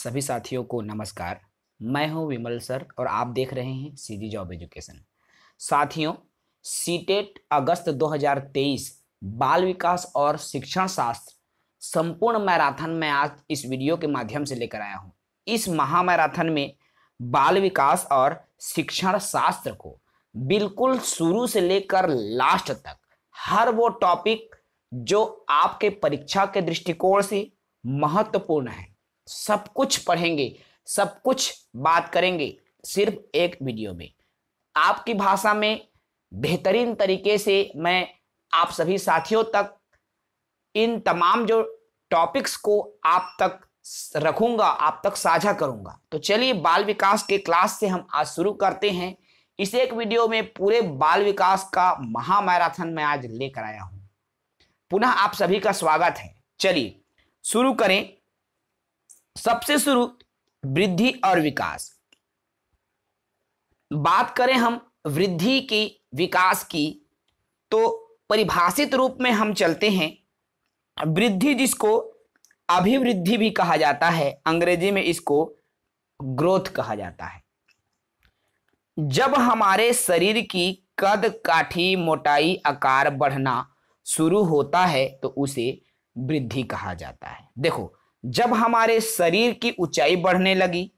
सभी साथियों को नमस्कार मैं हूं विमल सर और आप देख रहे हैं सीधी जॉब एजुकेशन साथियों सीटेट e अगस्त 2023 बाल विकास और शिक्षण शास्त्र संपूर्ण मैराथन में आज इस वीडियो के माध्यम से लेकर आया हूं इस महा मैराथन में बाल विकास और शिक्षण शास्त्र को बिल्कुल शुरू से लेकर लास्ट तक हर वो टॉपिक जो आपके परीक्षा के दृष्टिकोण से महत्वपूर्ण है सब कुछ पढ़ेंगे सब कुछ बात करेंगे सिर्फ एक वीडियो में आपकी भाषा में बेहतरीन तरीके से मैं आप सभी साथियों तक इन तमाम जो टॉपिक्स को आप तक रखूंगा आप तक साझा करूंगा तो चलिए बाल विकास के क्लास से हम आज शुरू करते हैं इस एक वीडियो में पूरे बाल विकास का महामैराथन मैं आज लेकर आया हूं पुनः आप सभी का स्वागत है चलिए शुरू करें सबसे शुरू वृद्धि और विकास बात करें हम वृद्धि की विकास की तो परिभाषित रूप में हम चलते हैं वृद्धि जिसको अभिवृद्धि भी कहा जाता है अंग्रेजी में इसको ग्रोथ कहा जाता है जब हमारे शरीर की कद काठी मोटाई आकार बढ़ना शुरू होता है तो उसे वृद्धि कहा जाता है देखो जब हमारे शरीर की ऊंचाई बढ़ने लगी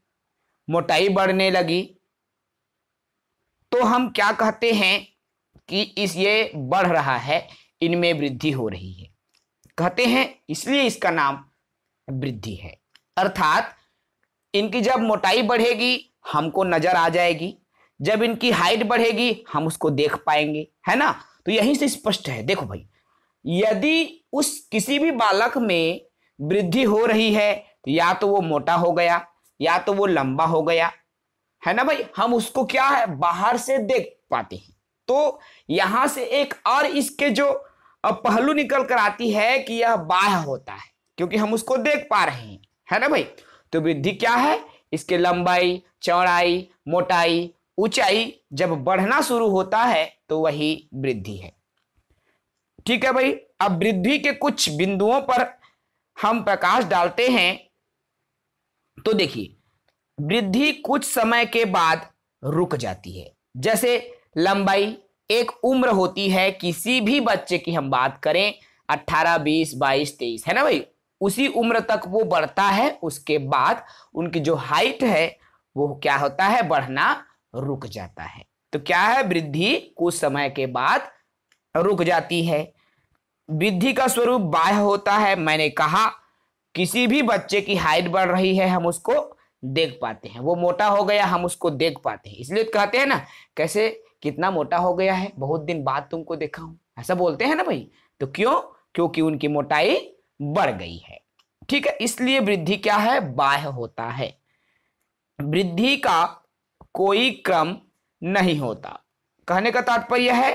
मोटाई बढ़ने लगी तो हम क्या कहते हैं कि इस ये बढ़ रहा है इनमें वृद्धि हो रही है कहते हैं इसलिए इसका नाम वृद्धि है अर्थात इनकी जब मोटाई बढ़ेगी हमको नजर आ जाएगी जब इनकी हाइट बढ़ेगी हम उसको देख पाएंगे है ना तो यहीं से स्पष्ट है देखो भाई यदि उस किसी भी बालक में वृद्धि हो रही है या तो वो मोटा हो गया या तो वो लंबा हो गया है ना भाई हम उसको क्या है बाहर से देख पाते हैं तो यहां से एक और इसके जो पहलू निकल कर आती है कि यह बाह होता है क्योंकि हम उसको देख पा रहे हैं है ना भाई तो वृद्धि क्या है इसके लंबाई चौड़ाई मोटाई ऊंचाई जब बढ़ना शुरू होता है तो वही वृद्धि है ठीक है भाई अब वृद्धि के कुछ बिंदुओं पर हम प्रकाश डालते हैं तो देखिए वृद्धि कुछ समय के बाद रुक जाती है जैसे लंबाई एक उम्र होती है किसी भी बच्चे की हम बात करें 18, 20, 22, 23 है ना भाई उसी उम्र तक वो बढ़ता है उसके बाद उनकी जो हाइट है वो क्या होता है बढ़ना रुक जाता है तो क्या है वृद्धि कुछ समय के बाद रुक जाती है वृद्धि का स्वरूप बाह्य होता है मैंने कहा किसी भी बच्चे की हाइट बढ़ रही है हम उसको देख पाते हैं वो मोटा हो गया हम उसको देख पाते हैं इसलिए कहते हैं ना कैसे कितना मोटा हो गया है बहुत दिन बाद तुमको देखा हूं ऐसा बोलते हैं ना भाई तो क्यों क्योंकि उनकी मोटाई बढ़ गई है ठीक है इसलिए वृद्धि क्या है बाह्य होता है वृद्धि का कोई क्रम नहीं होता कहने का तात्पर्य है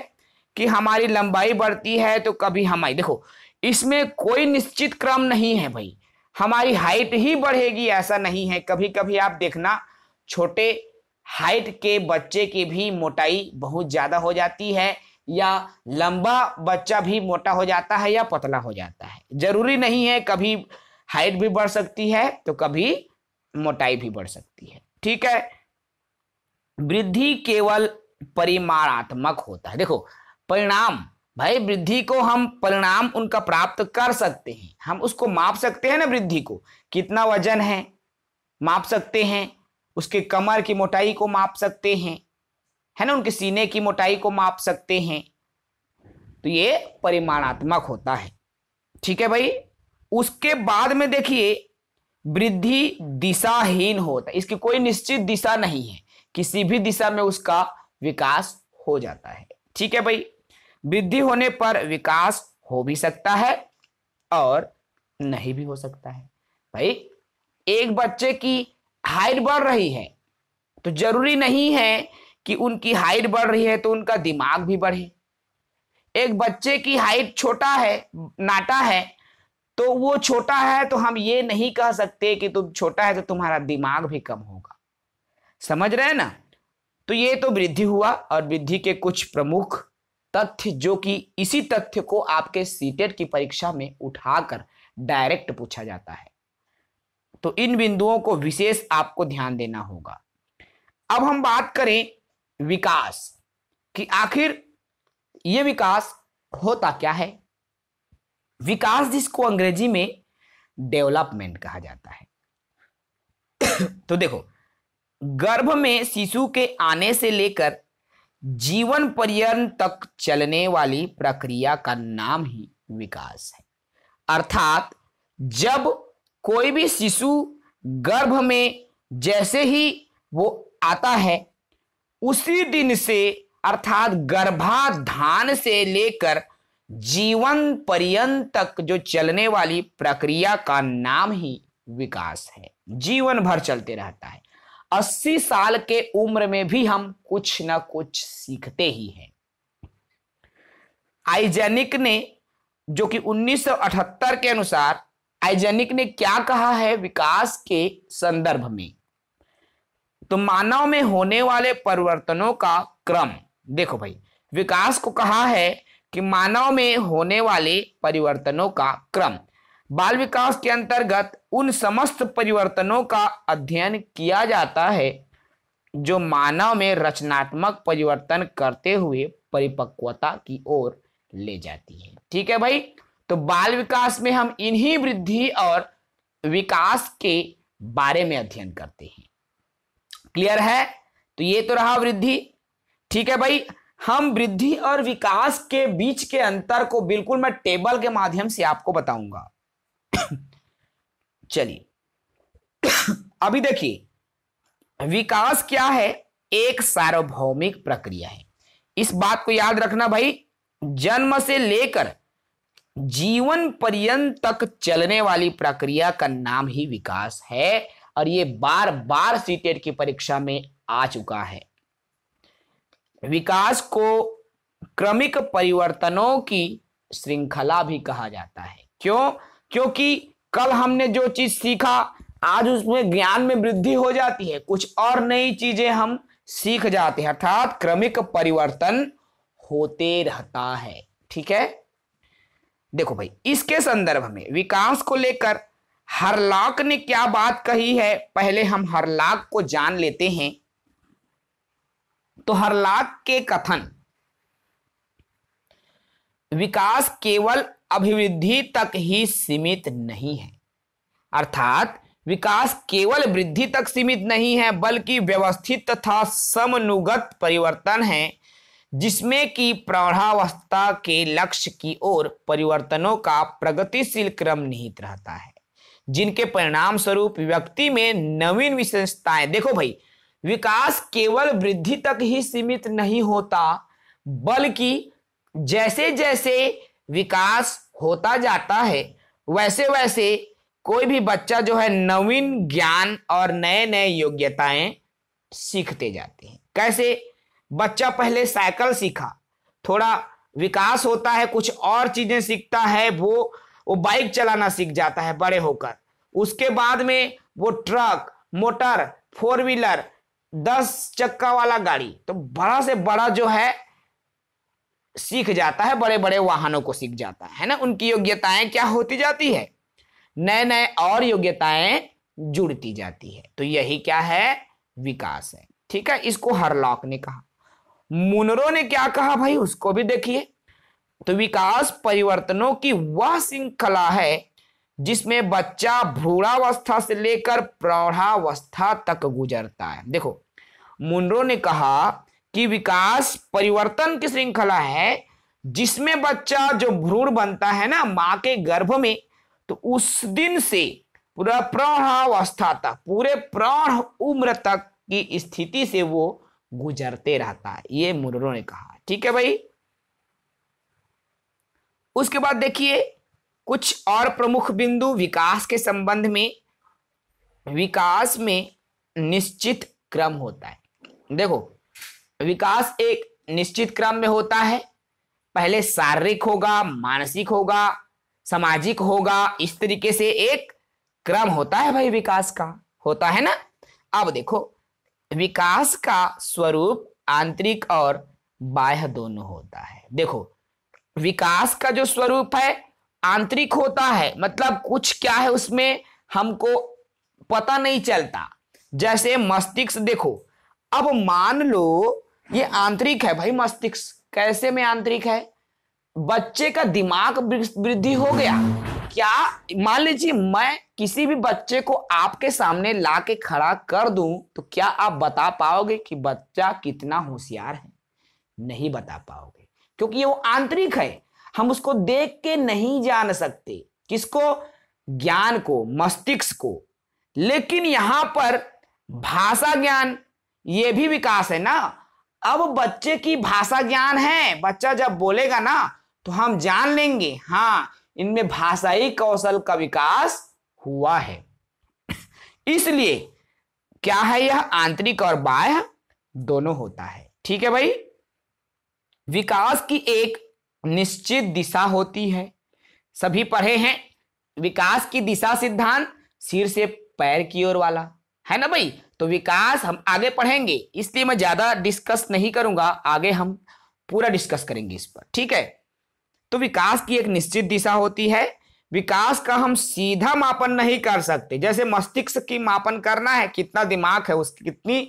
कि हमारी लंबाई बढ़ती है तो कभी हमारी देखो इसमें कोई निश्चित क्रम नहीं है भाई हमारी हाइट ही बढ़ेगी ऐसा नहीं है कभी कभी आप देखना छोटे हाइट के बच्चे की भी मोटाई बहुत ज़्यादा हो जाती है या लंबा बच्चा भी मोटा हो जाता है या पतला हो जाता है जरूरी नहीं है कभी हाइट भी बढ़ सकती है तो कभी मोटाई भी बढ़ सकती है ठीक है वृद्धि केवल परिमाणात्मक होता है देखो परिणाम भाई वृद्धि को हम परिणाम उनका प्राप्त कर सकते हैं हम उसको माप सकते हैं ना वृद्धि को कितना वजन है माप सकते हैं उसके कमर की मोटाई को माप सकते हैं है ना उनके सीने की मोटाई को माप सकते हैं तो ये परिमाणात्मक होता है ठीक है भाई उसके बाद में देखिए वृद्धि दिशाहीन होता है इसकी कोई निश्चित दिशा नहीं है किसी भी दिशा में उसका विकास हो जाता है ठीक है भाई वृद्धि होने पर विकास हो भी सकता है और नहीं भी हो सकता है भाई एक बच्चे की हाइट बढ़ रही है तो जरूरी नहीं है कि उनकी हाइट बढ़ रही है तो उनका दिमाग भी बढ़े एक बच्चे की हाइट छोटा है नाटा है तो वो छोटा है तो हम ये नहीं कह सकते कि तुम छोटा है तो तुम्हारा दिमाग भी कम होगा समझ रहे हैं ना तो ये तो वृद्धि हुआ और वृद्धि के कुछ प्रमुख तथ्य जो कि इसी तथ्य को आपके सीटेट e की परीक्षा में उठाकर डायरेक्ट पूछा जाता है तो इन बिंदुओं को विशेष आपको ध्यान देना होगा अब हम बात करें विकास कि आखिर यह विकास होता क्या है विकास जिसको अंग्रेजी में डेवलपमेंट कहा जाता है तो देखो गर्भ में शिशु के आने से लेकर जीवन पर्यंत तक चलने वाली प्रक्रिया का नाम ही विकास है अर्थात जब कोई भी शिशु गर्भ में जैसे ही वो आता है उसी दिन से अर्थात गर्भाधान से लेकर जीवन पर्यंत तक जो चलने वाली प्रक्रिया का नाम ही विकास है जीवन भर चलते रहता है अस्सी साल के उम्र में भी हम कुछ ना कुछ सीखते ही हैं आइजेनिक ने जो कि 1978 के अनुसार आइजेनिक ने क्या कहा है विकास के संदर्भ में तो मानव में होने वाले परिवर्तनों का क्रम देखो भाई विकास को कहा है कि मानव में होने वाले परिवर्तनों का क्रम बाल विकास के अंतर्गत उन समस्त परिवर्तनों का अध्ययन किया जाता है जो मानव में रचनात्मक परिवर्तन करते हुए परिपक्वता की ओर ले जाती है ठीक है भाई तो बाल विकास में हम इन्हीं वृद्धि और विकास के बारे में अध्ययन करते हैं क्लियर है तो ये तो रहा वृद्धि ठीक है भाई हम वृद्धि और विकास के बीच के अंतर को बिल्कुल मैं टेबल के माध्यम से आपको बताऊंगा चलिए अभी देखिए विकास क्या है एक सार्वभौमिक प्रक्रिया है इस बात को याद रखना भाई जन्म से लेकर जीवन पर्यंत तक चलने वाली प्रक्रिया का नाम ही विकास है और ये बार बार सीटेट की परीक्षा में आ चुका है विकास को क्रमिक परिवर्तनों की श्रृंखला भी कहा जाता है क्यों क्योंकि कल हमने जो चीज सीखा आज उसमें ज्ञान में वृद्धि हो जाती है कुछ और नई चीजें हम सीख जाते हैं अर्थात क्रमिक परिवर्तन होते रहता है ठीक है देखो भाई इसके संदर्भ में विकास को लेकर हरलाक ने क्या बात कही है पहले हम हरलाक को जान लेते हैं तो हरलाक के कथन विकास केवल अभिवृद्धि तक ही सीमित नहीं है अर्थात विकास केवल वृद्धि तक सीमित नहीं है बल्कि व्यवस्थित तथा समनुगत परिवर्तन है जिसमें कि प्रौढ़ावस्था के लक्ष्य की ओर परिवर्तनों का प्रगतिशील क्रम निहित रहता है जिनके परिणाम स्वरूप व्यक्ति में नवीन विशेषताएं देखो भाई विकास केवल वृद्धि तक ही सीमित नहीं होता बल्कि जैसे जैसे विकास होता जाता है वैसे वैसे कोई भी बच्चा जो है नवीन ज्ञान और नए नए योग्यताएं सीखते जाते हैं कैसे बच्चा पहले साइकिल सीखा थोड़ा विकास होता है कुछ और चीजें सीखता है वो वो बाइक चलाना सीख जाता है बड़े होकर उसके बाद में वो ट्रक मोटर फोर व्हीलर दस चक्का वाला गाड़ी तो बड़ा से बड़ा जो है सीख जाता है बड़े बड़े वाहनों को सीख जाता है ना उनकी योग्यताएं क्या होती जाती है नए नए और योग्यताएं जुड़ती जाती है तो यही क्या है विकास है ठीक है इसको हरलॉक ने कहा मुनरो ने क्या कहा भाई उसको भी देखिए तो विकास परिवर्तनों की वह श्रृंखला है जिसमें बच्चा भ्रूणावस्था से लेकर प्रौढ़ावस्था तक गुजरता है देखो मुनरो ने कहा कि विकास परिवर्तन की श्रृंखला है जिसमें बच्चा जो भ्रूण बनता है ना मां के गर्भ में तो उस दिन से पूरा प्रौढ़ावस्था तक पूरे प्रौढ़ उम्र तक की स्थिति से वो गुजरते रहता है ये मुर्रो ने कहा ठीक है भाई उसके बाद देखिए कुछ और प्रमुख बिंदु विकास के संबंध में विकास में निश्चित क्रम होता है देखो विकास एक निश्चित क्रम में होता है पहले शारीरिक होगा मानसिक होगा सामाजिक होगा इस तरीके से एक क्रम होता है भाई विकास का होता है ना अब देखो विकास का स्वरूप आंतरिक और बाह्य दोनों होता है देखो विकास का जो स्वरूप है आंतरिक होता है मतलब कुछ क्या है उसमें हमको पता नहीं चलता जैसे मस्तिष्क देखो अब मान लो ये आंतरिक है भाई मस्तिष्क कैसे में आंतरिक है बच्चे का दिमाग वृद्धि हो गया क्या मान लीजिए मैं किसी भी बच्चे को आपके सामने ला के खड़ा कर दू तो क्या आप बता पाओगे कि बच्चा कितना होशियार है नहीं बता पाओगे क्योंकि ये वो आंतरिक है हम उसको देख के नहीं जान सकते किसको ज्ञान को मस्तिष्क को लेकिन यहां पर भाषा ज्ञान ये भी विकास है ना अब बच्चे की भाषा ज्ञान है बच्चा जब बोलेगा ना तो हम जान लेंगे हाँ इनमें भाषाई कौशल का विकास हुआ है इसलिए क्या है यह आंतरिक और बाह्य दोनों होता है ठीक है भाई विकास की एक निश्चित दिशा होती है सभी पढ़े हैं विकास की दिशा सिद्धांत सिर से पैर की ओर वाला है ना भाई तो विकास हम आगे पढ़ेंगे इसलिए मैं ज्यादा डिस्कस नहीं करूंगा आगे हम पूरा डिस्कस करेंगे इस पर ठीक है तो विकास की एक निश्चित दिशा होती है विकास का हम सीधा मापन नहीं कर सकते जैसे मस्तिष्क की मापन करना है कितना दिमाग है उसकी कितनी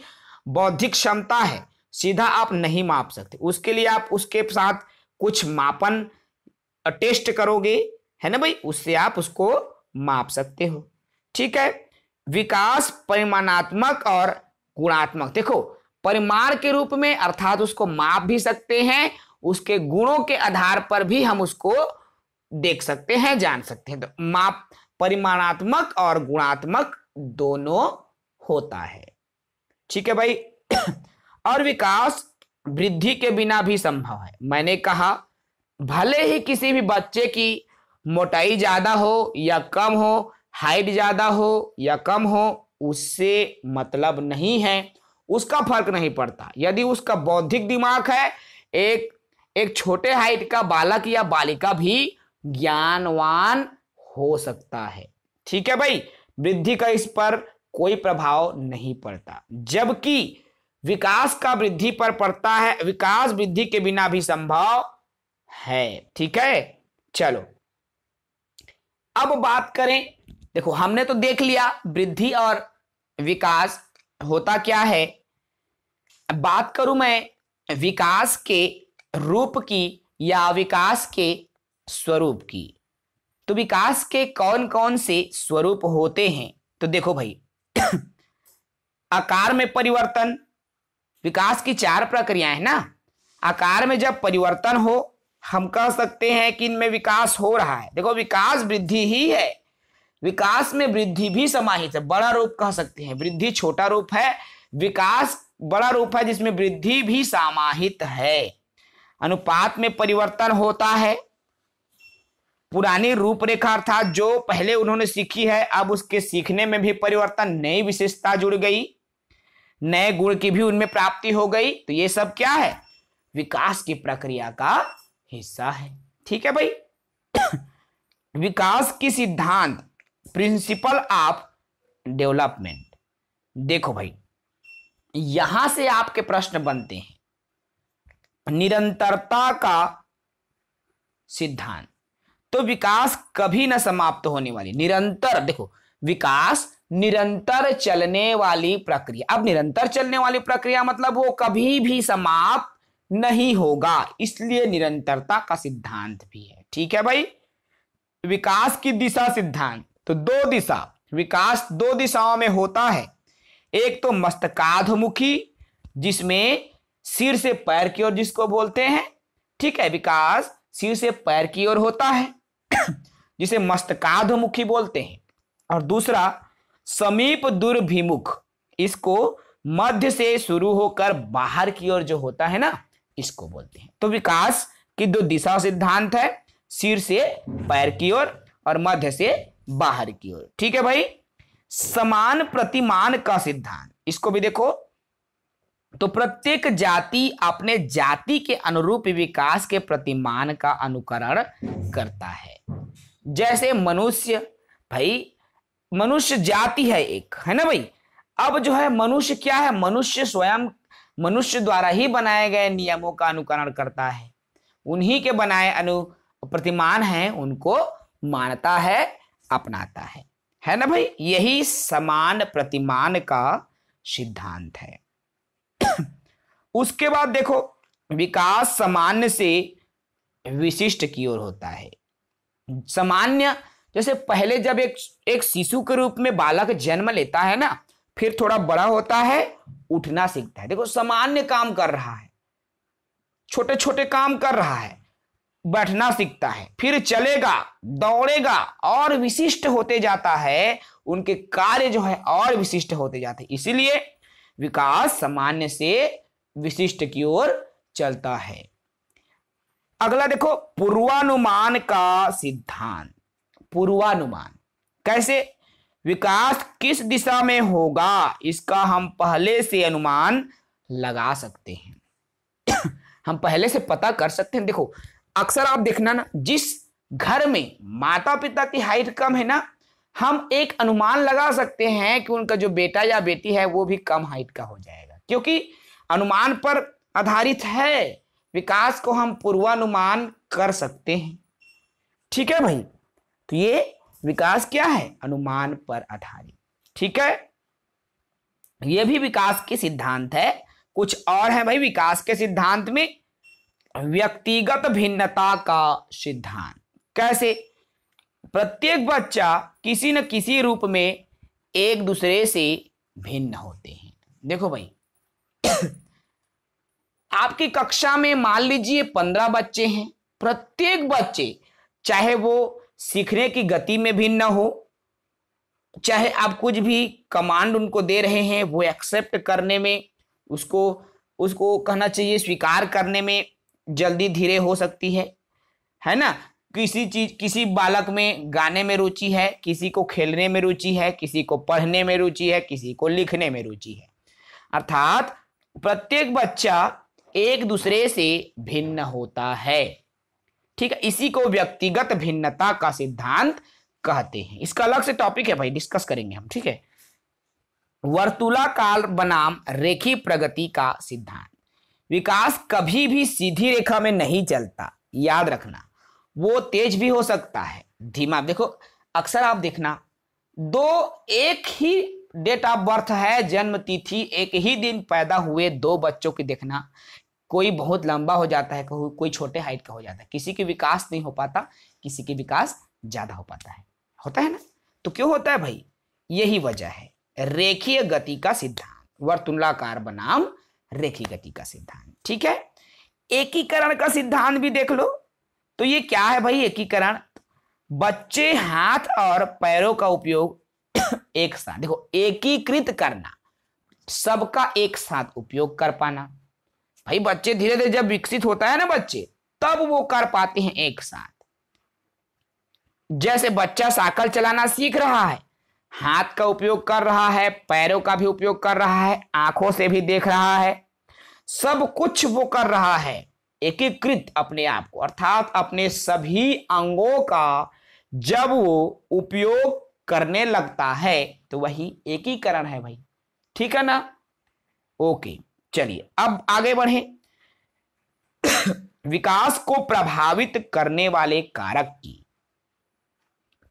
बौद्धिक क्षमता है सीधा आप नहीं माप सकते उसके लिए आप उसके साथ कुछ मापन टेस्ट करोगे है ना भाई उससे आप उसको माप सकते हो ठीक है विकास परिमाणात्मक और गुणात्मक देखो परिमाण के रूप में अर्थात उसको माप भी सकते हैं उसके गुणों के आधार पर भी हम उसको देख सकते हैं जान सकते हैं तो माप परिमाणात्मक और गुणात्मक दोनों होता है ठीक है भाई और विकास वृद्धि के बिना भी संभव है मैंने कहा भले ही किसी भी बच्चे की मोटाई ज्यादा हो या कम हो हाइट ज़्यादा हो या कम हो उससे मतलब नहीं है उसका फर्क नहीं पड़ता यदि उसका बौद्धिक दिमाग है एक एक छोटे हाइट का बालक या बालिका भी ज्ञानवान हो सकता है ठीक है भाई वृद्धि का इस पर कोई प्रभाव नहीं पड़ता जबकि विकास का वृद्धि पर पड़ता है विकास वृद्धि के बिना भी संभव है ठीक है चलो अब बात करें देखो हमने तो देख लिया वृद्धि और विकास होता क्या है बात करूं मैं विकास के रूप की या विकास के स्वरूप की तो विकास के कौन कौन से स्वरूप होते हैं तो देखो भाई आकार में परिवर्तन विकास की चार प्रक्रियाएं है ना आकार में जब परिवर्तन हो हम कह सकते हैं कि इनमें विकास हो रहा है देखो विकास वृद्धि ही है विकास में वृद्धि भी समाहित है बड़ा रूप कह सकते हैं वृद्धि छोटा रूप है विकास बड़ा रूप है जिसमें वृद्धि भी समाहित है अनुपात में परिवर्तन होता है पुरानी रूपरेखा अर्थात जो पहले उन्होंने सीखी है अब उसके सीखने में भी परिवर्तन नई विशेषता जुड़ गई नए गुण की भी उनमें प्राप्ति हो गई तो ये सब क्या है विकास की प्रक्रिया का हिस्सा है ठीक है भाई विकास की सिद्धांत प्रिंसिपल ऑफ डेवलपमेंट देखो भाई यहां से आपके प्रश्न बनते हैं निरंतरता का सिद्धांत तो विकास कभी ना समाप्त होने वाली निरंतर देखो विकास निरंतर चलने वाली प्रक्रिया अब निरंतर चलने वाली प्रक्रिया मतलब वो कभी भी समाप्त नहीं होगा इसलिए निरंतरता का सिद्धांत भी है ठीक है भाई विकास की दिशा सिद्धांत तो दो दिशा विकास दो दिशाओं में होता है एक तो मस्तकाधमुखी जिसमें सिर से पैर की ओर जिसको बोलते हैं ठीक है विकास सिर से पैर की ओर होता है जिसे मस्तकाधमुखी बोलते हैं और दूसरा समीप दुर्भिमुख इसको मध्य से शुरू होकर बाहर की ओर जो होता है ना इसको बोलते हैं तो विकास की दो दिशा सिद्धांत है सिर से पैर की ओर और, और मध्य से बाहर की ओर ठीक है भाई समान प्रतिमान का सिद्धांत इसको भी देखो तो प्रत्येक जाति अपने जाति के अनुरूप विकास के प्रतिमान का अनुकरण करता है जैसे मनुष्य भाई मनुष्य जाति है एक है ना भाई अब जो है मनुष्य क्या है मनुष्य स्वयं मनुष्य द्वारा ही बनाए गए नियमों का अनुकरण करता है उन्हीं के बनाए अनु प्रतिमान है उनको मानता है अपनाता है है ना भाई यही समान प्रतिमान का सिद्धांत है उसके बाद देखो विकास सामान्य से विशिष्ट की ओर होता है सामान्य जैसे पहले जब एक एक शिशु के रूप में बालक जन्म लेता है ना फिर थोड़ा बड़ा होता है उठना सीखता है देखो सामान्य काम कर रहा है छोटे छोटे काम कर रहा है बैठना सीखता है फिर चलेगा दौड़ेगा और विशिष्ट होते जाता है उनके कार्य जो है और विशिष्ट होते जाते हैं इसीलिए विकास सामान्य से विशिष्ट की ओर चलता है अगला देखो पूर्वानुमान का सिद्धांत पूर्वानुमान कैसे विकास किस दिशा में होगा इसका हम पहले से अनुमान लगा सकते हैं हम पहले से पता कर सकते हैं देखो अक्सर आप देखना ना जिस घर में माता पिता की हाइट कम है ना हम एक अनुमान लगा सकते हैं कि उनका जो बेटा या बेटी है वो भी कम हाइट का हो जाएगा क्योंकि अनुमान पर आधारित है विकास को हम पूर्वानुमान कर सकते हैं ठीक है भाई तो ये विकास क्या है अनुमान पर आधारित ठीक है ये भी विकास के सिद्धांत है कुछ और है भाई विकास के सिद्धांत में व्यक्तिगत भिन्नता का सिद्धांत कैसे प्रत्येक बच्चा किसी न किसी रूप में एक दूसरे से भिन्न होते हैं देखो भाई आपकी कक्षा में मान लीजिए पंद्रह बच्चे हैं प्रत्येक बच्चे चाहे वो सीखने की गति में भिन्न हो चाहे आप कुछ भी कमांड उनको दे रहे हैं वो एक्सेप्ट करने में उसको उसको कहना चाहिए स्वीकार करने में जल्दी धीरे हो सकती है है ना किसी चीज किसी बालक में गाने में रुचि है किसी को खेलने में रुचि है किसी को पढ़ने में रुचि है किसी को लिखने में रुचि है अर्थात प्रत्येक बच्चा एक दूसरे से भिन्न होता है ठीक है इसी को व्यक्तिगत भिन्नता का सिद्धांत कहते हैं इसका अलग से टॉपिक है भाई डिस्कस करेंगे हम ठीक है वर्तुलाकार बनाम रेखी प्रगति का सिद्धांत विकास कभी भी सीधी रेखा में नहीं चलता याद रखना वो तेज भी हो सकता है धीमा देखो अक्सर आप देखना दो एक ही डेट ऑफ बर्थ है जन्म तिथि एक ही दिन पैदा हुए दो बच्चों की देखना कोई बहुत लंबा हो जाता है कोई छोटे हाइट का हो जाता है किसी के विकास नहीं हो पाता किसी के विकास ज्यादा हो पाता है होता है ना तो क्यों होता है भाई यही वजह है रेखीय गति का सिद्धांत वर्तुलाकार बनाम रेखी गति का सिद्धांत ठीक है एकीकरण का सिद्धांत भी देख लो तो ये क्या है भाई एकीकरण बच्चे हाथ और पैरों का उपयोग एक साथ देखो एकीकृत करना सबका एक साथ उपयोग कर पाना भाई बच्चे धीरे धीरे जब विकसित होता है ना बच्चे तब वो कर पाते हैं एक साथ जैसे बच्चा साइकिल चलाना सीख रहा है हाथ का उपयोग कर रहा है पैरों का भी उपयोग कर रहा है आंखों से भी देख रहा है सब कुछ वो कर रहा है एकीकृत अपने आप को अर्थात अपने सभी अंगों का जब वो उपयोग करने लगता है तो वही एकीकरण है भाई ठीक है ना ओके चलिए अब आगे बढ़े विकास को प्रभावित करने वाले कारक की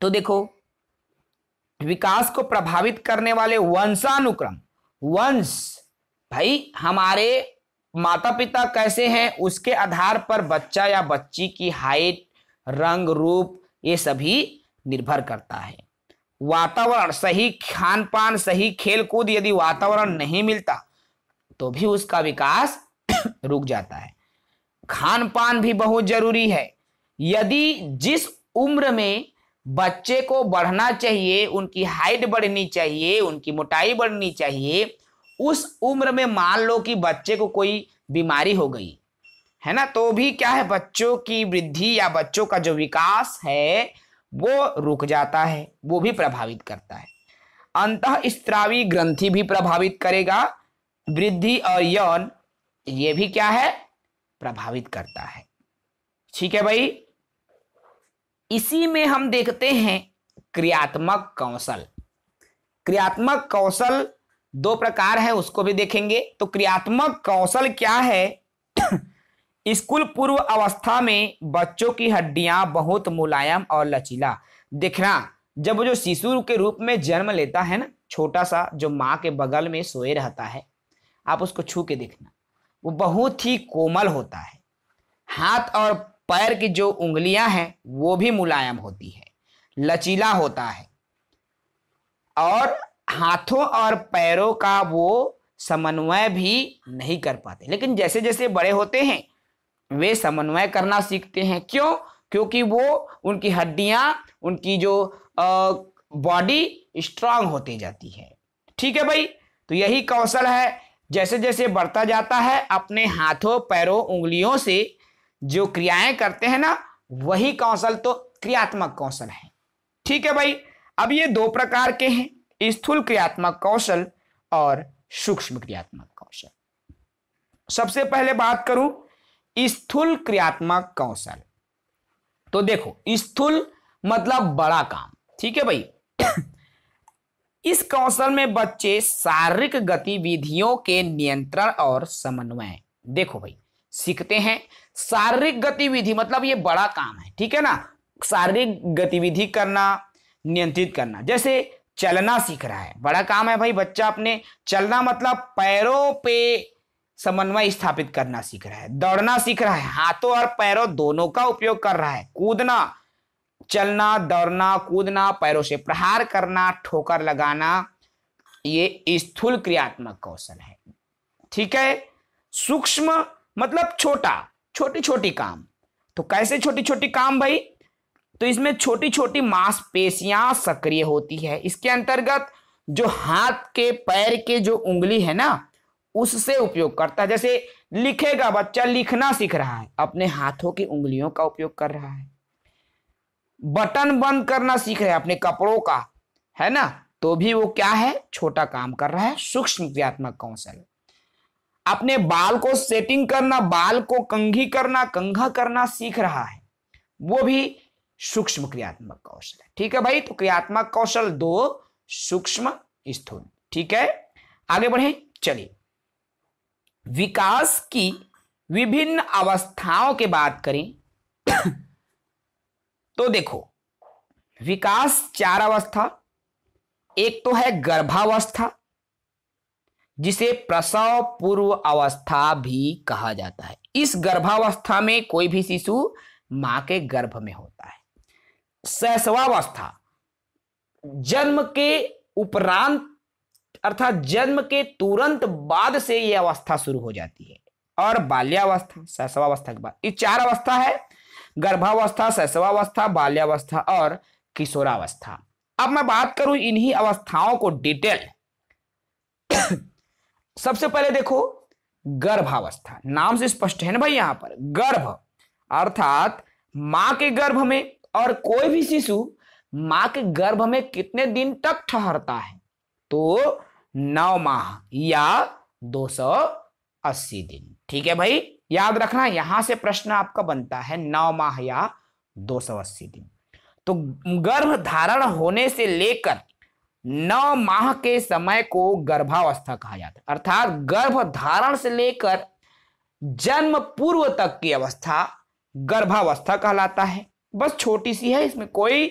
तो देखो विकास को प्रभावित करने वाले वंशानुक्रम वंश भाई हमारे माता पिता कैसे हैं उसके आधार पर बच्चा या बच्ची की हाइट रंग रूप ये सभी निर्भर करता है वातावरण सही खान पान सही खेल कूद यदि वातावरण नहीं मिलता तो भी उसका विकास रुक जाता है खान पान भी बहुत जरूरी है यदि जिस उम्र में बच्चे को बढ़ना चाहिए उनकी हाइट बढ़नी चाहिए उनकी मोटाई बढ़नी चाहिए उस उम्र में मान लो कि बच्चे को कोई बीमारी हो गई है ना तो भी क्या है बच्चों की वृद्धि या बच्चों का जो विकास है वो रुक जाता है वो भी प्रभावित करता है अंत स्त्रावी ग्रंथि भी प्रभावित करेगा वृद्धि और यौन ये भी क्या है प्रभावित करता है ठीक है भाई इसी में हम देखते हैं क्रियात्मक कौशल क्रियात्मक कौशल दो प्रकार है उसको भी देखेंगे तो क्रियात्मक कौशल क्या है स्कूल पूर्व अवस्था में बच्चों की हड्डियां बहुत मुलायम और लचीला देखना जब जो शिशु के रूप में जन्म लेता है ना छोटा सा जो माँ के बगल में सोए रहता है आप उसको छू के देखना वो बहुत ही कोमल होता है हाथ और पैर की जो उंगलियां हैं वो भी मुलायम होती है लचीला होता है और हाथों और पैरों का वो समन्वय भी नहीं कर पाते लेकिन जैसे जैसे बड़े होते हैं वे समन्वय करना सीखते हैं क्यों क्योंकि वो उनकी हड्डियां उनकी जो बॉडी स्ट्रांग होती जाती है ठीक है भाई तो यही कौशल है जैसे जैसे बढ़ता जाता है अपने हाथों पैरों उंगलियों से जो क्रियाएं करते हैं ना वही कौशल तो क्रियात्मक कौशल है ठीक है भाई अब ये दो प्रकार के हैं स्थूल क्रियात्मक कौशल और सूक्ष्म क्रियात्मक कौशल सबसे पहले बात करूं स्थूल क्रियात्मक कौशल तो देखो स्थूल मतलब बड़ा काम ठीक है भाई इस कौशल में बच्चे शारीरिक गतिविधियों के नियंत्रण और समन्वय देखो भाई सीखते हैं शारीरिक गतिविधि मतलब ये बड़ा काम है ठीक है ना शारीरिक गतिविधि करना नियंत्रित करना जैसे चलना सीख रहा है बड़ा काम है भाई बच्चा अपने चलना मतलब पैरों पे समन्वय स्थापित करना सीख रहा है दौड़ना सीख रहा है हाथों और पैरों दोनों का उपयोग कर रहा है कूदना चलना दौड़ना कूदना पैरों से प्रहार करना ठोकर लगाना ये स्थूल क्रियात्मक कौशल है ठीक है सूक्ष्म मतलब छोटा छोटी छोटी काम तो कैसे छोटी छोटी काम भाई तो इसमें छोटी छोटी मांसपेशियां सक्रिय होती है इसके अंतर्गत जो हाथ के पैर के जो उंगली है ना उससे उपयोग करता है जैसे लिखेगा बच्चा लिखना सीख रहा है अपने हाथों की उंगलियों का उपयोग कर रहा है बटन बंद करना सीख रहा है अपने कपड़ों का है ना तो भी वो क्या है छोटा काम कर रहा है सूक्ष्म क्रियात्मक कौशल अपने बाल को सेटिंग करना बाल को कंघी करना कंघा करना सीख रहा है वो भी सूक्ष्म क्रियात्मक कौशल है ठीक है भाई तो क्रियात्मक कौशल दो सूक्ष्म स्थूल ठीक है आगे बढ़े चलिए विकास की विभिन्न अवस्थाओं के बात करें तो देखो विकास चार अवस्था एक तो है गर्भावस्था जिसे प्रसव पूर्व अवस्था भी कहा जाता है इस गर्भावस्था में कोई भी शिशु मां के गर्भ में होता है शैशवावस्था जन्म के उपरांत अर्थात जन्म के तुरंत बाद से यह अवस्था शुरू हो जाती है और बाल्यावस्था शैशवावस्था के बाद ये चार अवस्था है गर्भावस्था शैशवावस्था बाल्यावस्था और किशोरावस्था अब मैं बात करूं इन्हीं अवस्थाओं को डिटेल सबसे पहले देखो गर्भावस्था नाम से स्पष्ट है ना भाई यहां पर गर्भ अर्थात मां के गर्भ में और कोई भी शिशु मां के गर्भ में कितने दिन तक ठहरता है तो नौ माह या 280 दिन ठीक है भाई याद रखना यहां से प्रश्न आपका बनता है नौ माह या 280 दिन तो गर्भ धारण होने से लेकर नौ माह के समय को गर्भावस्था कहा जाता है अर्थात गर्भ धारण से लेकर जन्म पूर्व तक की अवस्था गर्भावस्था कहलाता है बस छोटी सी है इसमें कोई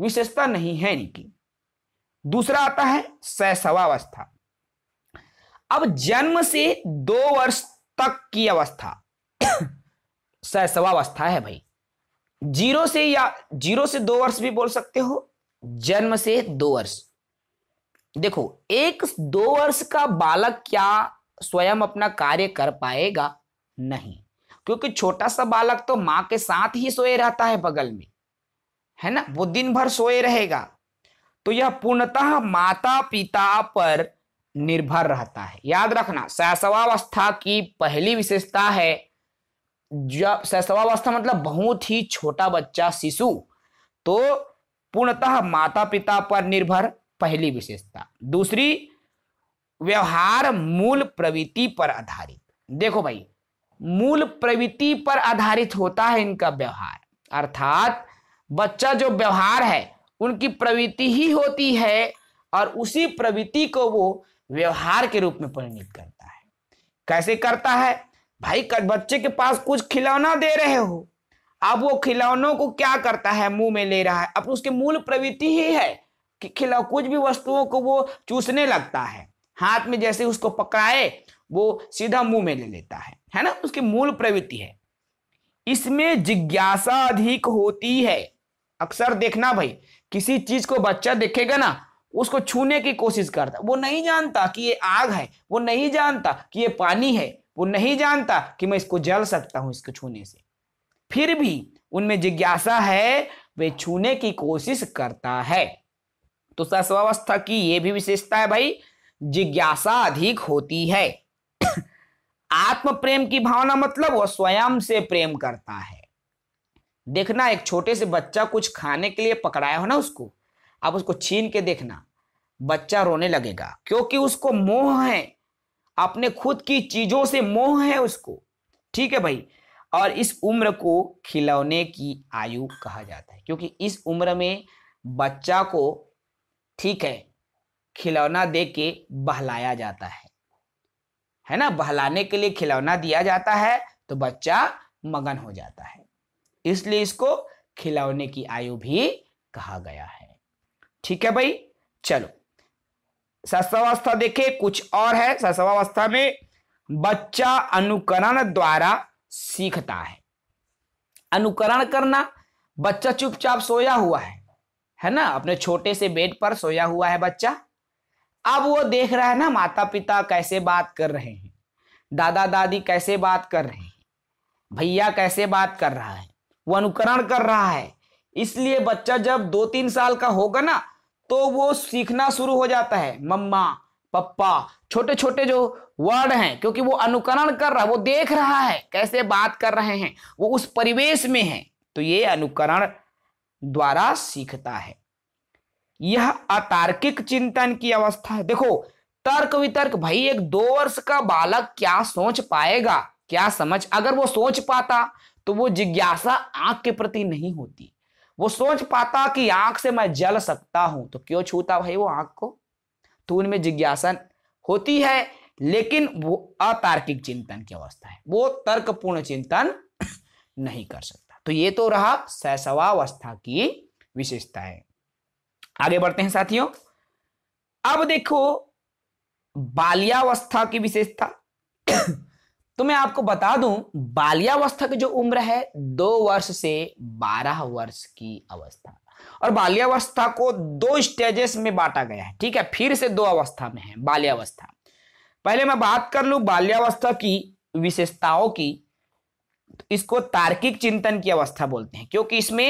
विशेषता नहीं है इनकी दूसरा आता है सैसवावस्था अब जन्म से दो वर्ष तक की अवस्था सैसवावस्था है भाई जीरो से या जीरो से दो वर्ष भी बोल सकते हो जन्म से दो वर्ष देखो एक दो वर्ष का बालक क्या स्वयं अपना कार्य कर पाएगा नहीं क्योंकि छोटा सा बालक तो माँ के साथ ही सोए रहता है बगल में है ना वो दिन भर सोए रहेगा तो यह पूर्णतः माता पिता पर निर्भर रहता है याद रखना शैशवावस्था की पहली विशेषता है जब शैशवावस्था मतलब बहुत ही छोटा बच्चा शिशु तो पूर्णतः माता पिता पर निर्भर पहली विशेषता दूसरी व्यवहार मूल प्रवृत्ति पर आधारित देखो भाई मूल प्रवृत्ति पर आधारित होता है इनका व्यवहार अर्थात बच्चा जो व्यवहार है उनकी प्रवृत्ति ही होती है और उसी प्रवृत्ति को वो व्यवहार के रूप में परिणित करता है कैसे करता है भाई कर बच्चे के पास कुछ खिलौना दे रहे हो अब वो खिलौनों को क्या करता है मुंह में ले रहा है अब उसके मूल प्रवृत्ति ही है खिला कुछ भी वस्तुओं को वो चूसने लगता है हाथ में जैसे उसको पकड़ाए वो सीधा मुंह में ले लेता है है ना उसकी मूल प्रवृत्ति है इसमें जिज्ञासा अधिक होती है अक्सर देखना भाई किसी चीज को बच्चा देखेगा ना उसको छूने की कोशिश करता वो नहीं जानता कि ये आग है वो नहीं जानता कि ये पानी है वो नहीं जानता कि मैं इसको जल सकता हूं इसको छूने से फिर भी उनमें जिज्ञासा है वे छूने की कोशिश करता है तो सस्वावस्था की यह भी विशेषता है भाई जिज्ञासा अधिक होती है आत्म प्रेम की भावना मतलब वह स्वयं से प्रेम करता है देखना एक छोटे से बच्चा कुछ खाने के लिए पकड़ाया हो ना उसको आप उसको छीन के देखना बच्चा रोने लगेगा क्योंकि उसको मोह है अपने खुद की चीजों से मोह है उसको ठीक है भाई और इस उम्र को खिलौने की आयु कहा जाता है क्योंकि इस उम्र में बच्चा को ठीक है खिलौना दे के बहलाया जाता है है ना बहलाने के लिए खिलौना दिया जाता है तो बच्चा मगन हो जाता है इसलिए इसको खिलौने की आयु भी कहा गया है ठीक है भाई चलो सस्वावस्था देखे कुछ और है सस्वावस्था में बच्चा अनुकरण द्वारा सीखता है अनुकरण करना बच्चा चुपचाप सोया हुआ है है ना अपने छोटे से बेड पर सोया हुआ है बच्चा अब वो देख रहा है ना माता पिता कैसे बात कर रहे हैं दादा दादी कैसे बात कर रहे हैं भैया कैसे बात कर रहा है वो अनुकरण कर रहा है इसलिए बच्चा जब दो तीन साल का होगा ना तो वो सीखना शुरू हो जाता है मम्मा पप्पा छोटे छोटे जो वर्ड हैं क्योंकि वो अनुकरण कर रहा है वो देख रहा है कैसे बात कर रहे हैं वो उस परिवेश में है तो ये अनुकरण द्वारा सीखता है यह अतार्किक चिंतन की अवस्था है देखो तर्क वितर्क भाई एक दो वर्ष का बालक क्या सोच पाएगा क्या समझ अगर वो सोच पाता तो वो जिज्ञासा आंख के प्रति नहीं होती वो सोच पाता कि आंख से मैं जल सकता हूं तो क्यों छूता भाई वो आंख को तो उनमें जिज्ञासा होती है लेकिन वो अतार्किक चिंतन की अवस्था है वो तर्कपूर्ण चिंतन नहीं कर सकता तो ये तो रहा शैशवावस्था की विशेषताएं आगे बढ़ते हैं साथियों अब देखो बाल्यावस्था की विशेषता तो मैं आपको बता दूं बाल्यावस्था की जो उम्र है दो वर्ष से बारह वर्ष की अवस्था और बाल्यावस्था को दो स्टेजेस में बांटा गया है ठीक है फिर से दो अवस्था में है बाल्यावस्था पहले मैं बात कर लू बाल्यावस्था की विशेषताओं की इसको तार्किक चिंतन की अवस्था बोलते हैं क्योंकि इसमें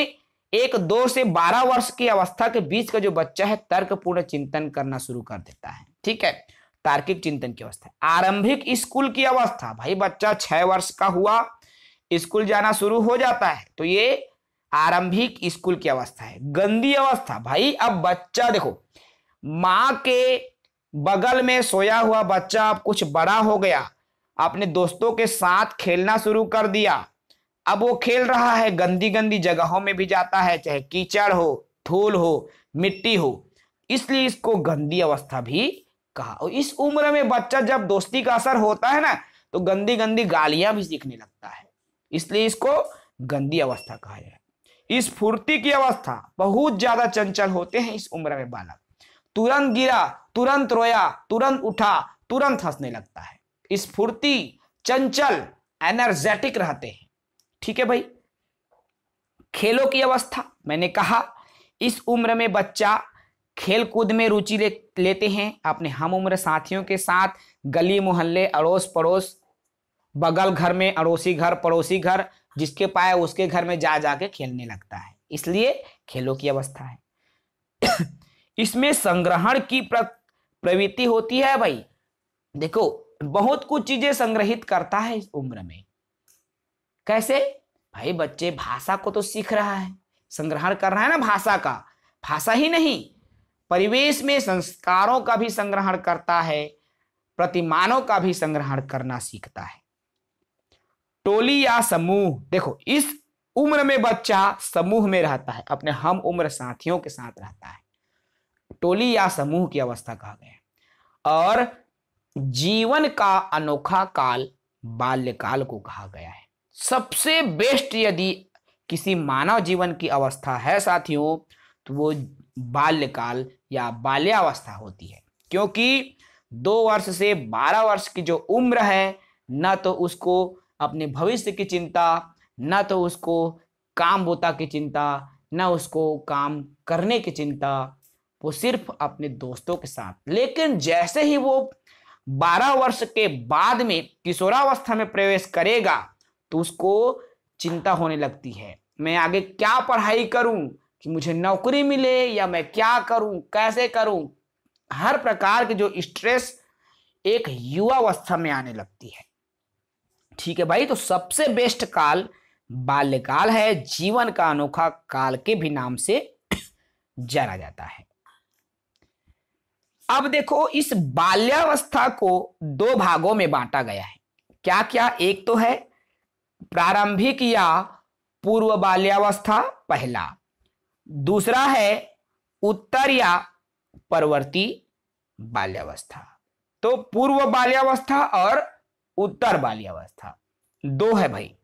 एक दो से बारह वर्ष की अवस्था के बीच का जो बच्चा है तर्कपूर्ण चिंतन करना शुरू कर देता है ठीक है तार्किक चिंतन की अवस्था आरंभिक स्कूल की अवस्था भाई बच्चा छह वर्ष का हुआ स्कूल जाना शुरू हो जाता है तो ये आरंभिक स्कूल की अवस्था है गंदी अवस्था भाई अब बच्चा देखो माँ के बगल में सोया हुआ बच्चा अब कुछ बड़ा हो गया अपने दोस्तों के साथ खेलना शुरू कर दिया अब वो खेल रहा है गंदी गंदी जगहों में भी जाता है चाहे कीचड़ हो धूल हो मिट्टी हो इसलिए इसको गंदी अवस्था भी कहा और इस उम्र में बच्चा जब दोस्ती का असर होता है ना तो गंदी गंदी गालियां भी सीखने लगता है इसलिए इसको गंदी अवस्था कहा जाए इस फुर्ती की अवस्था बहुत ज्यादा चंचल होते हैं इस उम्र में बालक तुरंत गिरा तुरंत रोया तुरंत उठा तुरंत हंसने लगता है स्फूर्ति चंचल एनर्जेटिक रहते हैं ठीक है भाई खेलों की अवस्था मैंने कहा इस उम्र में बच्चा खेल कूद में रुचि ले, लेते हैं अपने हम उम्र साथियों के साथ गली मोहल्ले अड़ोस पड़ोस बगल घर में अड़ोसी घर पड़ोसी घर जिसके पाए उसके घर में जा जाके खेलने लगता है इसलिए खेलों की अवस्था है इसमें संग्रहण की प्रवृत्ति होती है भाई देखो बहुत कुछ चीजें संग्रहित करता है इस उम्र में कैसे भाई बच्चे भाषा को तो सीख रहा है संग्रहण कर रहा है ना भाषा का भाषा ही नहीं परिवेश में संस्कारों का भी संग्रहण करता है प्रतिमानों का भी संग्रहण करना सीखता है टोली या समूह देखो इस उम्र में बच्चा समूह में रहता है अपने हम उम्र साथियों के साथ रहता है टोली या समूह की अवस्था कहा गया और जीवन का अनोखा काल बाल्यकाल को कहा गया है सबसे बेस्ट यदि किसी मानव जीवन की अवस्था है साथियों तो वो बाल्यकाल या बाल्यावस्था होती है क्योंकि दो वर्ष से बारह वर्ष की जो उम्र है न तो उसको अपने भविष्य की चिंता न तो उसको काम बोता की चिंता न उसको काम करने की चिंता वो सिर्फ अपने दोस्तों के साथ लेकिन जैसे ही वो बारह वर्ष के बाद में किशोरावस्था में प्रवेश करेगा तो उसको चिंता होने लगती है मैं आगे क्या पढ़ाई करूं कि मुझे नौकरी मिले या मैं क्या करूं कैसे करूं हर प्रकार की जो स्ट्रेस एक युवावस्था में आने लगती है ठीक है भाई तो सबसे बेस्ट काल बाल्यकाल है जीवन का अनोखा काल के भी नाम से जाना जाता है अब देखो इस बाल्यावस्था को दो भागों में बांटा गया है क्या क्या एक तो है प्रारंभिक या पूर्व बाल्यावस्था पहला दूसरा है उत्तर या परवर्ती बाल्यावस्था तो पूर्व बाल्यावस्था और उत्तर बाल्यावस्था दो है भाई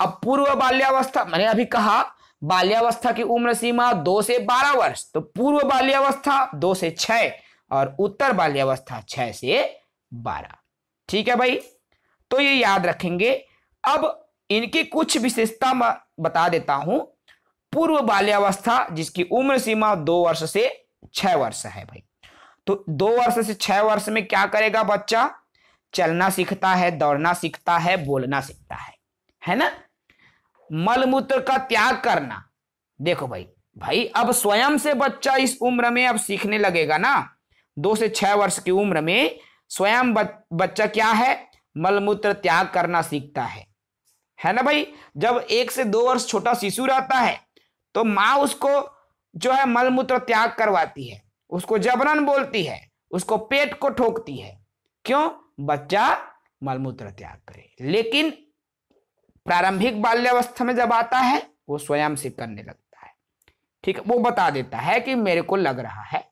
अब पूर्व बाल्यावस्था मैंने अभी कहा बाल्यावस्था की उम्र सीमा दो से बारह वर्ष तो पूर्व बाल्यावस्था दो से छह और उत्तर बाल्यावस्था छह से बारह ठीक है भाई तो ये याद रखेंगे अब इनकी कुछ विशेषता बता देता हूं पूर्व बाल्यावस्था जिसकी उम्र सीमा दो वर्ष से छह वर्ष है भाई तो दो वर्ष से छह वर्ष में क्या करेगा बच्चा चलना सीखता है दौड़ना सीखता है बोलना सीखता है है ना मलमूत्र का त्याग करना देखो भाई भाई अब स्वयं से बच्चा इस उम्र में अब सीखने लगेगा ना दो से छह वर्ष की उम्र में स्वयं बच्चा क्या है मलमूत्र त्याग करना सीखता है है ना भाई जब एक से दो वर्ष छोटा शिशु रहता है तो माँ उसको जो है मलमूत्र त्याग करवाती है उसको जबरन बोलती है उसको पेट को ठोकती है क्यों बच्चा मलमूत्र त्याग करे लेकिन प्रारंभिक बाल्यावस्था में जब आता है वो स्वयं से करने लगता है ठीक है वो बता देता है कि मेरे को लग रहा है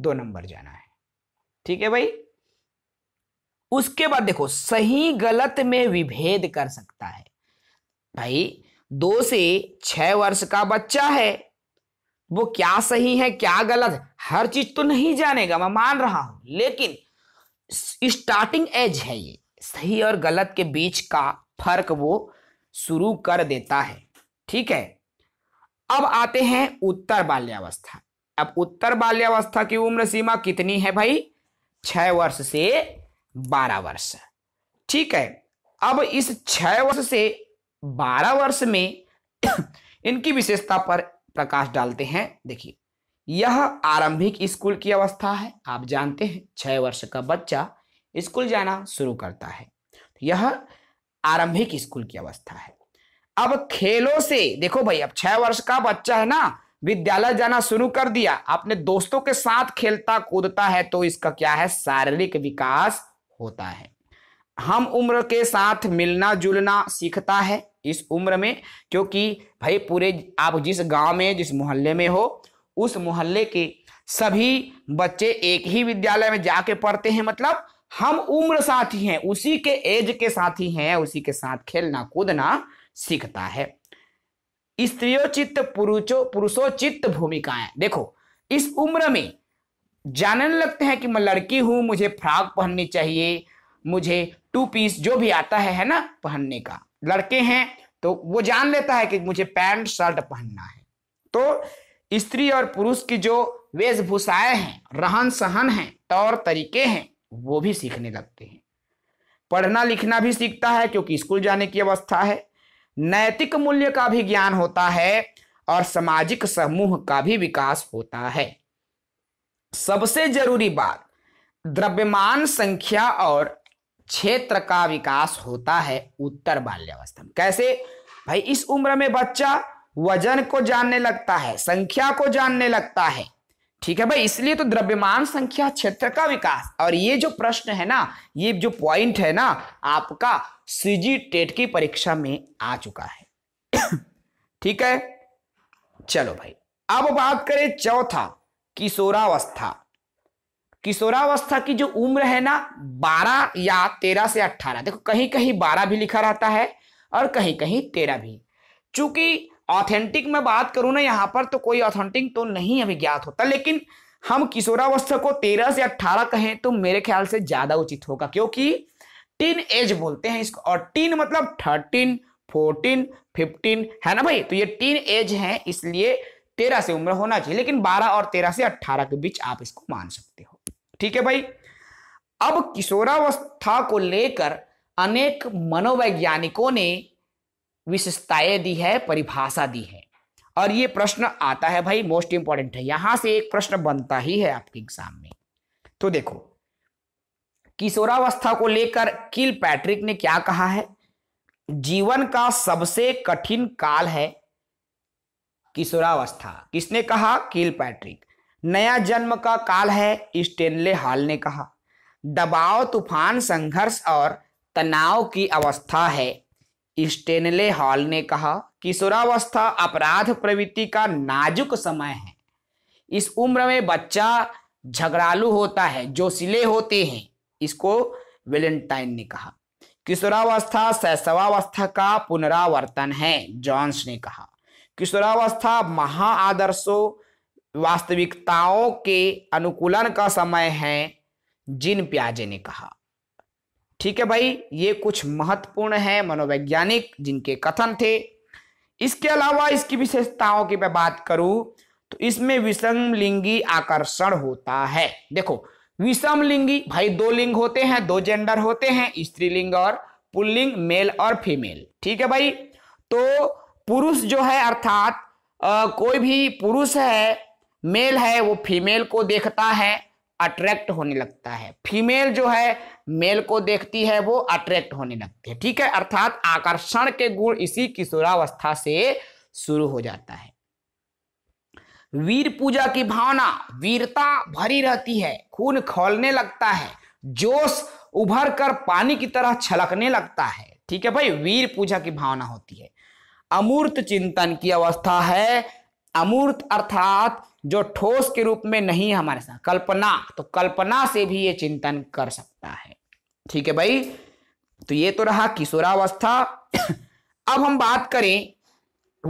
दो नंबर जाना है ठीक है भाई उसके बाद देखो सही गलत में विभेद कर सकता है भाई दो से छह वर्ष का बच्चा है वो क्या सही है क्या गलत हर चीज तो नहीं जानेगा मैं मान रहा हूं लेकिन स्टार्टिंग एज है ये सही और गलत के बीच का फर्क वो शुरू कर देता है ठीक है अब आते हैं उत्तर बाल्यावस्था अब उत्तर बाल्यावस्था की उम्र सीमा कितनी है भाई छह वर्ष से बारह वर्ष ठीक है अब इस छह वर्ष से बारह वर्ष में इनकी विशेषता पर प्रकाश डालते हैं देखिए यह आरंभिक स्कूल की अवस्था है आप जानते हैं छह वर्ष का बच्चा स्कूल जाना शुरू करता है यह आरंभिक स्कूल की अवस्था है अब खेलों से देखो भाई अब छह वर्ष का बच्चा है ना विद्यालय जाना शुरू कर दिया अपने दोस्तों के साथ खेलता कूदता है तो इसका क्या है शारीरिक विकास होता है हम उम्र के साथ मिलना जुलना सीखता है इस उम्र में क्योंकि भाई पूरे आप जिस गांव में जिस मोहल्ले में हो उस मोहल्ले के सभी बच्चे एक ही विद्यालय में जाके पढ़ते हैं मतलब हम उम्र साथी हैं उसी के एज के साथी हैं उसी के साथ खेलना कूदना सीखता है स्त्रियोचित पुरुषो पुरुषोचित भूमिकाएं देखो इस उम्र में जानने लगते हैं कि मैं लड़की हूं मुझे फ्रॉक पहननी चाहिए मुझे टू पीस जो भी आता है है ना पहनने का लड़के हैं तो वो जान लेता है कि मुझे पैंट शर्ट पहनना है तो स्त्री और पुरुष की जो वेशभूषाएं हैं रहन सहन है तौर तरीके हैं वो भी सीखने लगते हैं पढ़ना लिखना भी सीखता है क्योंकि स्कूल जाने की अवस्था है नैतिक मूल्य का भी ज्ञान होता है और सामाजिक समूह का भी विकास होता है सबसे जरूरी बात द्रव्यमान संख्या और क्षेत्र का विकास होता है उत्तर बाल्यावस्था में कैसे भाई इस उम्र में बच्चा वजन को जानने लगता है संख्या को जानने लगता है ठीक है भाई इसलिए तो द्रव्यमान संख्या क्षेत्र का विकास और ये जो प्रश्न है ना ये जो पॉइंट है ना आपका सीजी टेट की परीक्षा में आ चुका है ठीक है चलो भाई अब बात करें चौथा किशोरावस्था किशोरावस्था की जो उम्र है ना 12 या 13 से 18 देखो कहीं कहीं 12 भी लिखा रहता है और कहीं कहीं 13 भी चूंकि ऑथेंटिक में बात करूं ना यहाँ पर तो कोई ऑथेंटिक तो नहीं अभी ज्ञात होता लेकिन हम किशोरावस्था को तेरह से अट्ठारह कहें तो मेरे ख्याल से ज्यादा उचित होगा क्योंकि टीन एज बोलते हैं इसको और टीन मतलब थर्टीन फोर्टीन फिफ्टीन है ना भाई तो ये टीन एज है इसलिए तेरह से उम्र होना चाहिए लेकिन बारह और तेरह से अट्ठारह के बीच आप इसको मान सकते हो ठीक है भाई अब किशोरावस्था को लेकर अनेक मनोवैज्ञानिकों ने विशेषताएं दी है परिभाषा दी है और ये प्रश्न आता है भाई मोस्ट इंपॉर्टेंट है यहां से एक प्रश्न बनता ही है आपके एग्जाम में तो देखो किशोरावस्था को लेकर किल पैट्रिक ने क्या कहा है जीवन का सबसे कठिन काल है किशोरावस्था किसने कहा किल पैट्रिक नया जन्म का काल है स्टेनले हॉल ने कहा दबाव तूफान संघर्ष और तनाव की अवस्था है स्टेनले हॉल ने कहा कि किशोरावस्था अपराध प्रवृत्ति का नाजुक समय है इस उम्र में बच्चा झगड़ालू होता है जोशिले होते हैं इसको वेलेंटाइन ने कहा किशोरावस्था शैशवावस्था का पुनरावर्तन है जॉन्स ने कहा किशोरावस्था महाआदर्शों वास्तविकताओं के अनुकूलन का समय है जिन प्याजे ने कहा ठीक है भाई ये कुछ महत्वपूर्ण है मनोवैज्ञानिक जिनके कथन थे इसके अलावा इसकी विशेषताओं की मैं बात करूं तो इसमें विषम लिंगी आकर्षण होता है देखो विषम लिंगी भाई दो लिंग होते हैं दो जेंडर होते हैं स्त्रीलिंग और पुल्लिंग मेल और फीमेल ठीक है भाई तो पुरुष जो है अर्थात कोई भी पुरुष है मेल है वो फीमेल को देखता है अट्रैक्ट होने लगता है फीमेल जो है मेल को देखती है वो अट्रैक्ट होने लगती है ठीक है अर्थात आकर्षण के गुण इसी किशोरावस्था से शुरू हो जाता है वीर पूजा की भावना वीरता भरी रहती है खून खोलने लगता है जोश उभर कर पानी की तरह छलकने लगता है ठीक है भाई वीर पूजा की भावना होती है अमूर्त चिंतन की अवस्था है अमूर्त अर्थात जो ठोस के रूप में नहीं हमारे साथ कल्पना तो कल्पना से भी ये चिंतन कर सकता है ठीक है भाई तो ये तो रहा किशोरावस्था अब हम बात करें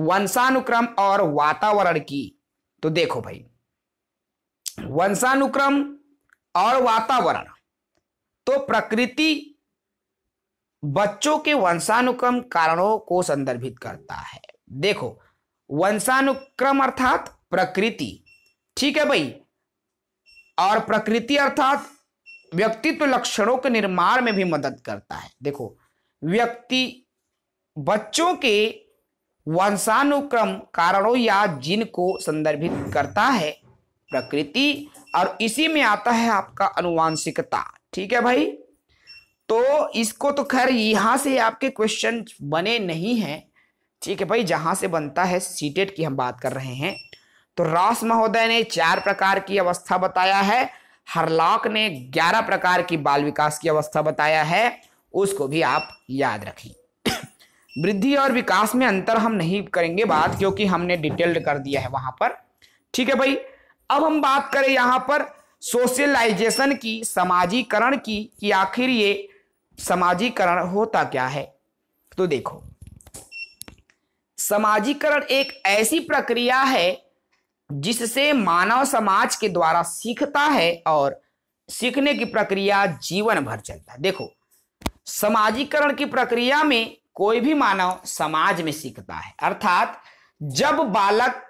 वंशानुक्रम और वातावरण की तो देखो भाई वंशानुक्रम और वातावरण तो प्रकृति बच्चों के वंशानुक्रम कारणों को संदर्भित करता है देखो वंशानुक्रम अर्थात प्रकृति ठीक है भाई और प्रकृति अर्थात व्यक्तित्व लक्षणों के निर्माण में भी मदद करता है देखो व्यक्ति बच्चों के वंशानुक्रम कारणों या जिन को संदर्भित करता है प्रकृति और इसी में आता है आपका अनुवांशिकता ठीक है भाई तो इसको तो खैर यहां से आपके क्वेश्चन बने नहीं हैं ठीक है भाई जहां से बनता है सीटेट की हम बात कर रहे हैं तो रास महोदय ने चार प्रकार की अवस्था बताया है हरलाक ने ग्यारह प्रकार की बाल विकास की अवस्था बताया है उसको भी आप याद रखें वृद्धि और विकास में अंतर हम नहीं करेंगे बात क्योंकि हमने डिटेल्ड कर दिया है वहां पर ठीक है भाई अब हम बात करें यहां पर सोशलाइजेशन की समाजीकरण की कि आखिर ये समाजीकरण होता क्या है तो देखो समाजीकरण एक ऐसी प्रक्रिया है जिससे मानव समाज के द्वारा सीखता है और सीखने की प्रक्रिया जीवन भर चलता है देखो समाजीकरण की प्रक्रिया में कोई भी मानव समाज में सीखता है अर्थात जब बालक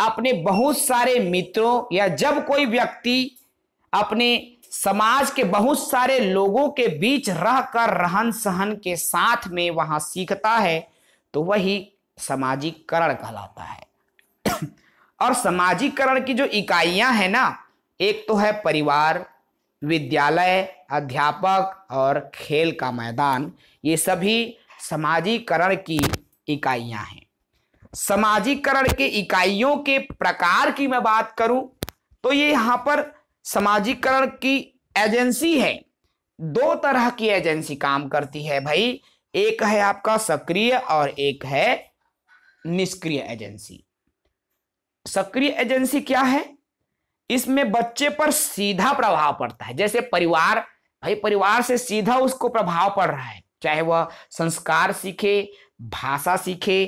अपने बहुत सारे मित्रों या जब कोई व्यक्ति अपने समाज के बहुत सारे लोगों के बीच रहकर रहन सहन के साथ में वहां सीखता है तो वही समाजीकरण कहलाता है और सामाजिकरण की जो इकाइयां हैं ना एक तो है परिवार विद्यालय अध्यापक और खेल का मैदान ये सभी समाजीकरण की इकाइयां हैं समाजीकरण के इकाइयों के प्रकार की मैं बात करूं तो ये यहां पर समाजीकरण की एजेंसी है दो तरह की एजेंसी काम करती है भाई एक है आपका सक्रिय और एक है निष्क्रिय एजेंसी सक्रिय एजेंसी क्या है इसमें बच्चे पर सीधा प्रभाव पड़ता है जैसे परिवार भाई परिवार से सीधा उसको प्रभाव पड़ रहा है चाहे वह संस्कार सीखे भाषा सीखे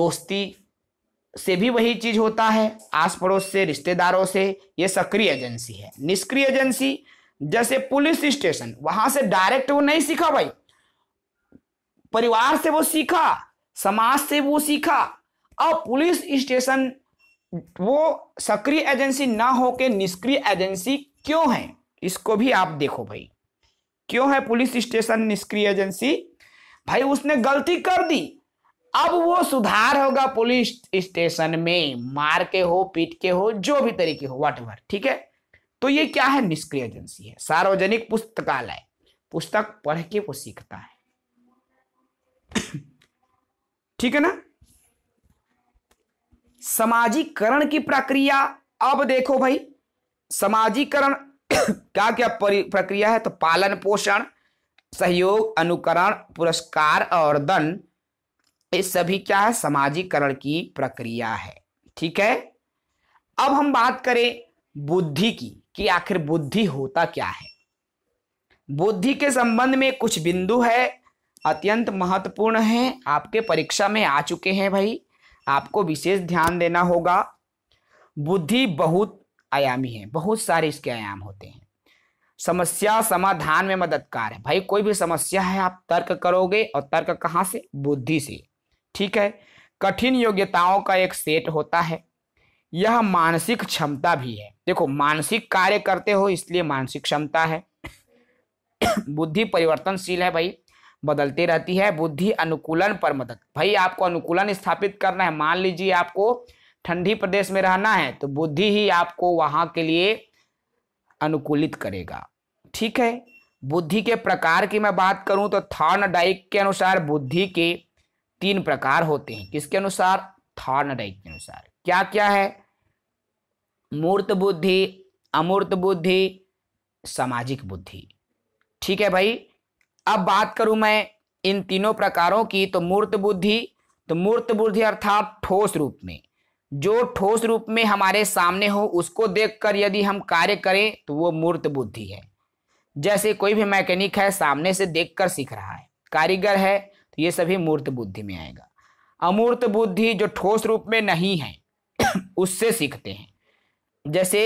दोस्ती से भी वही चीज होता है आस पड़ोस से रिश्तेदारों से ये सक्रिय एजेंसी है निष्क्रिय एजेंसी जैसे पुलिस स्टेशन वहां से डायरेक्ट वो नहीं सीखा भाई परिवार से वो सीखा समाज से वो सीखा अब पुलिस स्टेशन वो सक्रिय एजेंसी ना होकर निष्क्रिय एजेंसी क्यों है इसको भी आप देखो भाई क्यों है पुलिस स्टेशन निष्क्रिय एजेंसी भाई उसने गलती कर दी अब वो सुधार होगा पुलिस स्टेशन में मार के हो पीट के हो जो भी तरीके हो वट ठीक है तो ये क्या है निष्क्रिय एजेंसी है सार्वजनिक पुस्तकालय पुस्तक पढ़ के वो सीखता है ठीक है ना समाजीकरण की प्रक्रिया अब देखो भाई समाजीकरण क्या क्या प्रक्रिया है तो पालन पोषण सहयोग अनुकरण पुरस्कार और दंड ये सभी क्या है समाजीकरण की प्रक्रिया है ठीक है अब हम बात करें बुद्धि की कि आखिर बुद्धि होता क्या है बुद्धि के संबंध में कुछ बिंदु है अत्यंत महत्वपूर्ण है आपके परीक्षा में आ चुके हैं भाई आपको विशेष ध्यान देना होगा बुद्धि बहुत आयामी है बहुत सारे इसके आयाम होते हैं समस्या समाधान में मददगार है भाई कोई भी समस्या है आप तर्क करोगे और तर्क कहाँ से बुद्धि से ठीक है कठिन योग्यताओं का एक सेट होता है यह मानसिक क्षमता भी है देखो मानसिक कार्य करते हो इसलिए मानसिक क्षमता है बुद्धि परिवर्तनशील है भाई बदलती रहती है बुद्धि अनुकूलन पर मदद भाई आपको अनुकूलन स्थापित करना है मान लीजिए आपको ठंडी प्रदेश में रहना है तो बुद्धि ही आपको वहां के लिए अनुकूलित करेगा ठीक है बुद्धि के प्रकार की मैं बात करूं तो डाइक के अनुसार बुद्धि के तीन प्रकार होते हैं किसके अनुसार डाइक के अनुसार क्या क्या है मूर्त बुद्धि अमूर्त बुद्धि सामाजिक बुद्धि ठीक है भाई अब बात करूं मैं इन तीनों प्रकारों की तो मूर्त बुद्धि तो मूर्त बुद्धि अर्थात ठोस रूप में जो ठोस रूप में हमारे सामने हो उसको देखकर यदि हम कार्य करें तो वो मूर्त बुद्धि है जैसे कोई भी मैकेनिक है सामने से देखकर सीख रहा है कारीगर है तो ये सभी मूर्त बुद्धि में आएगा अमूर्त बुद्धि जो ठोस रूप में नहीं है उससे सीखते हैं जैसे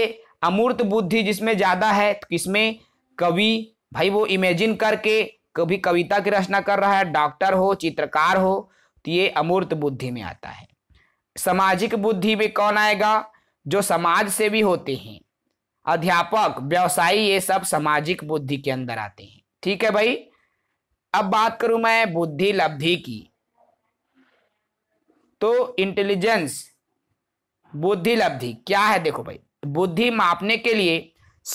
अमूर्त बुद्धि जिसमें ज़्यादा है तो किसमें कवि भाई वो इमेजिन करके कभी कविता की रचना कर रहा है डॉक्टर हो चित्रकार हो तो ये अमूर्त बुद्धि में आता है सामाजिक बुद्धि में कौन आएगा जो समाज से भी होते हैं अध्यापक व्यवसायी ये सब सामाजिक बुद्धि के अंदर आते हैं ठीक है भाई अब बात करूं मैं बुद्धि लब्धि की तो इंटेलिजेंस बुद्धि लब्धि क्या है देखो भाई बुद्धि मापने के लिए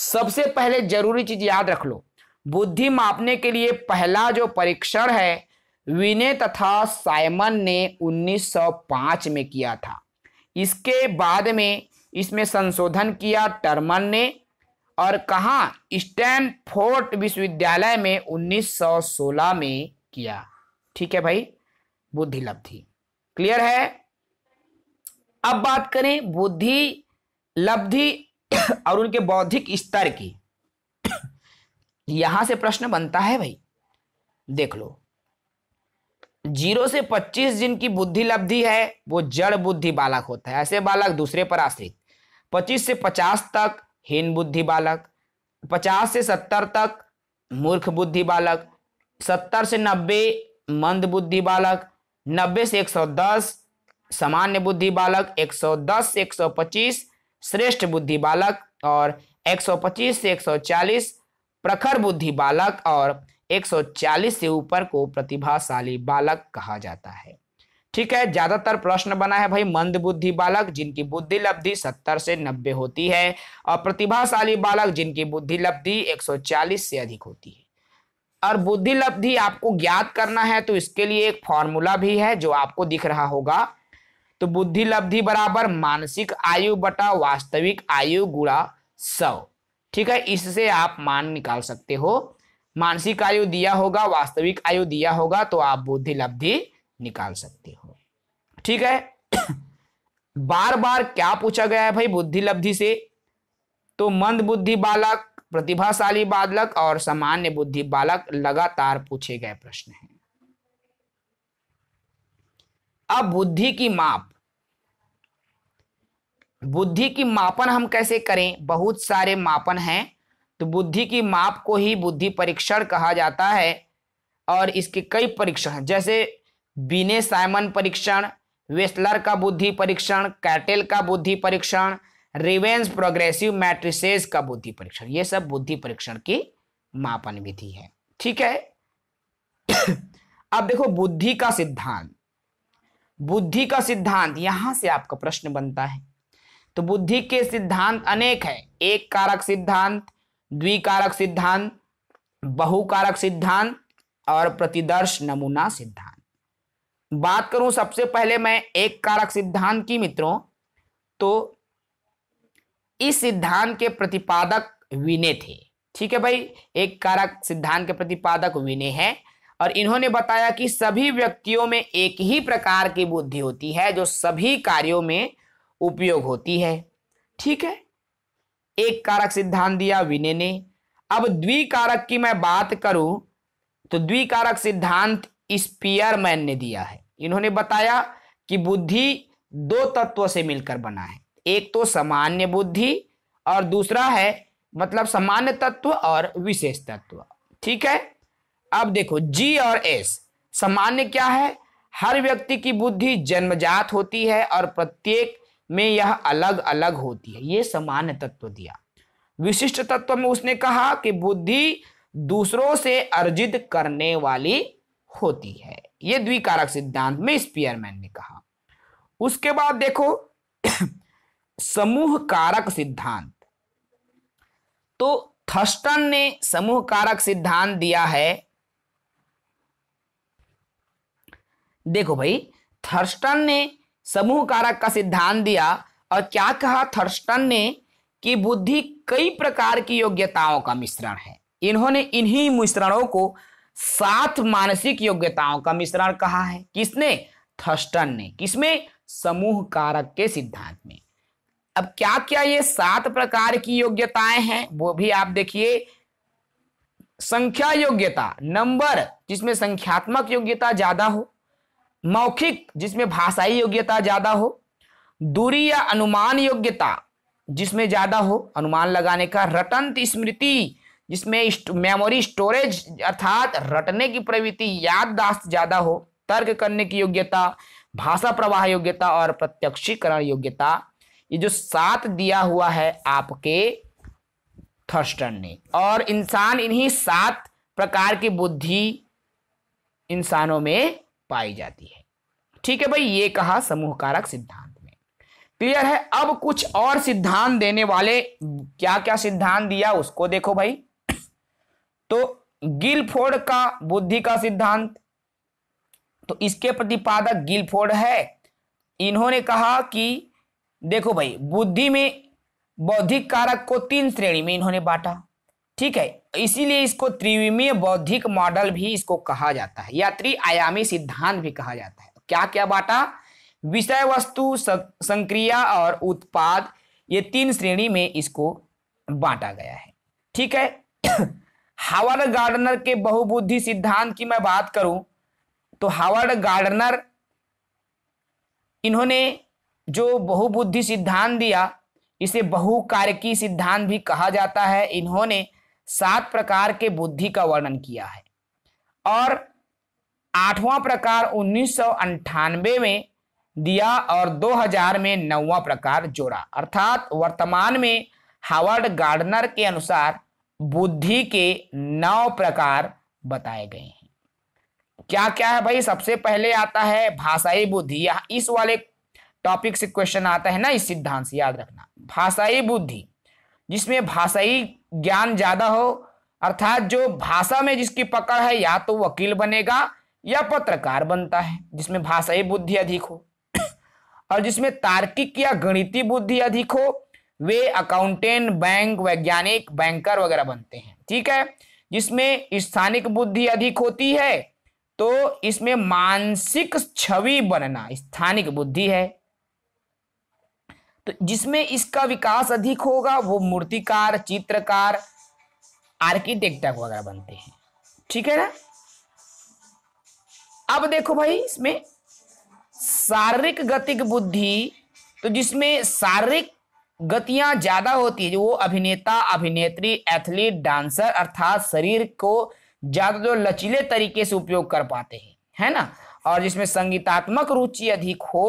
सबसे पहले जरूरी चीज याद रख लो बुद्धि मापने के लिए पहला जो परीक्षण है विनय तथा साइमन ने 1905 में किया था इसके बाद में इसमें संशोधन किया टर्मन ने और कहा स्टैनफोर्ट विश्वविद्यालय में 1916 में किया ठीक है भाई बुद्धि लब्धि क्लियर है अब बात करें बुद्धि लब्धि और उनके बौद्धिक स्तर की यहां से प्रश्न बनता है भाई देख लो जीरो से पच्चीस जिनकी बुद्धि लब्धि है वो जड़ बुद्धि बालक होता है ऐसे बालक दूसरे पर आश्रित पच्चीस से पचास तक हीन बुद्धि बालक पचास से सत्तर तक मूर्ख बुद्धि बालक सत्तर से नब्बे मंद बुद्धि बालक नब्बे से एक सौ दस सामान्य बुद्धि बालक एक सौ दस से एक सौ पच्चीस श्रेष्ठ बुद्धि बालक और एक सौ पच्चीस से एक सौ चालीस प्रखर बुद्धि बालक और 140 से ऊपर को प्रतिभाशाली बालक कहा जाता है ठीक है ज्यादातर प्रश्न बना है भाई मंद बुद्धि बालक जिनकी बुद्धि लब्धि 70 से 90 होती है और प्रतिभाशाली बालक जिनकी बुद्धि लब्धि 140 से अधिक होती है और बुद्धि लब्धि आपको ज्ञात करना है तो इसके लिए एक फॉर्मूला भी है जो आपको दिख रहा होगा तो बुद्धि लब्धि बराबर मानसिक आयु बटा वास्तविक आयु गुड़ा सौ ठीक है इससे आप मान निकाल सकते हो मानसिक आयु दिया होगा वास्तविक आयु दिया होगा तो आप बुद्धि लब्धि निकाल सकते हो ठीक है बार बार क्या पूछा गया है भाई बुद्धि लब्धि से तो मंद बुद्धि बालक प्रतिभाशाली बालक और सामान्य बुद्धि बालक लगातार पूछे गए प्रश्न हैं अब बुद्धि की माप बुद्धि की मापन हम कैसे करें बहुत सारे मापन हैं तो बुद्धि की माप को ही बुद्धि परीक्षण कहा जाता है और इसके कई परीक्षण हैं जैसे बीने साइमन परीक्षण वेस्लर का बुद्धि परीक्षण कैटेल का बुद्धि परीक्षण रिवेंस प्रोग्रेसिव मैट्रिसेस का बुद्धि परीक्षण ये सब बुद्धि परीक्षण की मापन विधि है ठीक है अब देखो बुद्धि का सिद्धांत बुद्धि का सिद्धांत यहां से आपका प्रश्न बनता है तो बुद्धि के सिद्धांत अनेक है एक कारक सिद्धांत द्विकारक सिद्धांत बहुकारक सिद्धांत और प्रतिदर्श नमूना सिद्धांत बात करूं सबसे पहले मैं एक कारक सिद्धांत की मित्रों तो इस सिद्धांत के प्रतिपादक विनय थे ठीक है भाई एक कारक सिद्धांत के प्रतिपादक विनय है और इन्होंने बताया कि सभी व्यक्तियों में एक ही प्रकार की बुद्धि होती है जो सभी कार्यों में उपयोग होती है ठीक है एक कारक सिद्धांत दिया विनय ने अब द्विकारक की मैं बात करूं तो द्विकारक सिद्धांत मैन ने दिया है इन्होंने बताया कि बुद्धि दो तत्व से मिलकर बना है एक तो सामान्य बुद्धि और दूसरा है मतलब सामान्य तत्व और विशेष तत्व ठीक है अब देखो जी और एस सामान्य क्या है हर व्यक्ति की बुद्धि जन्मजात होती है और प्रत्येक में यह अलग अलग होती है यह समान तत्व दिया विशिष्ट तत्व में उसने कहा कि बुद्धि दूसरों से अर्जित करने वाली होती है यह द्विकारक सिद्धांत में स्पीयरमैन ने कहा उसके बाद देखो समूह कारक सिद्धांत तो थस्टन ने समूह कारक सिद्धांत दिया है देखो भाई थर्स्टन ने समूह कारक का सिद्धांत दिया और क्या कहा थर्स्टन ने कि बुद्धि कई प्रकार की योग्यताओं का मिश्रण है इन्होंने इन्हीं मिश्रणों को सात मानसिक योग्यताओं का मिश्रण कहा है किसने थर्स्टन ने किसमें समूह कारक के सिद्धांत में अब क्या क्या ये सात प्रकार की योग्यताएं हैं वो भी आप देखिए संख्या योग्यता नंबर जिसमें संख्यात्मक योग्यता ज्यादा हो मौखिक जिसमें भाषाई योग्यता ज्यादा हो दूरी या अनुमान योग्यता जिसमें ज्यादा हो अनुमान लगाने का रटंत स्मृति जिसमें मेमोरी स्टोरेज अर्थात रटने की प्रवृत्ति याददाश्त ज्यादा हो तर्क करने की योग्यता भाषा प्रवाह योग्यता और प्रत्यक्षीकरण योग्यता ये जो सात दिया हुआ है आपके थर्स्टन ने और इंसान इन्हीं सात प्रकार की बुद्धि इंसानों में पाई जाती है ठीक है भाई ये कहा समूह कारक सिद्धांत में क्लियर है अब कुछ और सिद्धांत देने वाले क्या क्या सिद्धांत दिया उसको देखो भाई तो गिलफोर्ड का बुद्धि का सिद्धांत तो इसके प्रतिपादक गिलफोर्ड है इन्होंने कहा कि देखो भाई बुद्धि में बौद्धिक कारक को तीन श्रेणी में इन्होंने बांटा ठीक है इसीलिए इसको त्रिविमीय बौद्धिक मॉडल भी इसको कहा जाता है या त्रिआयामी सिद्धांत भी कहा जाता है क्या क्या बाटा विषय वस्तु संक्रिया और उत्पाद ये तीन श्रेणी में इसको बांटा गया है ठीक है हावर्ड गार्डनर के बहुबुद्धि सिद्धांत की मैं बात करूं तो हावर्ड गार्डनर इन्होंने जो बहुबुद्धि सिद्धांत दिया इसे बहुकारकी सिद्धांत भी कहा जाता है इन्होंने सात प्रकार के बुद्धि का वर्णन किया है और आठवां प्रकार उन्नीस में दिया और 2000 में नौवा प्रकार जोड़ा अर्थात वर्तमान में हावर्ड गार्डनर के अनुसार बुद्धि के नौ प्रकार बताए गए हैं क्या क्या है भाई सबसे पहले आता है भाषाई बुद्धि इस वाले टॉपिक से क्वेश्चन आता है ना इस सिद्धांत से याद रखना भाषाई बुद्धि जिसमें भाषाई ज्ञान ज्यादा हो अर्थात जो भाषा में जिसकी पकड़ है या तो वकील बनेगा या पत्रकार बनता है जिसमें भाषाई बुद्धि अधिक हो और जिसमें तार्किक या गणितीय बुद्धि अधिक हो वे अकाउंटेंट बैंक वैज्ञानिक बैंकर वगैरह बनते हैं ठीक है जिसमें स्थानिक बुद्धि अधिक होती है तो इसमें मानसिक छवि बनना स्थानिक बुद्धि है तो जिसमें इसका विकास अधिक होगा वो मूर्तिकार चित्रकार आर्किटेक्ट वगैरह बनते हैं ठीक है ना अब देखो भाई इसमें शारीरिक गतिक बुद्धि तो जिसमें शारीरिक गतियां ज्यादा होती है जो वो अभिनेता अभिनेत्री एथलीट डांसर अर्थात शरीर को ज्यादा जो लचीले तरीके से उपयोग कर पाते हैं है ना और जिसमें संगीतात्मक रुचि अधिक हो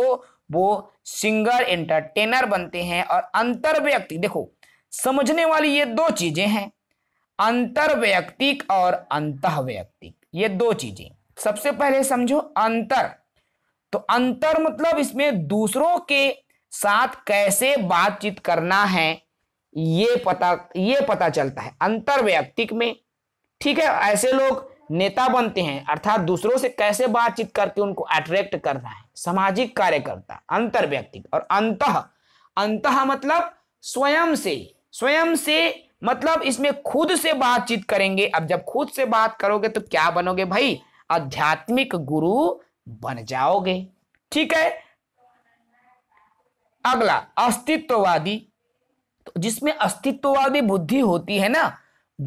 वो सिंगर एंटरटेनर बनते हैं और व्यक्ति देखो समझने वाली ये दो चीजें हैं व्यक्तिक और व्यक्तिक ये दो चीजें सबसे पहले समझो अंतर तो अंतर मतलब इसमें दूसरों के साथ कैसे बातचीत करना है ये पता ये पता चलता है व्यक्तिक में ठीक है ऐसे लोग नेता बनते हैं अर्थात दूसरों से कैसे बातचीत करके उनको अट्रैक्ट करना है सामाजिक कार्यकर्ता अंतर व्यक्ति और अंत अंत मतलब स्वयं से स्वयं से मतलब इसमें खुद से बातचीत करेंगे अब जब खुद से बात करोगे तो क्या बनोगे भाई आध्यात्मिक गुरु बन जाओगे ठीक है अगला अस्तित्ववादी तो जिसमें अस्तित्ववादी बुद्धि होती है ना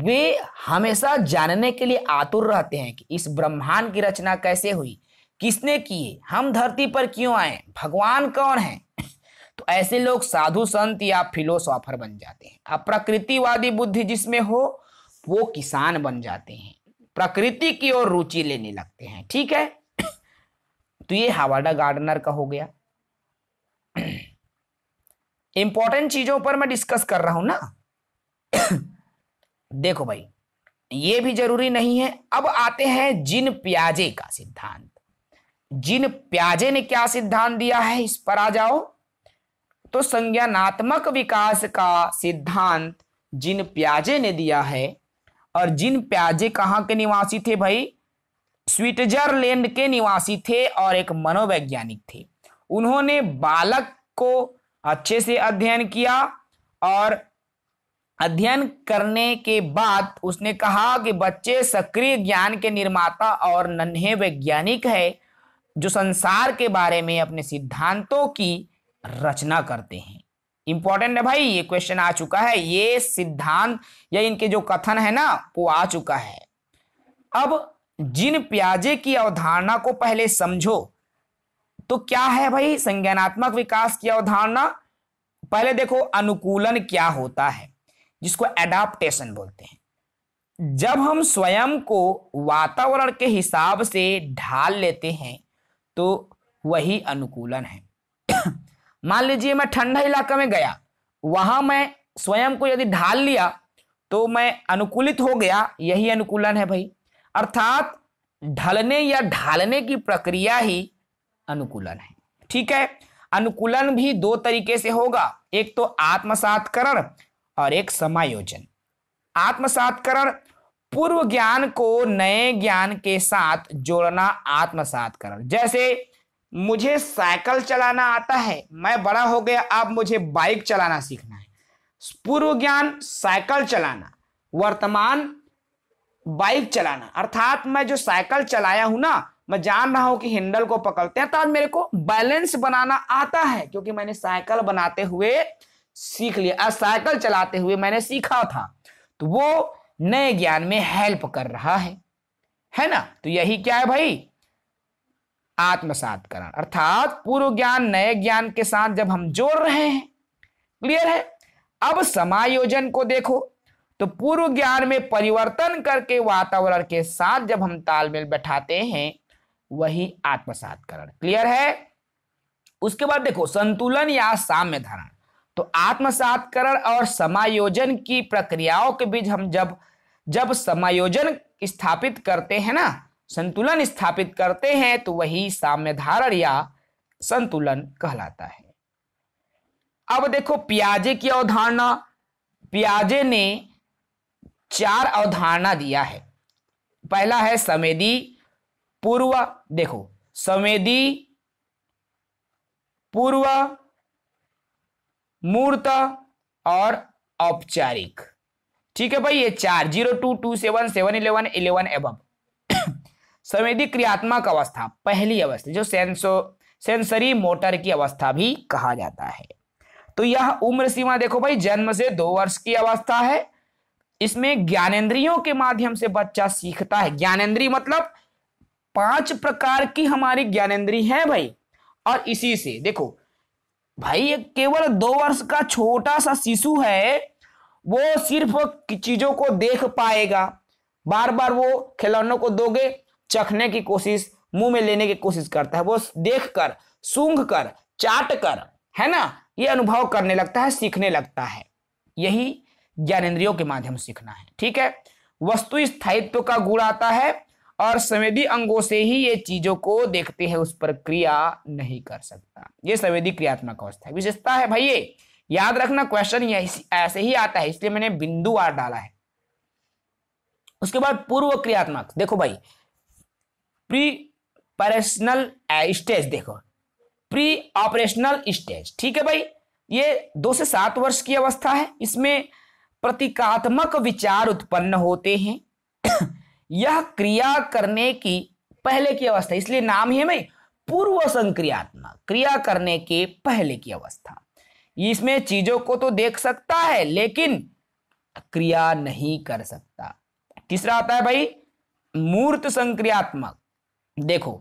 वे हमेशा जानने के लिए आतुर रहते हैं कि इस ब्रह्मांड की रचना कैसे हुई किसने किए हम धरती पर क्यों आए भगवान कौन है तो ऐसे लोग साधु संत या फिलोसॉफर बन जाते हैं अब प्रकृतिवादी बुद्धि जिसमें हो वो किसान बन जाते हैं प्रकृति की ओर रुचि लेने लगते हैं ठीक है तो ये हवाडा गार्डनर का हो गया इंपॉर्टेंट चीजों पर मैं डिस्कस कर रहा हूं ना देखो भाई ये भी जरूरी नहीं है अब आते हैं जिन प्याजे का सिद्धांत जिन प्याजे ने क्या सिद्धांत दिया है इस पर आ जाओ तो संज्ञानात्मक विकास का सिद्धांत जिन प्याजे ने दिया है और जिन प्याजे कहां के निवासी थे भाई स्विट्जरलैंड के निवासी थे और एक मनोवैज्ञानिक थे उन्होंने बालक को अच्छे से अध्ययन किया और अध्ययन करने के बाद उसने कहा कि बच्चे सक्रिय ज्ञान के निर्माता और नन्हे वैज्ञानिक है जो संसार के बारे में अपने सिद्धांतों की रचना करते हैं इंपॉर्टेंट है भाई ये क्वेश्चन आ चुका है ये सिद्धांत या इनके जो कथन है ना वो आ चुका है अब जिन प्याजे की अवधारणा को पहले समझो तो क्या है भाई संज्ञानात्मक विकास की अवधारणा पहले देखो अनुकूलन क्या होता है जिसको एडाप्टेशन बोलते हैं जब हम स्वयं को वातावरण के हिसाब से ढाल लेते हैं तो वही अनुकूलन है मान लीजिए मैं ठंडा इलाका में गया वहां मैं स्वयं को यदि ढाल लिया तो मैं अनुकूलित हो गया यही अनुकूलन है भाई अर्थात ढलने या ढालने की प्रक्रिया ही अनुकूलन है ठीक है अनुकूलन भी दो तरीके से होगा एक तो आत्मसातकरण और एक समायोजन आत्मसातकरण पूर्व ज्ञान को नए ज्ञान के साथ जोड़ना आत्मसात कर जैसे मुझे साइकिल चलाना आता है मैं बड़ा हो गया अब मुझे बाइक चलाना सीखना है पूर्व ज्ञान साइकिल चलाना वर्तमान बाइक चलाना अर्थात मैं जो साइकिल चलाया हूं ना मैं जान रहा हूं कि हैंडल को पकड़ते हैं तो आज मेरे को बैलेंस बनाना आता है क्योंकि मैंने साइकिल बनाते हुए सीख लिया साइकिल चलाते हुए मैंने सीखा था तो वो नए ज्ञान में हेल्प कर रहा है है ना तो यही क्या है भाई आत्मसात करण अर्थात पूर्व ज्ञान नए ज्ञान के साथ जब हम जोड़ रहे हैं क्लियर है अब समायोजन को देखो तो पूर्व ज्ञान में परिवर्तन करके वातावरण के साथ जब हम तालमेल बैठाते हैं वही आत्मसातकरण क्लियर है उसके बाद देखो संतुलन या साम्य धारण तो आत्मसातकरण और समायोजन की प्रक्रियाओं के बीच हम जब जब समायोजन स्थापित करते हैं ना संतुलन स्थापित करते हैं तो वही साम्य धारण या संतुलन कहलाता है अब देखो प्याजे की अवधारणा प्याजे ने चार अवधारणा दिया है पहला है समेदी पूर्व देखो समेदी पूर्व मूर्त और औपचारिक ठीक है भाई ये चार zero two two seven seven eleven eleven एवं संवेदी क्रियात्मक अवस्था पहली अवस्था जो सेंसो सेंसरी मोटर की अवस्था भी कहा जाता है तो यह उम्र सीमा देखो भाई जन्म से दो वर्ष की अवस्था है इसमें ज्ञानेन्द्रियों के माध्यम से बच्चा सीखता है ज्ञानेन्द्रीय मतलब पांच प्रकार की हमारी ज्ञानेन्द्रीय है भाई और इसी से देखो भाई ये केवल दो वर्ष का छोटा सा शिशु है वो सिर्फ चीजों को देख पाएगा बार बार वो खिलौनों को दोगे चखने की कोशिश मुंह में लेने की कोशिश करता है वो देख कर सूंघ कर चाट कर है ना ये अनुभव करने लगता है सीखने लगता है यही ज्ञानेन्द्रियों के माध्यम सीखना है ठीक है वस्तु स्थायित्व का गुण आता है और संवेदी अंगों से ही ये चीजों को देखते हैं उस पर क्रिया नहीं कर सकता ये संवेदी क्रियात्मक अवस्था है विशेषता है भाई ये याद रखना क्वेश्चन ऐसे ही आता है इसलिए मैंने बिंदु आर डाला है उसके बाद पूर्व क्रियात्मक देखो भाई प्री ऑपरेशनल स्टेज देखो प्री ऑपरेशनल स्टेज ठीक है भाई ये दो से सात वर्ष की अवस्था है इसमें प्रतीकात्मक विचार उत्पन्न होते हैं यह क्रिया करने की पहले की अवस्था इसलिए नाम ही है भाई पूर्व संक्रियात्मक क्रिया करने के पहले की अवस्था इसमें चीजों को तो देख सकता है लेकिन क्रिया नहीं कर सकता तीसरा आता है भाई मूर्त संक्रियात्मक देखो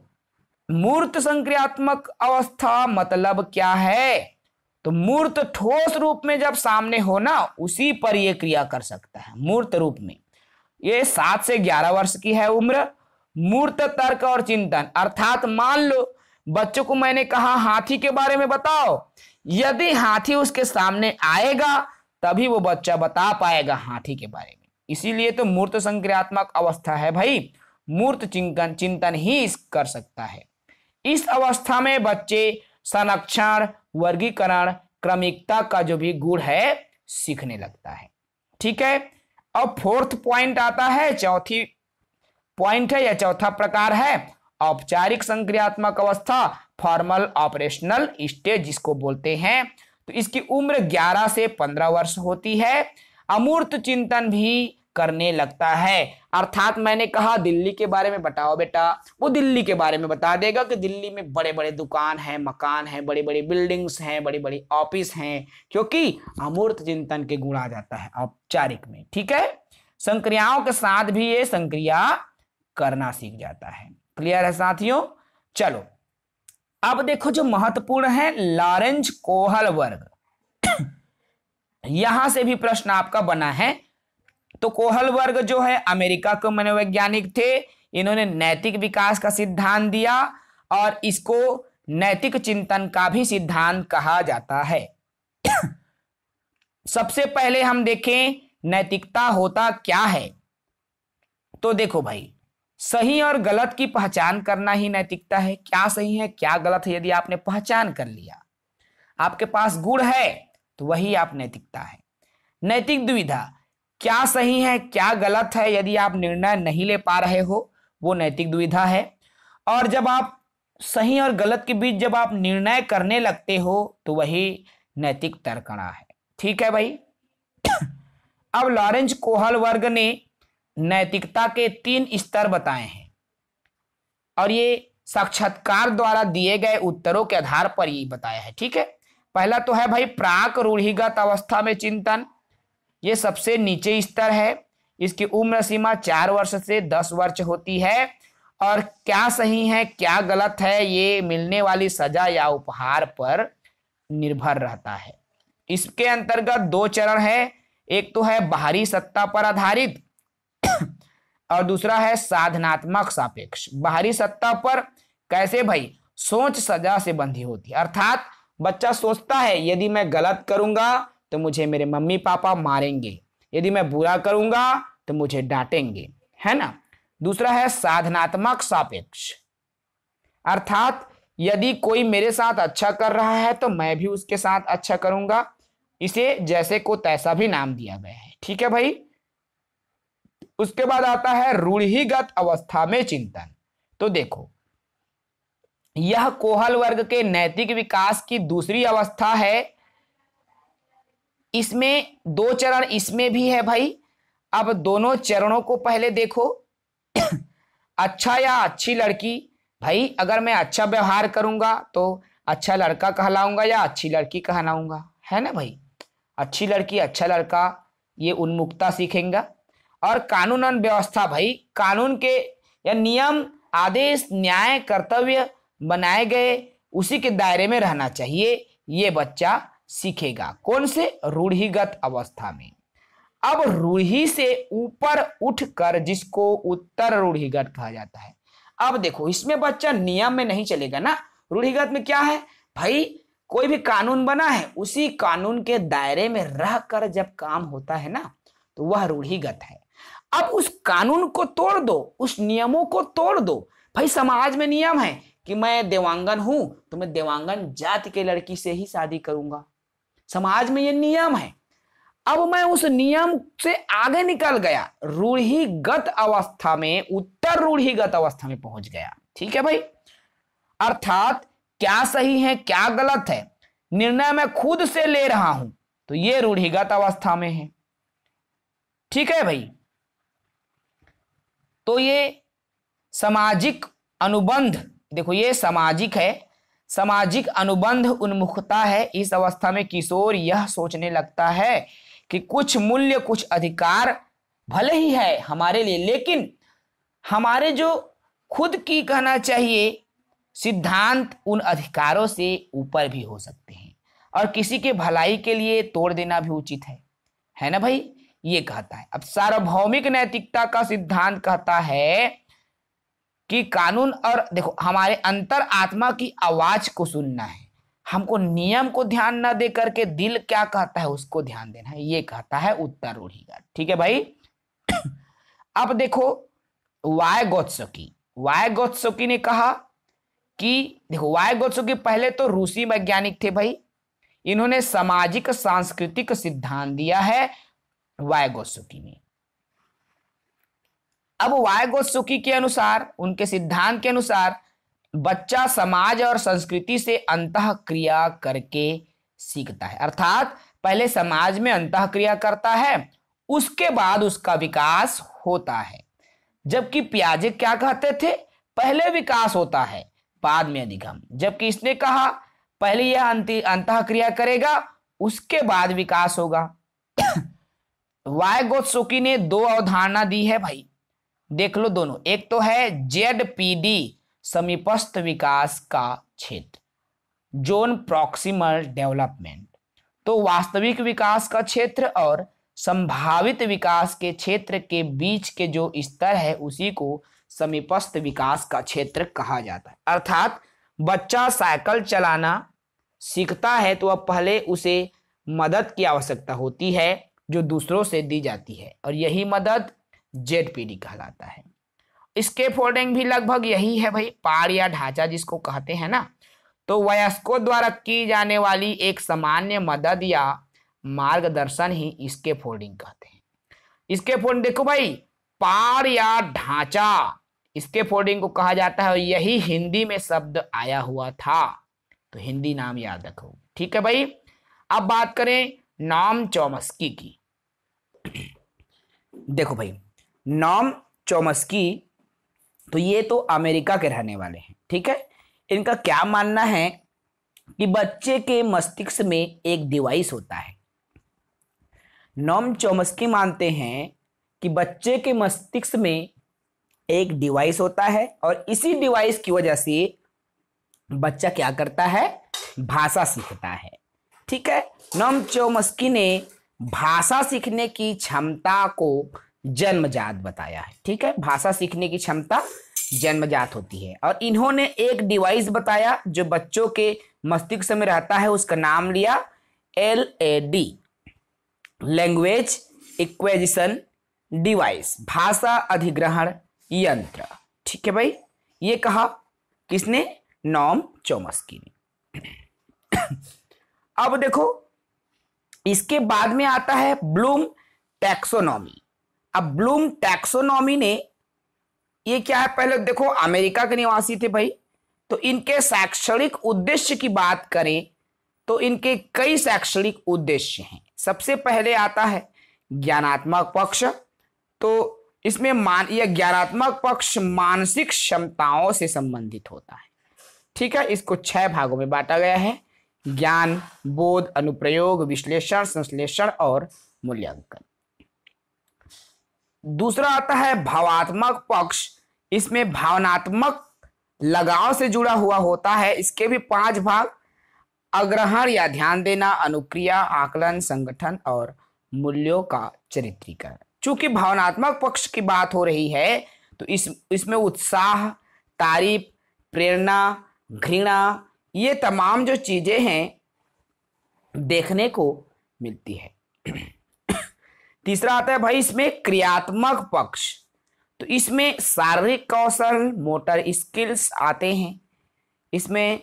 मूर्त संक्रियात्मक अवस्था मतलब क्या है तो मूर्त ठोस रूप में जब सामने हो ना उसी पर यह क्रिया कर सकता है मूर्त रूप में ये सात से ग्यारह वर्ष की है उम्र मूर्त तर्क और चिंतन अर्थात मान लो बच्चों को मैंने कहा हाथी के बारे में बताओ यदि हाथी उसके सामने आएगा तभी वो बच्चा बता पाएगा हाथी के बारे में इसीलिए तो मूर्त संक्रियात्मक अवस्था है भाई मूर्त चिंतन चिंतन ही कर सकता है इस अवस्था में बच्चे संरक्षण वर्गीकरण क्रमिकता का जो भी गुण है सीखने लगता है ठीक है अब फोर्थ पॉइंट आता है चौथी पॉइंट है या चौथा प्रकार है औपचारिक संक्रियात्मक अवस्था फॉर्मल ऑपरेशनल स्टेज जिसको बोलते हैं तो इसकी उम्र 11 से 15 वर्ष होती है अमूर्त चिंतन भी करने लगता है अर्थात मैंने कहा दिल्ली के बारे में बताओ बेटा वो दिल्ली के बारे में बता देगा कि दिल्ली में बड़े बड़े दुकान हैं मकान हैं बड़ी बड़ी बिल्डिंग्स हैं बड़ी बड़ी ऑफिस हैं क्योंकि अमूर्त चिंतन के गुण आ जाता है औपचारिक में ठीक है संक्रियाओं के साथ भी ये संक्रिया करना सीख जाता है क्लियर है साथियों चलो अब देखो जो महत्वपूर्ण है लॉरेंज कोहल वर्ग यहां से भी प्रश्न आपका बना है तो कोहल वर्ग जो है अमेरिका के मनोवैज्ञानिक थे इन्होंने नैतिक विकास का सिद्धांत दिया और इसको नैतिक चिंतन का भी सिद्धांत कहा जाता है सबसे पहले हम देखें नैतिकता होता क्या है तो देखो भाई सही और गलत की पहचान करना ही नैतिकता है क्या सही है क्या गलत है यदि आपने पहचान कर लिया आपके पास गुण है तो वही आप नैतिकता है नैतिक दुविधा क्या सही है क्या गलत है यदि आप निर्णय नहीं ले पा रहे हो वो नैतिक दुविधा है और जब आप सही और गलत के बीच जब आप निर्णय करने लगते हो तो वही नैतिक तर्कणा है ठीक है भाई अब लॉरेंस कोहल वर्ग ने नैतिकता के तीन स्तर बताए हैं और ये साक्षात्कार द्वारा दिए गए उत्तरों के आधार पर ये बताया है ठीक है पहला तो है भाई प्राक रूढ़िगत अवस्था में चिंतन ये सबसे नीचे स्तर है इसकी उम्र सीमा चार वर्ष से दस वर्ष होती है और क्या सही है क्या गलत है ये मिलने वाली सजा या उपहार पर निर्भर रहता है इसके अंतर्गत दो चरण है एक तो है बाहरी सत्ता पर आधारित और दूसरा है साधनात्मक सापेक्ष बाहरी सत्ता पर कैसे भाई सोच सजा से बंधी होती है अर्थात बच्चा सोचता है यदि मैं गलत करूंगा तो मुझे मेरे मम्मी पापा मारेंगे यदि मैं बुरा करूंगा तो मुझे डांटेंगे है ना दूसरा है साधनात्मक सापेक्ष अर्थात यदि कोई मेरे साथ अच्छा कर रहा है तो मैं भी उसके साथ अच्छा करूंगा इसे जैसे को तैसा भी नाम दिया गया है ठीक है भाई उसके बाद आता है रूढ़िगत अवस्था में चिंतन तो देखो यह कोहल वर्ग के नैतिक विकास की दूसरी अवस्था है इसमें दो चरण इसमें भी है भाई अब दोनों चरणों को पहले देखो अच्छा या अच्छी लड़की भाई अगर मैं अच्छा व्यवहार करूंगा तो अच्छा लड़का कहलाऊंगा या अच्छी लड़की कहलाऊंगा है ना भाई अच्छी लड़की अच्छा लड़का ये उन्मुक्ता सीखेगा और कानून व्यवस्था भाई कानून के या नियम आदेश न्याय कर्तव्य बनाए गए उसी के दायरे में रहना चाहिए ये बच्चा सीखेगा कौन से रूढ़िगत अवस्था में अब रूढ़ी से ऊपर उठकर जिसको उत्तर रूढ़िगत कहा जाता है अब देखो इसमें बच्चा नियम में नहीं चलेगा ना रूढ़िगत में क्या है भाई कोई भी कानून बना है उसी कानून के दायरे में रह कर जब काम होता है ना तो वह रूढ़िगत है अब उस कानून को तोड़ दो उस नियमों को तोड़ दो भाई समाज में नियम है कि मैं देवांगन हूं तो मैं देवांगन जाति के लड़की से ही शादी करूंगा समाज में ये नियम है अब मैं उस नियम से आगे निकल गया रूढ़िगत अवस्था में उत्तर रूढ़िगत अवस्था में पहुंच गया ठीक है भाई अर्थात क्या सही है क्या गलत है निर्णय मैं खुद से ले रहा हूं तो ये रूढ़िगत अवस्था में है ठीक है भाई तो ये सामाजिक अनुबंध देखो ये सामाजिक है सामाजिक अनुबंध उन्मुखता है इस अवस्था में किशोर यह सोचने लगता है कि कुछ मूल्य कुछ अधिकार भले ही है हमारे लिए लेकिन हमारे जो खुद की कहना चाहिए सिद्धांत उन अधिकारों से ऊपर भी हो सकते हैं और किसी के भलाई के लिए तोड़ देना भी उचित है है ना भाई ये कहता है अब सार्वभौमिक नैतिकता का सिद्धांत कहता है कि कानून और देखो हमारे अंतर आत्मा की आवाज को सुनना है हमको नियम को ध्यान ना दे करके दिल क्या कहता है उसको ध्यान देना है ये कहता है उत्तर रूढ़िगा ठीक है भाई अब देखो वाय गोत्सुकी वाय गोत्सुकी ने कहा कि देखो वाय गोत्सुकी पहले तो रूसी वैज्ञानिक थे भाई इन्होंने सामाजिक सांस्कृतिक सिद्धांत दिया है वायगोसुकी में अब वायगोत्सुकी के अनुसार उनके सिद्धांत के अनुसार बच्चा समाज और संस्कृति से अंत क्रिया करके सीखता है अर्थात पहले समाज में अंत क्रिया करता है उसके बाद उसका विकास होता है जबकि प्याजे क्या कहते थे पहले विकास होता है बाद में अधिगम जबकि इसने कहा पहले यह अंत क्रिया करेगा उसके बाद विकास होगा वाई गोत्सुकी ने दो अवधारणा दी है भाई देख लो दोनों एक तो है जेड पी डी समीपस्थ विकास का क्षेत्र जोन प्रॉक्सिमल डेवलपमेंट तो वास्तविक विकास का क्षेत्र और संभावित विकास के क्षेत्र के बीच के जो स्तर है उसी को समीपस्थ विकास का क्षेत्र कहा जाता है अर्थात बच्चा साइकिल चलाना सीखता है तो अब पहले उसे मदद की आवश्यकता होती है जो दूसरों से दी जाती है और यही मदद जेड पी डी कहलाता है इसके फोल्डिंग भी लगभग यही है भाई पार या ढांचा जिसको कहते हैं ना तो वयस्कों द्वारा की जाने वाली एक सामान्य मदद या मार्गदर्शन ही इसके फोल्डिंग कहते हैं इसके फोल्डिंग देखो भाई पार या ढांचा इसके फोल्डिंग को कहा जाता है और यही हिंदी में शब्द आया हुआ था तो हिंदी नाम याद रखो ठीक है भाई अब बात करें नाम चौमस्की की देखो भाई नॉम चोमस्की तो ये तो अमेरिका के रहने वाले हैं ठीक है इनका क्या मानना है कि बच्चे के मस्तिष्क में एक डिवाइस होता है नॉम चोमस्की मानते हैं कि बच्चे के मस्तिष्क में एक डिवाइस होता है और इसी डिवाइस की वजह से बच्चा क्या करता है भाषा सीखता है ठीक है नॉम चोमस्की ने भाषा सीखने की क्षमता को जन्मजात बताया है ठीक है भाषा सीखने की क्षमता जन्मजात होती है और इन्होंने एक डिवाइस बताया जो बच्चों के मस्तिष्क में रहता है उसका नाम लिया L A D language acquisition device भाषा अधिग्रहण यंत्र ठीक है भाई ये कहा किसने नॉम चोमस्की ने अब देखो इसके बाद में आता है ब्लूम टैक्सोनॉमी अब ब्लूम टैक्सोनॉमी ने ये क्या है पहले देखो अमेरिका के निवासी थे भाई तो इनके शैक्षणिक उद्देश्य की बात करें तो इनके कई शैक्षणिक उद्देश्य हैं सबसे पहले आता है ज्ञानात्मक पक्ष तो इसमें मान यह ज्ञानात्मक पक्ष मानसिक क्षमताओं से संबंधित होता है ठीक है इसको छह भागों में बांटा गया है ज्ञान बोध अनुप्रयोग विश्लेषण संश्लेषण और मूल्यांकन दूसरा आता है भावात्मक पक्ष इसमें भावनात्मक लगाव से जुड़ा हुआ होता है इसके भी पांच भाग अग्रहण या ध्यान देना अनुक्रिया आकलन संगठन और मूल्यों का चरित्रीकरण चूंकि भावनात्मक पक्ष की बात हो रही है तो इस इसमें उत्साह तारीफ प्रेरणा घृणा ये तमाम जो चीज़ें हैं देखने को मिलती है तीसरा आता है भाई इसमें क्रियात्मक पक्ष तो इसमें शारीरिक कौशल मोटर स्किल्स आते हैं इसमें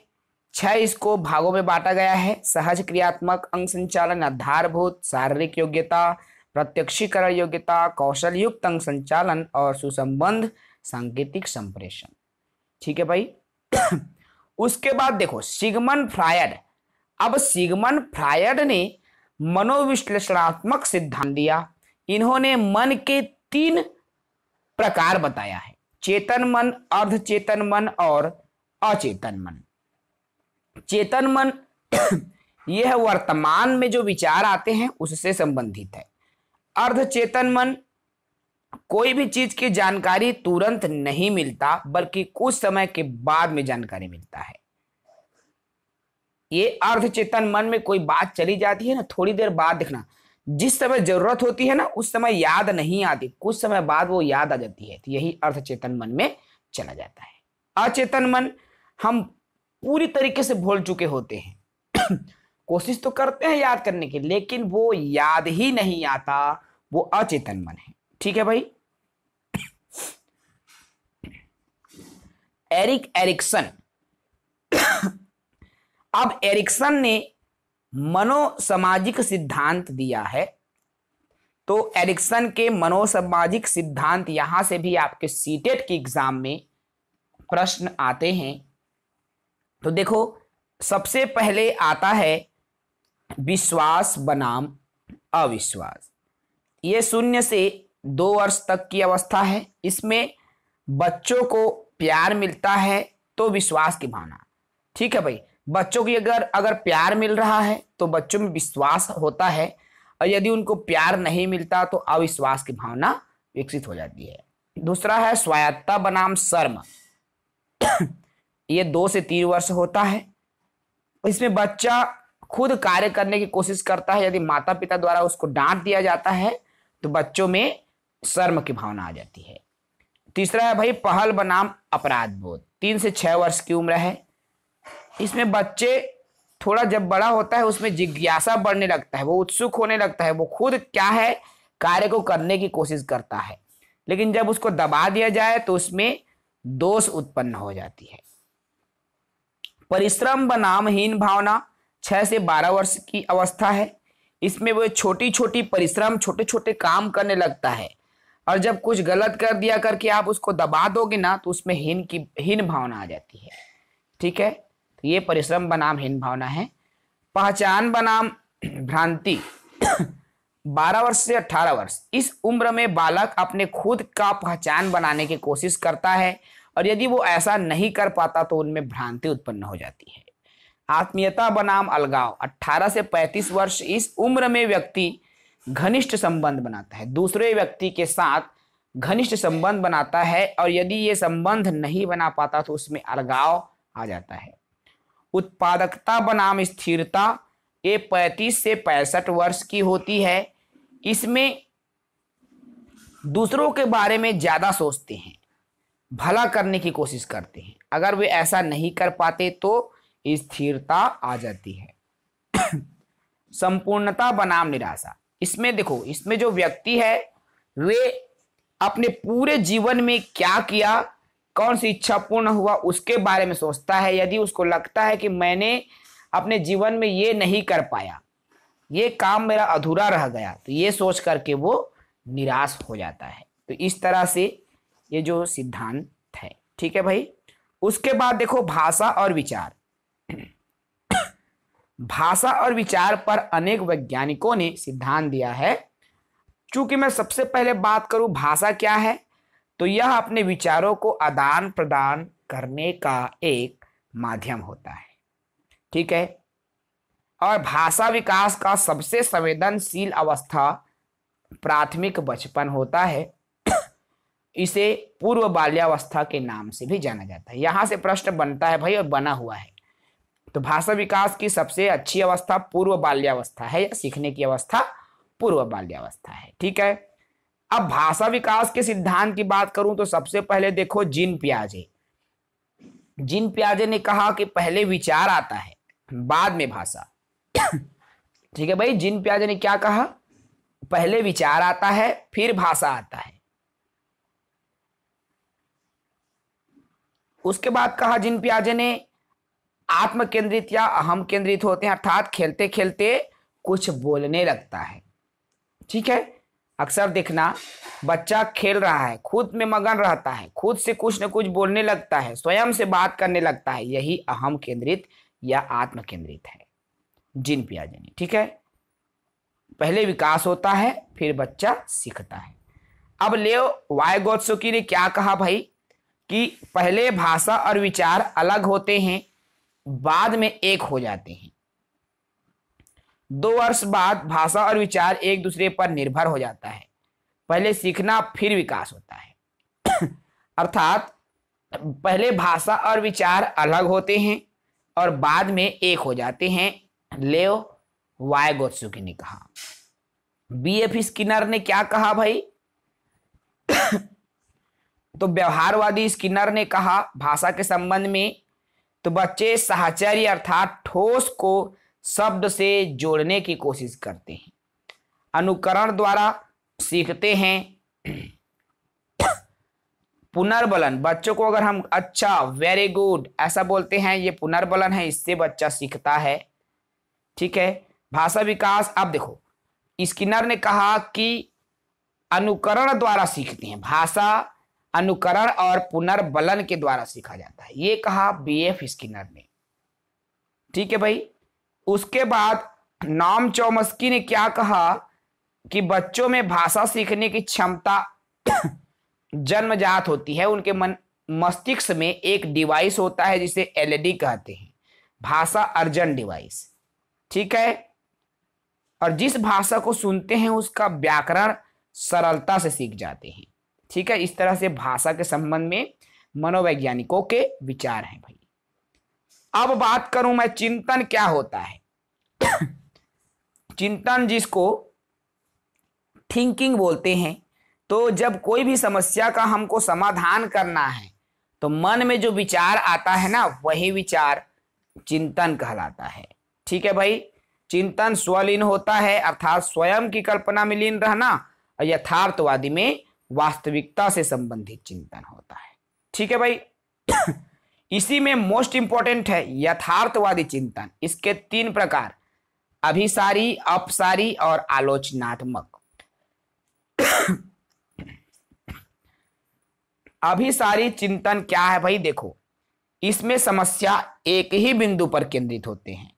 छह इसको भागों में बांटा गया है सहज क्रियात्मक अंग संचालन आधारभूत शारीरिक योग्यता प्रत्यक्षीकरण योग्यता कौशल युक्त अंग संचालन और सुसंबंध सांकेतिक संप्रेषण ठीक है भाई उसके बाद देखो सिगमन फ्रायड अब सिगमन फ्रायड ने मनोविश्लेषणात्मक सिद्धांत दिया इन्होंने मन के तीन प्रकार बताया है चेतन मन अर्ध चेतन मन और अचेतन मन चेतन मन यह वर्तमान में जो विचार आते हैं उससे संबंधित है अर्ध चेतन मन कोई भी चीज की जानकारी तुरंत नहीं मिलता बल्कि कुछ समय के बाद में जानकारी मिलता है ये चेतन मन में कोई बात चली जाती है ना थोड़ी देर बाद देखना जिस समय जरूरत होती है ना उस समय याद नहीं आती कुछ समय बाद वो याद आ जाती है तो यही चेतन मन में चला जाता है अचेतन मन हम पूरी तरीके से भूल चुके होते हैं कोशिश तो करते हैं याद करने की लेकिन वो याद ही नहीं आता वो अचेतन मन है ठीक है भाई एरिक एरिक्सन अब एरिक्सन ने मनोसामाजिक सिद्धांत दिया है तो एरिक्सन के मनोसामाजिक सिद्धांत यहां से भी आपके सीटेट के एग्जाम में प्रश्न आते हैं तो देखो सबसे पहले आता है विश्वास बनाम अविश्वास ये शून्य से दो वर्ष तक की अवस्था है इसमें बच्चों को प्यार मिलता है तो विश्वास की भावना ठीक है भाई बच्चों की अगर अगर प्यार मिल रहा है तो बच्चों में विश्वास होता है और यदि उनको प्यार नहीं मिलता तो अविश्वास की भावना विकसित हो जाती है दूसरा है स्वायत्ता बनाम शर्म ये दो से तीन वर्ष होता है इसमें बच्चा खुद कार्य करने की कोशिश करता है यदि माता पिता द्वारा उसको डांट दिया जाता है तो बच्चों में शर्म की भावना आ जाती है तीसरा है भाई पहल बनाम अपराध बोध तीन से छह वर्ष की उम्र है इसमें बच्चे थोड़ा जब बड़ा होता है उसमें जिज्ञासा बढ़ने लगता है वो उत्सुक होने लगता है वो खुद क्या है कार्य को करने की कोशिश करता है लेकिन जब उसको दबा दिया जाए तो उसमें दोष उत्पन्न हो जाती है परिश्रम बनाम हीन भावना छह से बारह वर्ष की अवस्था है इसमें वो छोटी छोटी परिश्रम छोटे छोटे काम करने लगता है और जब कुछ गलत कर दिया करके आप उसको दबा दोगे ना तो उसमें हीन की हीन भावना आ जाती है ठीक है तो ये परिश्रम बनाम हीन भावना है पहचान बनाम भ्रांति बारह वर्ष से अठारह वर्ष इस उम्र में बालक अपने खुद का पहचान बनाने की कोशिश करता है और यदि वो ऐसा नहीं कर पाता तो उनमें भ्रांति उत्पन्न हो जाती है आत्मीयता बनाम अलगाव 18 से 35 वर्ष इस उम्र में व्यक्ति घनिष्ठ संबंध बनाता है दूसरे व्यक्ति के साथ घनिष्ठ संबंध बनाता है और यदि यह संबंध नहीं बना पाता तो उसमें अलगाव आ जाता है उत्पादकता बनाम स्थिरता ये पैंतीस से पैंसठ वर्ष की होती है इसमें दूसरों के बारे में ज़्यादा सोचते हैं भला करने की कोशिश करते हैं अगर वे ऐसा नहीं कर पाते तो स्थिरता आ जाती है संपूर्णता बनाम निराशा इसमें देखो इसमें जो व्यक्ति है वे अपने पूरे जीवन में क्या किया कौन सी इच्छा पूर्ण हुआ उसके बारे में सोचता है यदि उसको लगता है कि मैंने अपने जीवन में ये नहीं कर पाया ये काम मेरा अधूरा रह गया तो ये सोच करके वो निराश हो जाता है तो इस तरह से ये जो सिद्धांत है ठीक है भाई उसके बाद देखो भाषा और विचार भाषा और विचार पर अनेक वैज्ञानिकों ने सिद्धांत दिया है चूंकि मैं सबसे पहले बात करूं भाषा क्या है तो यह अपने विचारों को आदान प्रदान करने का एक माध्यम होता है ठीक है और भाषा विकास का सबसे संवेदनशील अवस्था प्राथमिक बचपन होता है इसे पूर्व बाल्यावस्था के नाम से भी जाना जाता है यहाँ से प्रश्न बनता है भाई और बना हुआ है तो भाषा विकास की सबसे अच्छी अवस्था पूर्व बाल्यावस्था है या सीखने की अवस्था पूर्व बाल्यावस्था है ठीक है अब भाषा विकास के सिद्धांत की बात करूं तो सबसे पहले देखो जिन प्याजे जिन प्याजे ने कहा कि पहले विचार आता है बाद में भाषा ठीक है भाई जिन प्याजे ने क्या कहा पहले विचार आता है फिर भाषा आता है उसके बाद कहा जिन प्याजे ने आत्म केंद्रित या अहम केंद्रित होते हैं अर्थात खेलते खेलते कुछ बोलने लगता है ठीक है अक्सर देखना बच्चा खेल रहा है खुद में मगन रहता है खुद से कुछ न कुछ बोलने लगता है स्वयं से बात करने लगता है यही अहम केंद्रित या आत्म केंद्रित है जिन पियाजनी ठीक है पहले विकास होता है फिर बच्चा सीखता है अब ले वाय गोत्सुकी ने क्या कहा भाई कि पहले भाषा और विचार अलग होते हैं बाद में एक हो जाते हैं दो वर्ष बाद भाषा और विचार एक दूसरे पर निर्भर हो जाता है पहले सीखना फिर विकास होता है अर्थात पहले भाषा और विचार अलग होते हैं और बाद में एक हो जाते हैं लेव वाय गोत्सुकी ने कहा बी एफ स्किनर ने क्या कहा भाई तो व्यवहारवादी स्किनर ने कहा भाषा के संबंध में तो बच्चे साहचर्य अर्थात ठोस को शब्द से जोड़ने की कोशिश करते हैं अनुकरण द्वारा सीखते हैं पुनर्बलन बच्चों को अगर हम अच्छा वेरी गुड ऐसा बोलते हैं ये पुनर्बलन है इससे बच्चा सीखता है ठीक है भाषा विकास अब देखो स्किनर ने कहा कि अनुकरण द्वारा सीखते हैं भाषा अनुकरण और पुनर्बलन के द्वारा सीखा जाता है ये कहा बी एफ स्किनर ने ठीक है भाई उसके बाद नाम चौमस्की ने क्या कहा कि बच्चों में भाषा सीखने की क्षमता जन्मजात होती है उनके मन मस्तिष्क में एक डिवाइस होता है जिसे एलईडी e कहते हैं भाषा अर्जन डिवाइस ठीक है और जिस भाषा को सुनते हैं उसका व्याकरण सरलता से सीख जाते हैं ठीक है इस तरह से भाषा के संबंध में मनोवैज्ञानिकों के विचार हैं भाई अब बात करूं मैं चिंतन क्या होता है चिंतन जिसको थिंकिंग बोलते हैं तो जब कोई भी समस्या का हमको समाधान करना है तो मन में जो विचार आता है ना वही विचार चिंतन कहलाता है ठीक है भाई चिंतन स्वलीन होता है अर्थात स्वयं की कल्पना में लीन रहना यथार्थवादी में वास्तविकता से संबंधित चिंतन होता है ठीक है भाई इसी में मोस्ट इंपॉर्टेंट है यथार्थवादी चिंतन इसके तीन प्रकार अभिसारी अपसारी और आलोचनात्मक अभिसारी चिंतन क्या है भाई देखो इसमें समस्या एक ही बिंदु पर केंद्रित होते हैं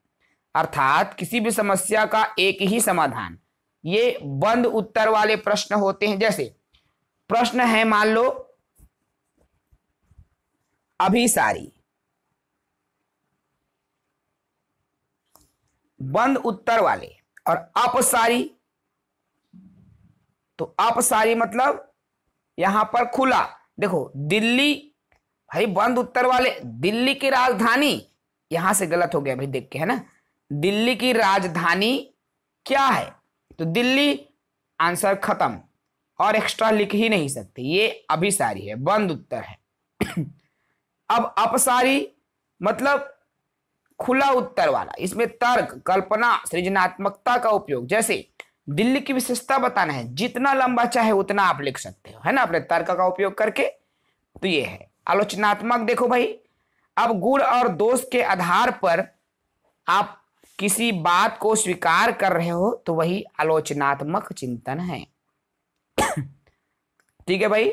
अर्थात किसी भी समस्या का एक ही समाधान ये बंद उत्तर वाले प्रश्न होते हैं जैसे प्रश्न है मान लो अभिसारी बंद उत्तर वाले और अपसारी तो अपसारी मतलब यहां पर खुला देखो दिल्ली भाई बंद उत्तर वाले दिल्ली की राजधानी यहां से गलत हो गया भाई देख के है ना दिल्ली की राजधानी क्या है तो दिल्ली आंसर खत्म और एक्स्ट्रा लिख ही नहीं सकते ये अभिसारी है बंद उत्तर है अब अपसारी मतलब खुला उत्तर वाला इसमें तर्क कल्पना सृजनात्मकता का उपयोग जैसे दिल्ली की विशेषता बताना है जितना लंबा चाहे उतना आप लिख सकते हो है ना अपने तर्क का उपयोग करके तो ये है आलोचनात्मक देखो भाई अब गुण और दोष के आधार पर आप किसी बात को स्वीकार कर रहे हो तो वही आलोचनात्मक चिंतन है ठीक है भाई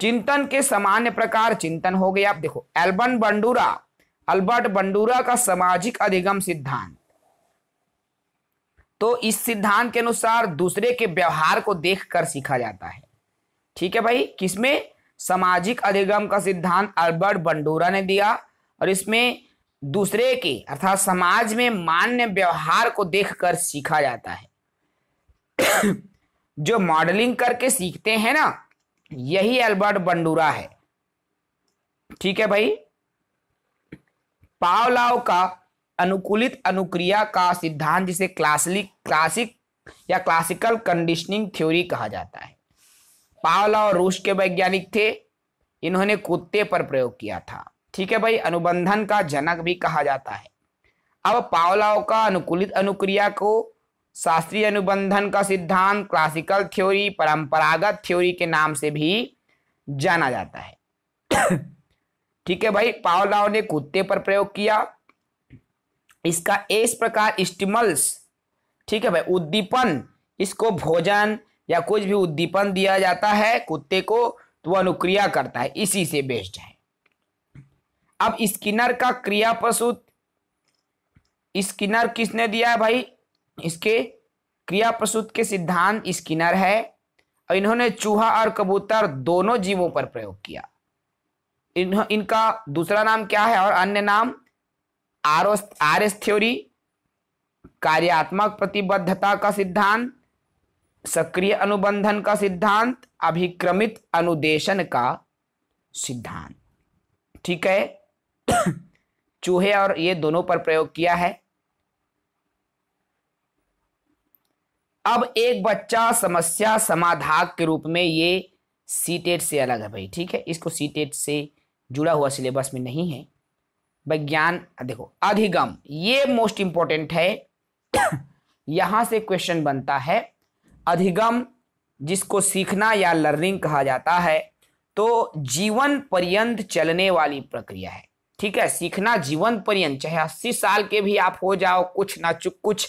चिंतन के सामान्य प्रकार चिंतन हो गया आप देखो एल्बन बंडूरा अल्बर्ट बंडूरा का सामाजिक अधिगम सिद्धांत तो इस सिद्धांत के अनुसार दूसरे के व्यवहार को देखकर सीखा जाता है ठीक है भाई किसमें सामाजिक अधिगम का सिद्धांत अल्बर्ट बंडूरा ने दिया और इसमें दूसरे के अर्थात समाज में मान्य व्यवहार को देखकर सीखा जाता है जो मॉडलिंग करके सीखते हैं ना यही एल्बर्ट बंडूरा है ठीक है भाई पावलाव का अनुकूलित अनुक्रिया का सिद्धांत जिसे क्लासिक क्लासिक या क्लासिकल कंडीशनिंग थ्योरी कहा जाता है पावलाव रूस के वैज्ञानिक थे इन्होंने कुत्ते पर प्रयोग किया था ठीक है भाई अनुबंधन का जनक भी कहा जाता है अब पावलाव का अनुकूलित अनुक्रिया को शास्त्रीय अनुबंधन का सिद्धांत क्लासिकल थ्योरी परंपरागत थ्योरी के नाम से भी जाना जाता है ठीक है भाई पावलाव ने कुत्ते पर प्रयोग किया इसका इस प्रकार स्टिमल्स ठीक है भाई उद्दीपन इसको भोजन या कुछ भी उद्दीपन दिया जाता है कुत्ते को तो अनुक्रिया करता है इसी से बेस्ड है अब स्किनर का क्रिया प्रसूत स्किनर किसने दिया है भाई इसके क्रिया प्रसूत के सिद्धांत स्किनर है और इन्होंने चूहा और कबूतर दोनों जीवों पर प्रयोग किया इन इनका दूसरा नाम क्या है और अन्य नाम आरोस आरएस थ्योरी कार्यात्मक प्रतिबद्धता का सिद्धांत सक्रिय अनुबंधन का सिद्धांत अभिक्रमित अनुदेशन का सिद्धांत ठीक है चूहे और ये दोनों पर प्रयोग किया है अब एक बच्चा समस्या समाधान के रूप में ये सीटेट e से अलग है भाई ठीक है इसको सीटेट e से जुड़ा हुआ सिलेबस में नहीं है विज्ञान देखो अधिगम ये मोस्ट इंपॉर्टेंट है यहां से क्वेश्चन बनता है अधिगम जिसको सीखना या लर्निंग कहा जाता है तो जीवन पर्यंत चलने वाली प्रक्रिया है ठीक है सीखना जीवन पर्यंत चाहे अस्सी साल के भी आप हो जाओ कुछ ना चुक कुछ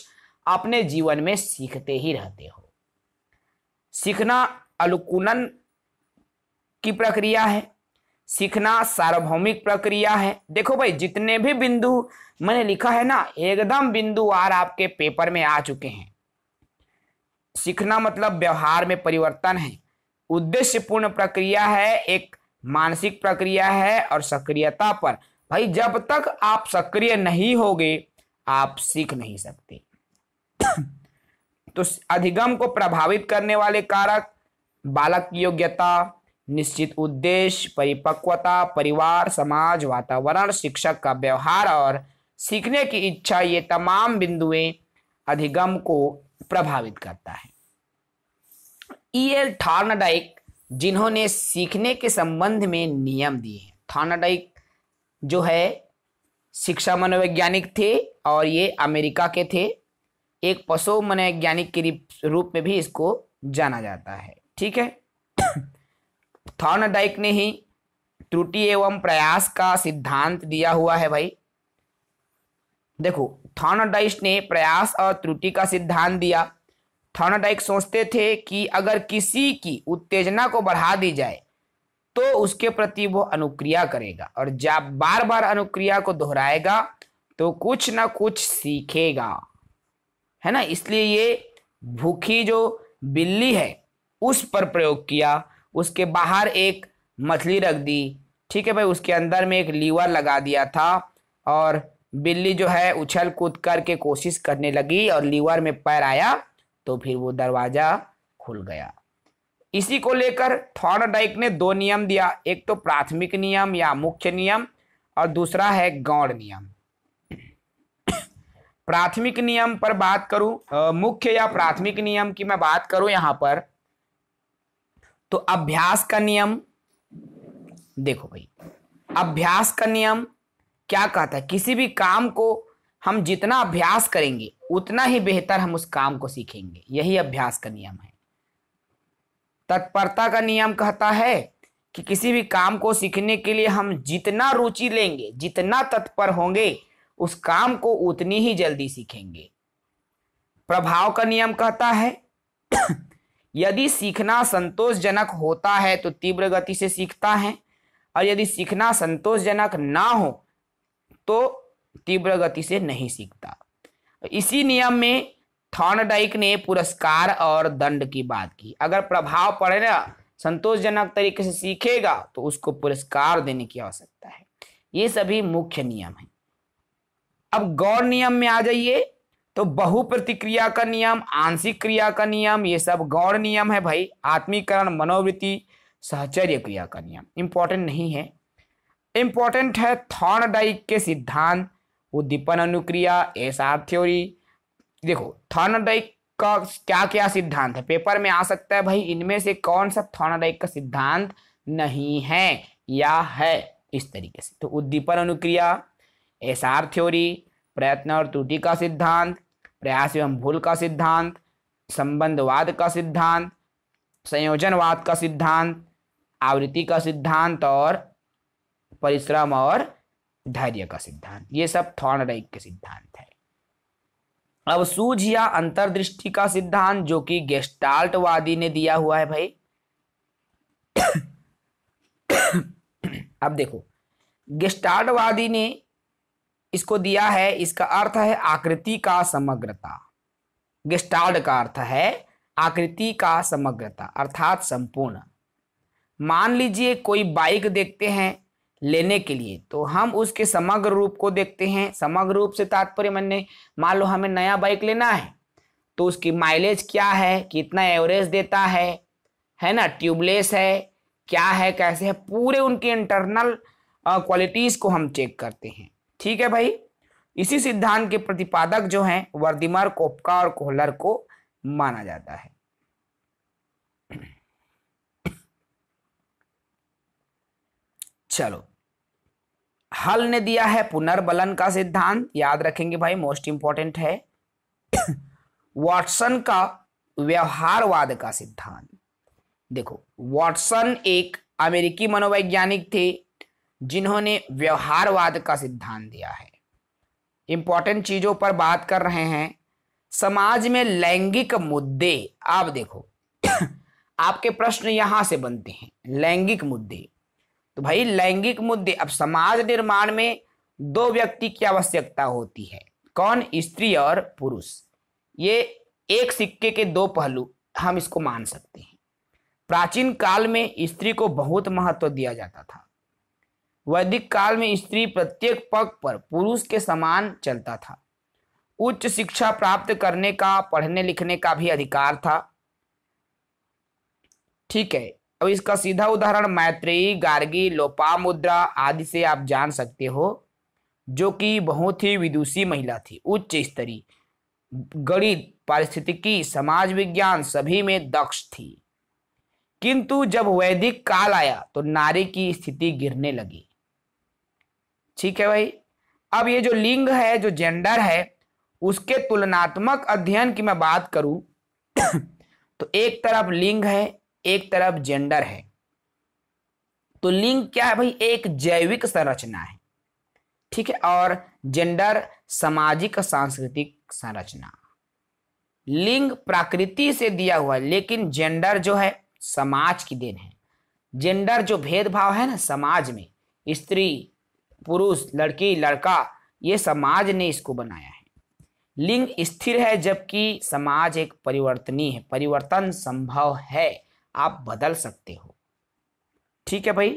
अपने जीवन में सीखते ही रहते हो सीखना अलकुनन की प्रक्रिया है सीखना सार्वभौमिक प्रक्रिया है देखो भाई जितने भी बिंदु मैंने लिखा है ना एकदम बिंदु आर आपके पेपर में आ चुके हैं सीखना मतलब व्यवहार में परिवर्तन है उद्देश्यपूर्ण प्रक्रिया है एक मानसिक प्रक्रिया है और सक्रियता पर भाई जब तक आप सक्रिय नहीं होगे आप सीख नहीं सकते तो अधिगम को प्रभावित करने वाले कारक बालक की योग्यता निश्चित उद्देश्य परिपक्वता परिवार समाज वातावरण शिक्षक का व्यवहार और सीखने की इच्छा ये तमाम बिंदुएं अधिगम को प्रभावित करता है ई एल थार्नाडाइक जिन्होंने सीखने के संबंध में नियम दिए हैं थार्नाडाइक जो है शिक्षा मनोवैज्ञानिक थे और ये अमेरिका के थे एक पशु मनोवैज्ञानिक के रूप में भी इसको जाना जाता है ठीक है डाइक ने ही त्रुटि एवं प्रयास का सिद्धांत दिया हुआ है भाई देखो थॉर्नडाइक ने प्रयास और त्रुटि का सिद्धांत दिया थॉर्नडाइक सोचते थे कि अगर किसी की उत्तेजना को बढ़ा दी जाए तो उसके प्रति वो अनुक्रिया करेगा और जब बार बार अनुक्रिया को दोहराएगा तो कुछ ना कुछ सीखेगा है ना इसलिए ये भूखी जो बिल्ली है उस पर प्रयोग किया उसके बाहर एक मछली रख दी ठीक है भाई उसके अंदर में एक लीवर लगा दिया था और बिल्ली जो है उछल कूद करके कोशिश करने लगी और लीवर में पैर आया तो फिर वो दरवाज़ा खुल गया इसी को लेकर डाइक ने दो नियम दिया एक तो प्राथमिक नियम या मुख्य नियम और दूसरा है गौड़ नियम प्राथमिक नियम पर बात करूं मुख्य या प्राथमिक नियम की मैं बात करूं यहां पर तो अभ्यास का नियम देखो भाई अभ्यास का नियम क्या कहता है किसी भी काम को हम जितना अभ्यास करेंगे उतना ही बेहतर हम उस काम को सीखेंगे यही अभ्यास का नियम है तत्परता का नियम कहता है कि किसी भी काम को सीखने के लिए हम जितना रुचि लेंगे जितना तत्पर होंगे उस काम को उतनी ही जल्दी सीखेंगे प्रभाव का नियम कहता है यदि सीखना संतोषजनक होता है तो तीव्र गति से सीखता है और यदि सीखना संतोषजनक ना हो तो तीव्र गति से नहीं सीखता इसी नियम में थॉर्नडाइक ने पुरस्कार और दंड की बात की अगर प्रभाव पड़े ना संतोषजनक तरीके से सीखेगा तो उसको पुरस्कार देने की आवश्यकता है ये सभी मुख्य नियम है अब गौर नियम में आ जाइए तो बहु प्रतिक्रिया का नियम आंशिक क्रिया का नियम ये सब गौर नियम है भाई आत्मीकरण मनोवृत्ति सहचर्य क्रिया का नियम इम्पोर्टेंट नहीं है इंपॉर्टेंट है डाइक के सिद्धांत उद्दीपन अनुक्रिया आर थ्योरी देखो डाइक का क्या क्या सिद्धांत है पेपर में आ सकता है भाई इनमें से कौन सा डाइक का सिद्धांत नहीं है या है इस तरीके से तो उद्दीपन अनुक्रिया एस आर थ्योरी प्रयत्न और त्रुटि का सिद्धांत प्रयास एवं भूल का सिद्धांत संबंधवाद का सिद्धांत संयोजनवाद का सिद्धांत आवृत्ति का सिद्धांत और परिश्रम और धैर्य का सिद्धांत ये सब थॉर्नडाइक के सिद्धांत है अब सूझ या अंतर्दृष्टि का सिद्धांत जो कि गेस्टाल्टवादी ने दिया हुआ है भाई अब देखो गेस्टाल्टवादी ने इसको दिया है इसका अर्थ है आकृति का समग्रता गेस्टाल्ड का अर्थ है आकृति का समग्रता अर्थात संपूर्ण मान लीजिए कोई बाइक देखते हैं लेने के लिए तो हम उसके समग्र रूप को देखते हैं समग्र रूप से तात्पर्य मैंने मान लो हमें नया बाइक लेना है तो उसकी माइलेज क्या है कितना एवरेज देता है है ना ट्यूबलेस है क्या है कैसे है पूरे उनके इंटरनल क्वालिटीज़ को हम चेक करते हैं ठीक है भाई इसी सिद्धांत के प्रतिपादक जो हैं वर्दिमर कोपका और कोहलर को माना जाता है चलो हल ने दिया है पुनर्बलन का सिद्धांत याद रखेंगे भाई मोस्ट इंपॉर्टेंट है वॉटसन का व्यवहारवाद का सिद्धांत देखो वॉटसन एक अमेरिकी मनोवैज्ञानिक थे जिन्होंने व्यवहारवाद का सिद्धांत दिया है इंपॉर्टेंट चीज़ों पर बात कर रहे हैं समाज में लैंगिक मुद्दे आप देखो आपके प्रश्न यहां से बनते हैं लैंगिक मुद्दे तो भाई लैंगिक मुद्दे अब समाज निर्माण में दो व्यक्ति की आवश्यकता होती है कौन स्त्री और पुरुष ये एक सिक्के के दो पहलू हम इसको मान सकते हैं प्राचीन काल में स्त्री को बहुत महत्व दिया जाता था वैदिक काल में स्त्री प्रत्येक पग पर पुरुष के समान चलता था उच्च शिक्षा प्राप्त करने का पढ़ने लिखने का भी अधिकार था ठीक है अब इसका सीधा उदाहरण मैत्रेयी गार्गी लोपा मुद्रा आदि से आप जान सकते हो जो कि बहुत ही विदुषी महिला थी उच्च स्तरीय गणित पारिस्थितिकी समाज विज्ञान सभी में दक्ष थी किंतु जब वैदिक काल आया तो नारी की स्थिति गिरने लगी ठीक है भाई अब ये जो लिंग है जो जेंडर है उसके तुलनात्मक अध्ययन की मैं बात करूं तो एक तरफ लिंग है एक तरफ जेंडर है तो लिंग क्या है भाई एक जैविक संरचना है ठीक है और जेंडर सामाजिक सांस्कृतिक संरचना लिंग प्रकृति से दिया हुआ है लेकिन जेंडर जो है समाज की देन है जेंडर जो भेदभाव है ना समाज में स्त्री पुरुष लड़की लड़का ये समाज ने इसको बनाया है लिंग स्थिर है जबकि समाज एक परिवर्तनीय है परिवर्तन संभव है आप बदल सकते हो ठीक है भाई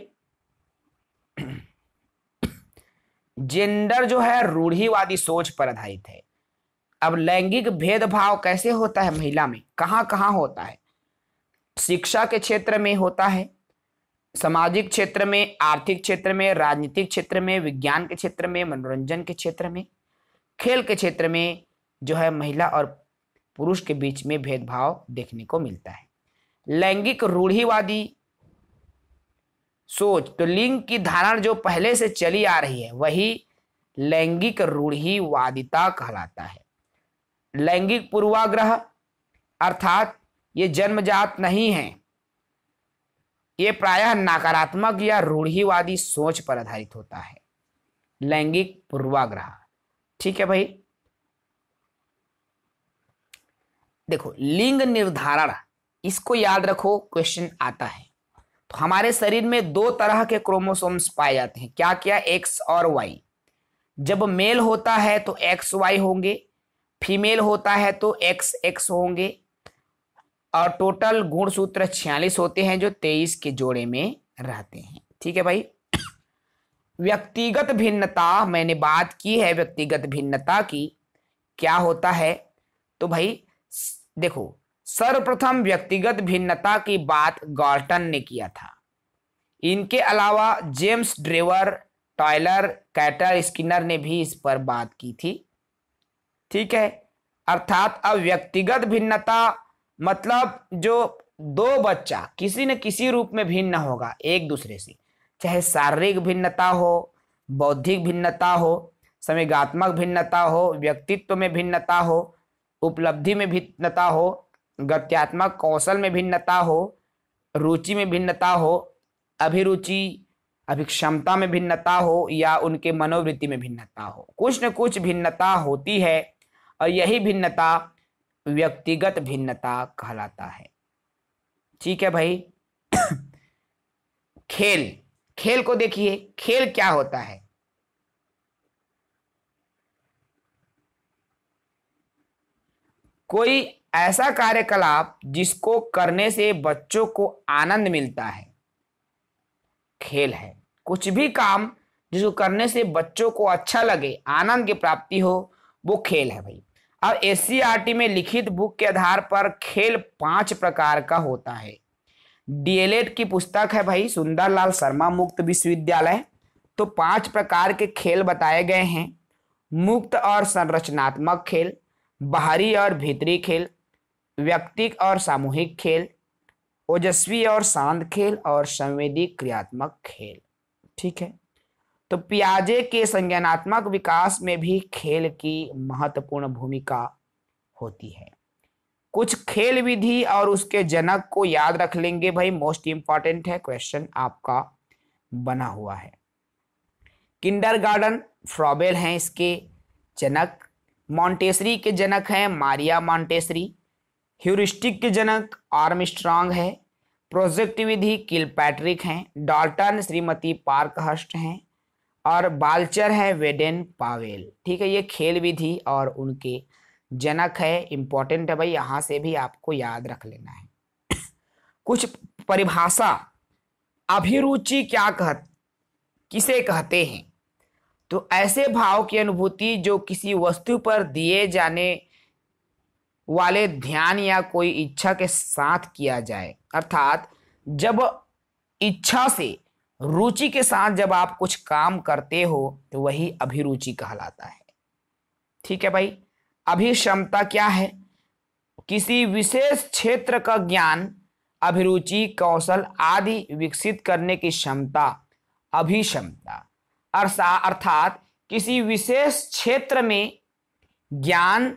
जेंडर जो है रूढ़ीवादी सोच पर आधारित है अब लैंगिक भेदभाव कैसे होता है महिला में कहां कहां होता है शिक्षा के क्षेत्र में होता है सामाजिक क्षेत्र में आर्थिक क्षेत्र में राजनीतिक क्षेत्र में विज्ञान के क्षेत्र में मनोरंजन के क्षेत्र में खेल के क्षेत्र में जो है महिला और पुरुष के बीच में भेदभाव देखने को मिलता है लैंगिक रूढ़िवादी सोच तो लिंग की धारण जो पहले से चली आ रही है वही लैंगिक रूढ़िवादिता कहलाता है लैंगिक पूर्वाग्रह अर्थात ये जन्मजात नहीं है ये प्रायः नकारात्मक या रूढ़िवादी सोच पर आधारित होता है लैंगिक पूर्वाग्रह ठीक है भाई देखो लिंग निर्धारण इसको याद रखो क्वेश्चन आता है तो हमारे शरीर में दो तरह के क्रोमोसोम्स पाए जाते हैं क्या क्या एक्स और वाई जब मेल होता है तो एक्स वाई होंगे फीमेल होता है तो एक्स एक्स होंगे और टोटल गुण सूत्र छियालीस होते हैं जो तेईस के जोड़े में रहते हैं ठीक है भाई व्यक्तिगत भिन्नता मैंने बात की है व्यक्तिगत भिन्नता की क्या होता है तो भाई देखो सर्वप्रथम व्यक्तिगत भिन्नता की बात गॉर्टन ने किया था इनके अलावा जेम्स ड्रेवर टॉयलर कैटर स्किनर ने भी इस पर बात की थी ठीक है अर्थात अब व्यक्तिगत भिन्नता मतलब जो दो बच्चा किसी न किसी रूप में भिन्न होगा एक दूसरे से चाहे शारीरिक भिन्नता हो बौद्धिक भिन्नता हो समेगात्मक भिन्नता हो व्यक्तित्व में भिन्नता हो उपलब्धि में भिन्नता हो गत्यात्मक कौशल में भिन्नता हो रुचि में भिन्नता हो अभिरुचि अभिक्षमता में भिन्नता हो या उनके मनोवृत्ति में भिन्नता हो कुछ न कुछ भिन्नता होती है और यही भिन्नता व्यक्तिगत भिन्नता कहलाता है ठीक है भाई खेल खेल को देखिए खेल क्या होता है कोई ऐसा कार्यकलाप जिसको करने से बच्चों को आनंद मिलता है खेल है कुछ भी काम जिसको करने से बच्चों को अच्छा लगे आनंद की प्राप्ति हो वो खेल है भाई अब एस e में लिखित बुक के आधार पर खेल पांच प्रकार का होता है डीएलएड e की पुस्तक है भाई सुंदरलाल शर्मा मुक्त विश्वविद्यालय तो पांच प्रकार के खेल बताए गए हैं मुक्त और संरचनात्मक खेल बाहरी और भीतरी खेल व्यक्तिक और सामूहिक खेल ओजस्वी और शांत खेल और संवेदी क्रियात्मक खेल ठीक है तो पियाजे के संज्ञानात्मक विकास में भी खेल की महत्वपूर्ण भूमिका होती है कुछ खेल विधि और उसके जनक को याद रख लेंगे भाई मोस्ट इंपॉर्टेंट है क्वेश्चन आपका बना हुआ है किंडर गार्डन फ्रॉबेल हैं इसके जनक मॉन्टेसरी के जनक हैं मारिया मॉन्टेसरी ह्यूरिस्टिक के जनक आर्म स्ट्रांग है प्रोजेक्ट विधि किल पैट्रिक हैं डॉल्टन श्रीमती पार्कहस्ट हैं और बाल्चर है वेडेन पावेल ठीक है ये खेल विधि और उनके जनक है इम्पोर्टेंट है भाई यहाँ से भी आपको याद रख लेना है कुछ परिभाषा अभिरुचि क्या कह किसे कहते हैं तो ऐसे भाव की अनुभूति जो किसी वस्तु पर दिए जाने वाले ध्यान या कोई इच्छा के साथ किया जाए अर्थात जब इच्छा से रुचि के साथ जब आप कुछ काम करते हो तो वही अभिरुचि कहलाता है ठीक है भाई अभिक्षमता क्या है किसी विशेष क्षेत्र का ज्ञान अभिरुचि कौशल आदि विकसित करने की क्षमता अभिक्षमता अर्थात किसी विशेष क्षेत्र में ज्ञान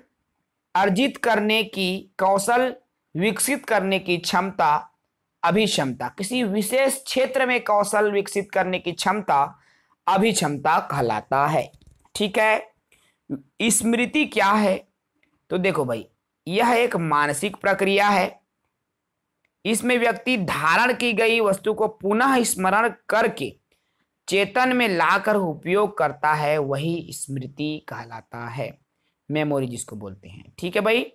अर्जित करने की कौशल विकसित करने की क्षमता अभिक्षमता किसी विशेष क्षेत्र में कौशल विकसित करने की क्षमता अभिक्षमता कहलाता है ठीक है स्मृति क्या है तो देखो भाई यह एक मानसिक प्रक्रिया है इसमें व्यक्ति धारण की गई वस्तु को पुनः स्मरण करके चेतन में लाकर उपयोग करता है वही स्मृति कहलाता है मेमोरी जिसको बोलते हैं ठीक है भाई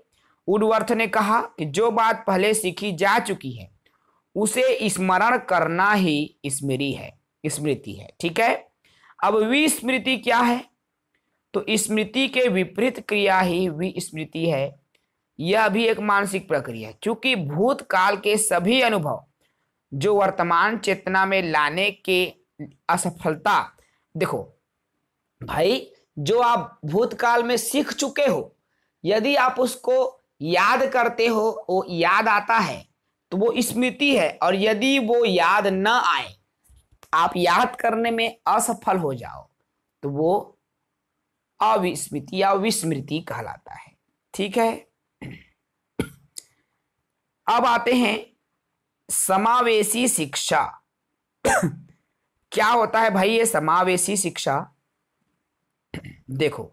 उडवर्थ ने कहा कि जो बात पहले सीखी जा चुकी है उसे स्मरण करना ही स्मृति है स्मृति है ठीक है अब विस्मृति क्या है तो स्मृति के विपरीत क्रिया ही विस्मृति है यह भी एक मानसिक प्रक्रिया है क्योंकि भूतकाल के सभी अनुभव जो वर्तमान चेतना में लाने के असफलता देखो भाई जो आप भूतकाल में सीख चुके हो यदि आप उसको याद करते हो वो याद आता है तो वो स्मृति है और यदि वो याद न आए आप याद करने में असफल हो जाओ तो वो अविस्मृति या विस्मृति कहलाता है ठीक है अब आते हैं समावेशी शिक्षा क्या होता है भाई ये समावेशी शिक्षा देखो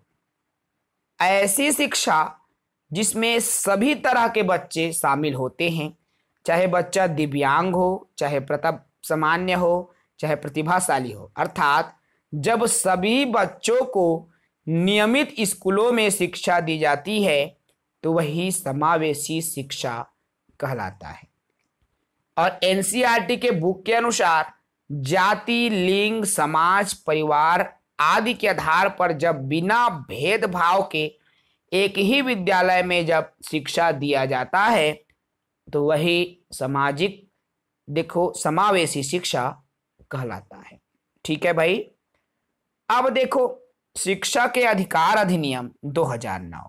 ऐसी शिक्षा जिसमें सभी तरह के बच्चे शामिल होते हैं चाहे बच्चा दिव्यांग हो चाहे प्रताप सामान्य हो चाहे प्रतिभाशाली हो अर्थात जब सभी बच्चों को नियमित स्कूलों में शिक्षा दी जाती है तो वही समावेशी शिक्षा कहलाता है और एन के बुक के अनुसार जाति लिंग समाज परिवार आदि के आधार पर जब बिना भेदभाव के एक ही विद्यालय में जब शिक्षा दिया जाता है तो वही सामाजिक देखो समावेशी शिक्षा कहलाता है ठीक है भाई अब देखो शिक्षा के अधिकार अधिनियम 2009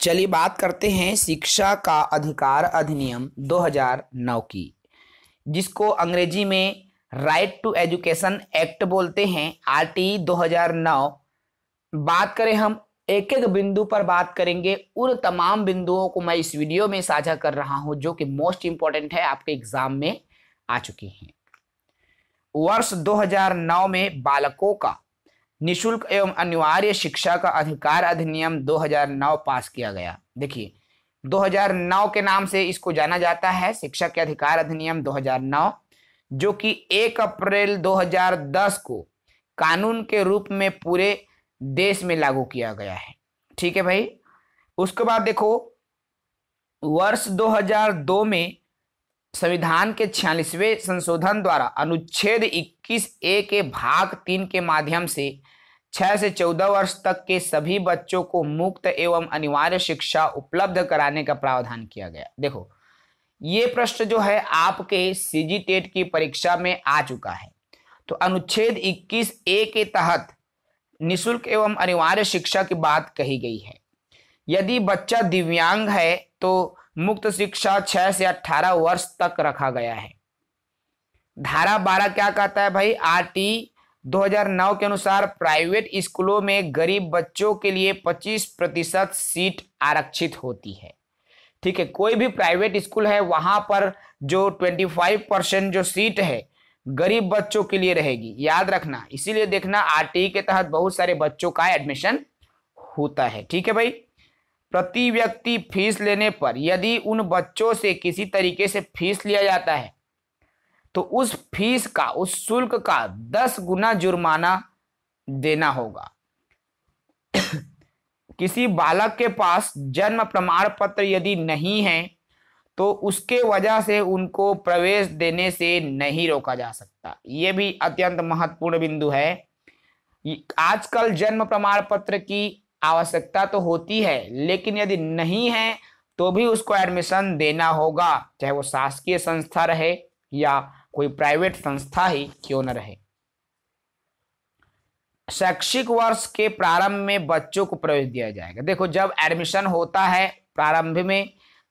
चलिए बात करते हैं शिक्षा का अधिकार अधिनियम 2009 की जिसको अंग्रेजी में राइट टू एजुकेशन एक्ट बोलते हैं आरटी 2009 बात करें हम एक एक बिंदु पर बात करेंगे उन तमाम बिंदुओं को मैं इस वीडियो में साझा कर रहा हूं जो कि मोस्ट इंपॉर्टेंट है आपके एग्जाम में आ चुकी हैं वर्ष 2009 में बालकों का निशुल्क एवं अनिवार्य शिक्षा का अधिकार अधिनियम 2009 पास किया गया देखिए 2009 के नाम से इसको जाना जाता है शिक्षा के अधिकार अधिनियम 2009 जो कि 1 अप्रैल 2010 को कानून के रूप में पूरे देश में लागू किया गया है ठीक है भाई उसके बाद देखो वर्ष 2002 में संविधान के छियालीसवें संशोधन द्वारा अनुच्छेद 21 ए के भाग तीन के माध्यम से छः से चौदह वर्ष तक के सभी बच्चों को मुक्त एवं अनिवार्य शिक्षा उपलब्ध कराने का प्रावधान किया गया देखो ये प्रश्न जो है आपके सीजी टेट e की परीक्षा में आ चुका है तो अनुच्छेद 21 ए के तहत निशुल्क एवं अनिवार्य शिक्षा की बात कही गई है यदि बच्चा दिव्यांग है तो मुक्त शिक्षा 6 से 18 वर्ष तक रखा गया है धारा 12 क्या कहता है भाई आर 2009 के अनुसार प्राइवेट स्कूलों में गरीब बच्चों के लिए 25 प्रतिशत सीट आरक्षित होती है ठीक है कोई भी प्राइवेट स्कूल है वहां पर जो 25 परसेंट जो सीट है गरीब बच्चों के लिए रहेगी याद रखना इसीलिए देखना आर के तहत बहुत सारे बच्चों का एडमिशन होता है ठीक है भाई प्रति व्यक्ति फीस लेने पर यदि उन बच्चों से किसी तरीके से फीस लिया जाता है तो उस फीस का उस शुल्क का दस गुना जुर्माना देना होगा किसी बालक के पास जन्म प्रमाण पत्र यदि नहीं है तो उसके वजह से उनको प्रवेश देने से नहीं रोका जा सकता ये भी अत्यंत महत्वपूर्ण बिंदु है आजकल जन्म प्रमाण पत्र की आवश्यकता तो होती है लेकिन यदि नहीं है तो भी उसको एडमिशन देना होगा चाहे वो शासकीय संस्था रहे या कोई प्राइवेट संस्था ही क्यों न रहे शैक्षिक वर्ष के प्रारंभ में बच्चों को प्रवेश दिया जाएगा देखो जब एडमिशन होता है प्रारंभ में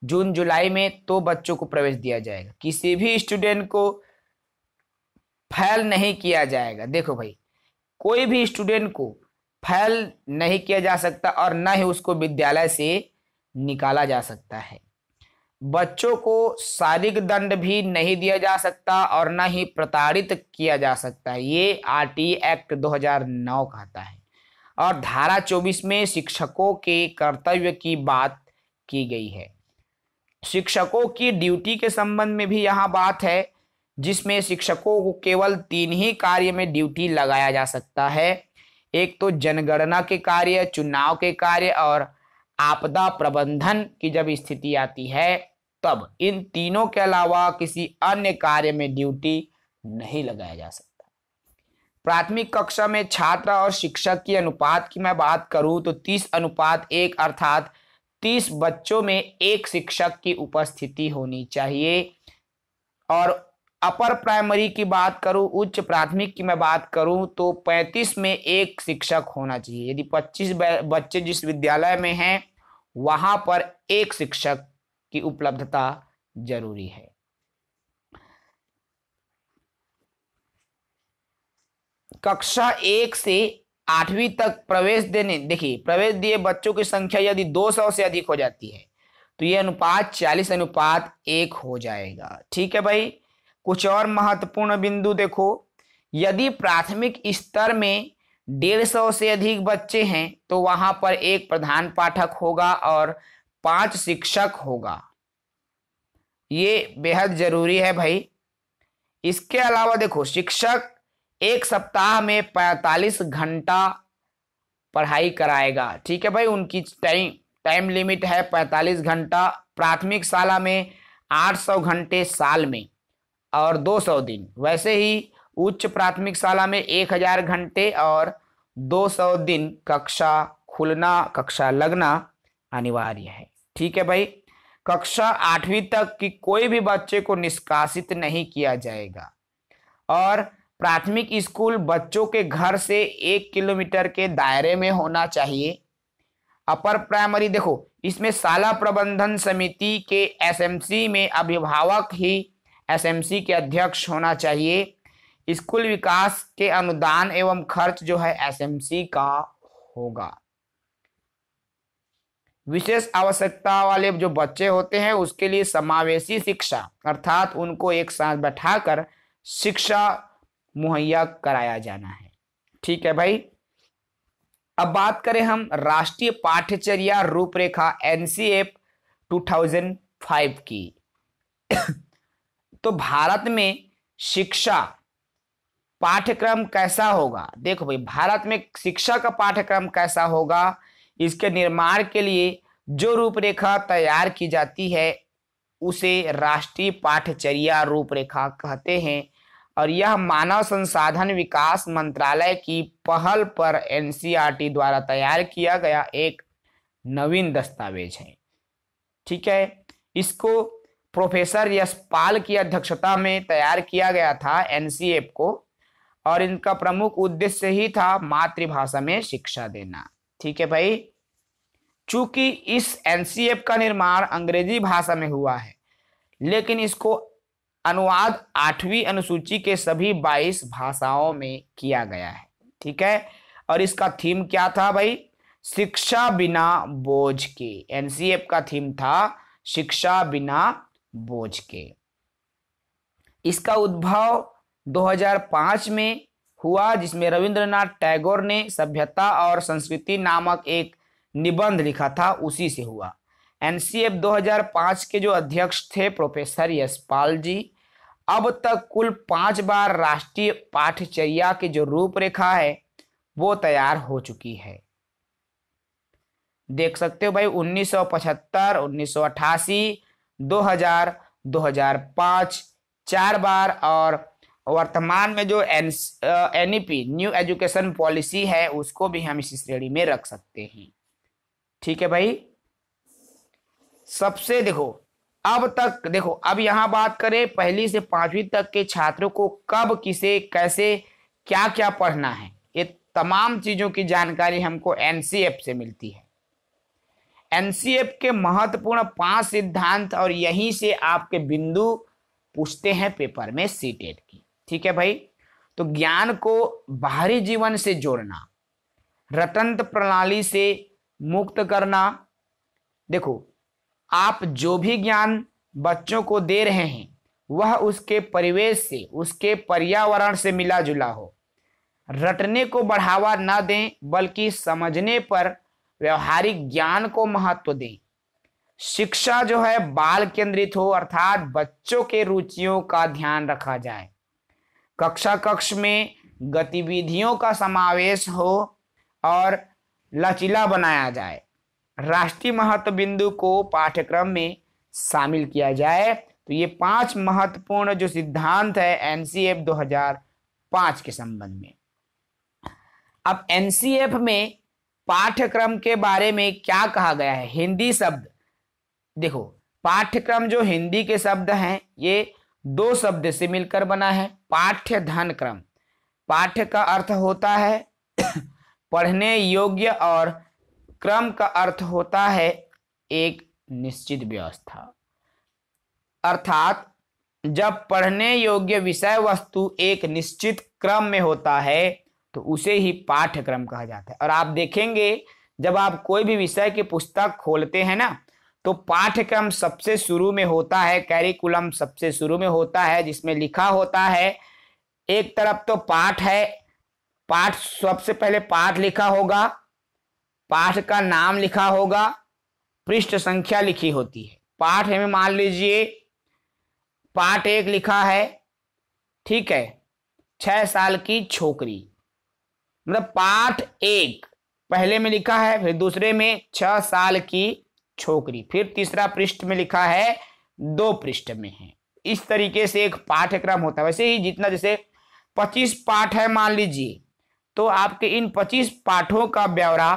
जून जुलाई में तो बच्चों को प्रवेश दिया जाएगा किसी भी स्टूडेंट को फैल नहीं किया जाएगा देखो भाई कोई भी स्टूडेंट को फैल नहीं किया जा सकता और न ही उसको विद्यालय से निकाला जा सकता है बच्चों को शारीरिक दंड भी नहीं दिया जा सकता और न ही प्रताड़ित किया जा सकता है ये टी एक्ट 2009 कहता है और धारा 24 में शिक्षकों के कर्तव्य की बात की गई है शिक्षकों की ड्यूटी के संबंध में भी यहाँ बात है जिसमें शिक्षकों को केवल तीन ही कार्य में ड्यूटी लगाया जा सकता है एक तो जनगणना के कार्य चुनाव के कार्य और आपदा प्रबंधन की जब स्थिति आती है तब इन तीनों के अलावा किसी अन्य कार्य में ड्यूटी नहीं लगाया जा सकता प्राथमिक कक्षा में छात्र और शिक्षक की अनुपात की मैं बात करूं तो 30 अनुपात एक अर्थात तीस बच्चों में एक शिक्षक की उपस्थिति होनी चाहिए और अपर प्राइमरी की बात करूं उच्च प्राथमिक की मैं बात करूं तो 35 में एक शिक्षक होना चाहिए यदि 25 बच्चे जिस विद्यालय में हैं वहां पर एक शिक्षक की उपलब्धता जरूरी है कक्षा एक से आठवीं तक प्रवेश देने देखिए प्रवेश दिए बच्चों की संख्या यदि 200 से अधिक हो जाती है तो ये अनुपात 40 अनुपात एक हो जाएगा ठीक है भाई कुछ और महत्वपूर्ण बिंदु देखो यदि प्राथमिक स्तर में डेढ़ सौ से अधिक बच्चे हैं तो वहां पर एक प्रधान पाठक होगा और पांच शिक्षक होगा ये बेहद जरूरी है भाई इसके अलावा देखो शिक्षक एक सप्ताह में 45 घंटा पढ़ाई कराएगा ठीक है भाई उनकी टाइम टाइम लिमिट है 45 घंटा प्राथमिक शाला में 800 घंटे साल में और 200 दिन वैसे ही उच्च प्राथमिक शाला में 1000 घंटे और 200 दिन कक्षा खुलना कक्षा लगना अनिवार्य है ठीक है भाई कक्षा आठवीं तक की कोई भी बच्चे को निष्कासित नहीं किया जाएगा और प्राथमिक स्कूल बच्चों के घर से एक किलोमीटर के दायरे में होना चाहिए अपर प्राइमरी देखो इसमें शाला प्रबंधन समिति के एसएमसी में अभिभावक ही एसएमसी के अध्यक्ष होना चाहिए स्कूल विकास के अनुदान एवं खर्च जो है एसएमसी का होगा विशेष आवश्यकता वाले जो बच्चे होते हैं उसके लिए समावेशी शिक्षा अर्थात उनको एक साथ बैठाकर शिक्षा मुहैया कराया जाना है ठीक है भाई अब बात करें हम राष्ट्रीय पाठ्यचर्या रूपरेखा एनसीएफ 2005 की तो भारत में शिक्षा पाठ्यक्रम कैसा होगा देखो भाई भारत में शिक्षा का पाठ्यक्रम कैसा होगा इसके निर्माण के लिए जो रूपरेखा तैयार की जाती है उसे राष्ट्रीय पाठ्यचर्या रूपरेखा कहते हैं और यह मानव संसाधन विकास मंत्रालय की पहल पर एनसीईआरटी द्वारा तैयार किया गया एक नवीन दस्तावेज है ठीक है इसको प्रोफेसर यशपाल की अध्यक्षता में तैयार किया गया था एनसीएफ को और इनका प्रमुख उद्देश्य ही था मातृभाषा में शिक्षा देना ठीक है भाई चूंकि इस एनसीएफ का निर्माण अंग्रेजी भाषा में हुआ है लेकिन इसको अनुवाद आठवीं अनुसूची के सभी 22 भाषाओं में किया गया है ठीक है और इसका थीम क्या था भाई शिक्षा बिना बोझ के एनसीएफ का थीम था शिक्षा बिना बोझ के इसका उद्भव 2005 में हुआ जिसमें रविंद्रनाथ टैगोर ने सभ्यता और संस्कृति नामक एक निबंध लिखा था उसी से हुआ एनसीएफ 2005 के जो अध्यक्ष थे प्रोफेसर यशपाल जी अब तक कुल पांच बार राष्ट्रीय पाठचर्या की जो रूपरेखा है वो तैयार हो चुकी है देख सकते हो भाई 1975, 1988, 2000, 2005 चार बार और वर्तमान में जो N NEP new education policy है उसको भी हम इस श्रेणी में रख सकते हैं ठीक है भाई सबसे देखो अब तक देखो अब यहां बात करें पहली से पांचवी तक के छात्रों को कब किसे कैसे क्या क्या पढ़ना है ये तमाम चीज़ों की जानकारी हमको एन से मिलती है एन के महत्वपूर्ण पांच सिद्धांत और यहीं से आपके बिंदु पूछते हैं पेपर में सी टेट की ठीक है भाई तो ज्ञान को बाहरी जीवन से जोड़ना रतंत्र प्रणाली से मुक्त करना देखो आप जो भी ज्ञान बच्चों को दे रहे हैं वह उसके परिवेश से उसके पर्यावरण से मिला जुला हो रटने को बढ़ावा न दें बल्कि समझने पर व्यवहारिक ज्ञान को महत्व दें शिक्षा जो है बाल केंद्रित हो अर्थात बच्चों के रुचियों का ध्यान रखा जाए कक्षा कक्ष में गतिविधियों का समावेश हो और लचीला बनाया जाए राष्ट्रीय महत्व बिंदु को पाठ्यक्रम में शामिल किया जाए तो ये पांच महत्वपूर्ण जो सिद्धांत है एनसीएफ 2005 के संबंध में अब एनसीएफ में पाठ्यक्रम के बारे में क्या कहा गया है हिंदी शब्द देखो पाठ्यक्रम जो हिंदी के शब्द हैं ये दो शब्द से मिलकर बना है पाठ्य धन क्रम पाठ्य का अर्थ होता है पढ़ने योग्य और क्रम का अर्थ होता है एक निश्चित व्यवस्था अर्थात जब पढ़ने योग्य विषय वस्तु एक निश्चित क्रम में होता है तो उसे ही पाठ्यक्रम कहा जाता है और आप देखेंगे जब आप कोई भी विषय की पुस्तक खोलते हैं ना तो पाठ्यक्रम सबसे शुरू में होता है कैरिकुलम सबसे शुरू में होता है जिसमें लिखा होता है एक तरफ तो पाठ है पाठ सबसे पहले पाठ लिखा होगा पाठ का नाम लिखा होगा पृष्ठ संख्या लिखी होती है पाठ हमें मान लीजिए पाठ एक लिखा है ठीक है छह साल की छोकरी मतलब पाठ एक पहले में लिखा है फिर दूसरे में छह साल की छोकरी फिर तीसरा पृष्ठ में लिखा है दो पृष्ठ में है इस तरीके से एक पाठ्यक्रम होता है वैसे ही जितना जैसे पच्चीस पाठ है मान लीजिए तो आपके इन पच्चीस पाठों का ब्यौरा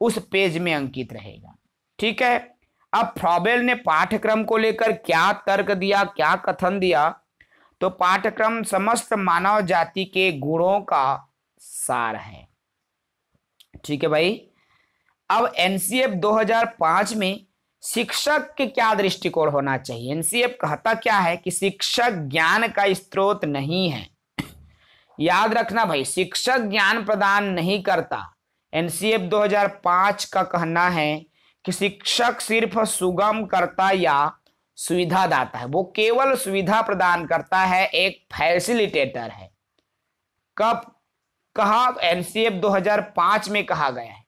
उस पेज में अंकित रहेगा ठीक है अब फ्रॉबेल ने पाठ्यक्रम को लेकर क्या तर्क दिया क्या कथन दिया तो पाठ्यक्रम समस्त मानव जाति के गुणों का सार है ठीक है भाई अब एनसीएफ 2005 में शिक्षक के क्या दृष्टिकोण होना चाहिए एनसीएफ कहता क्या है कि शिक्षक ज्ञान का स्त्रोत नहीं है याद रखना भाई शिक्षक ज्ञान प्रदान नहीं करता एनसीएफ 2005 का कहना है कि शिक्षक सिर्फ सुगम करता या सुविधा दाता है वो केवल सुविधा प्रदान करता है एक फैसिलिटेटर है कब कहा एनसीएफ 2005 में कहा गया है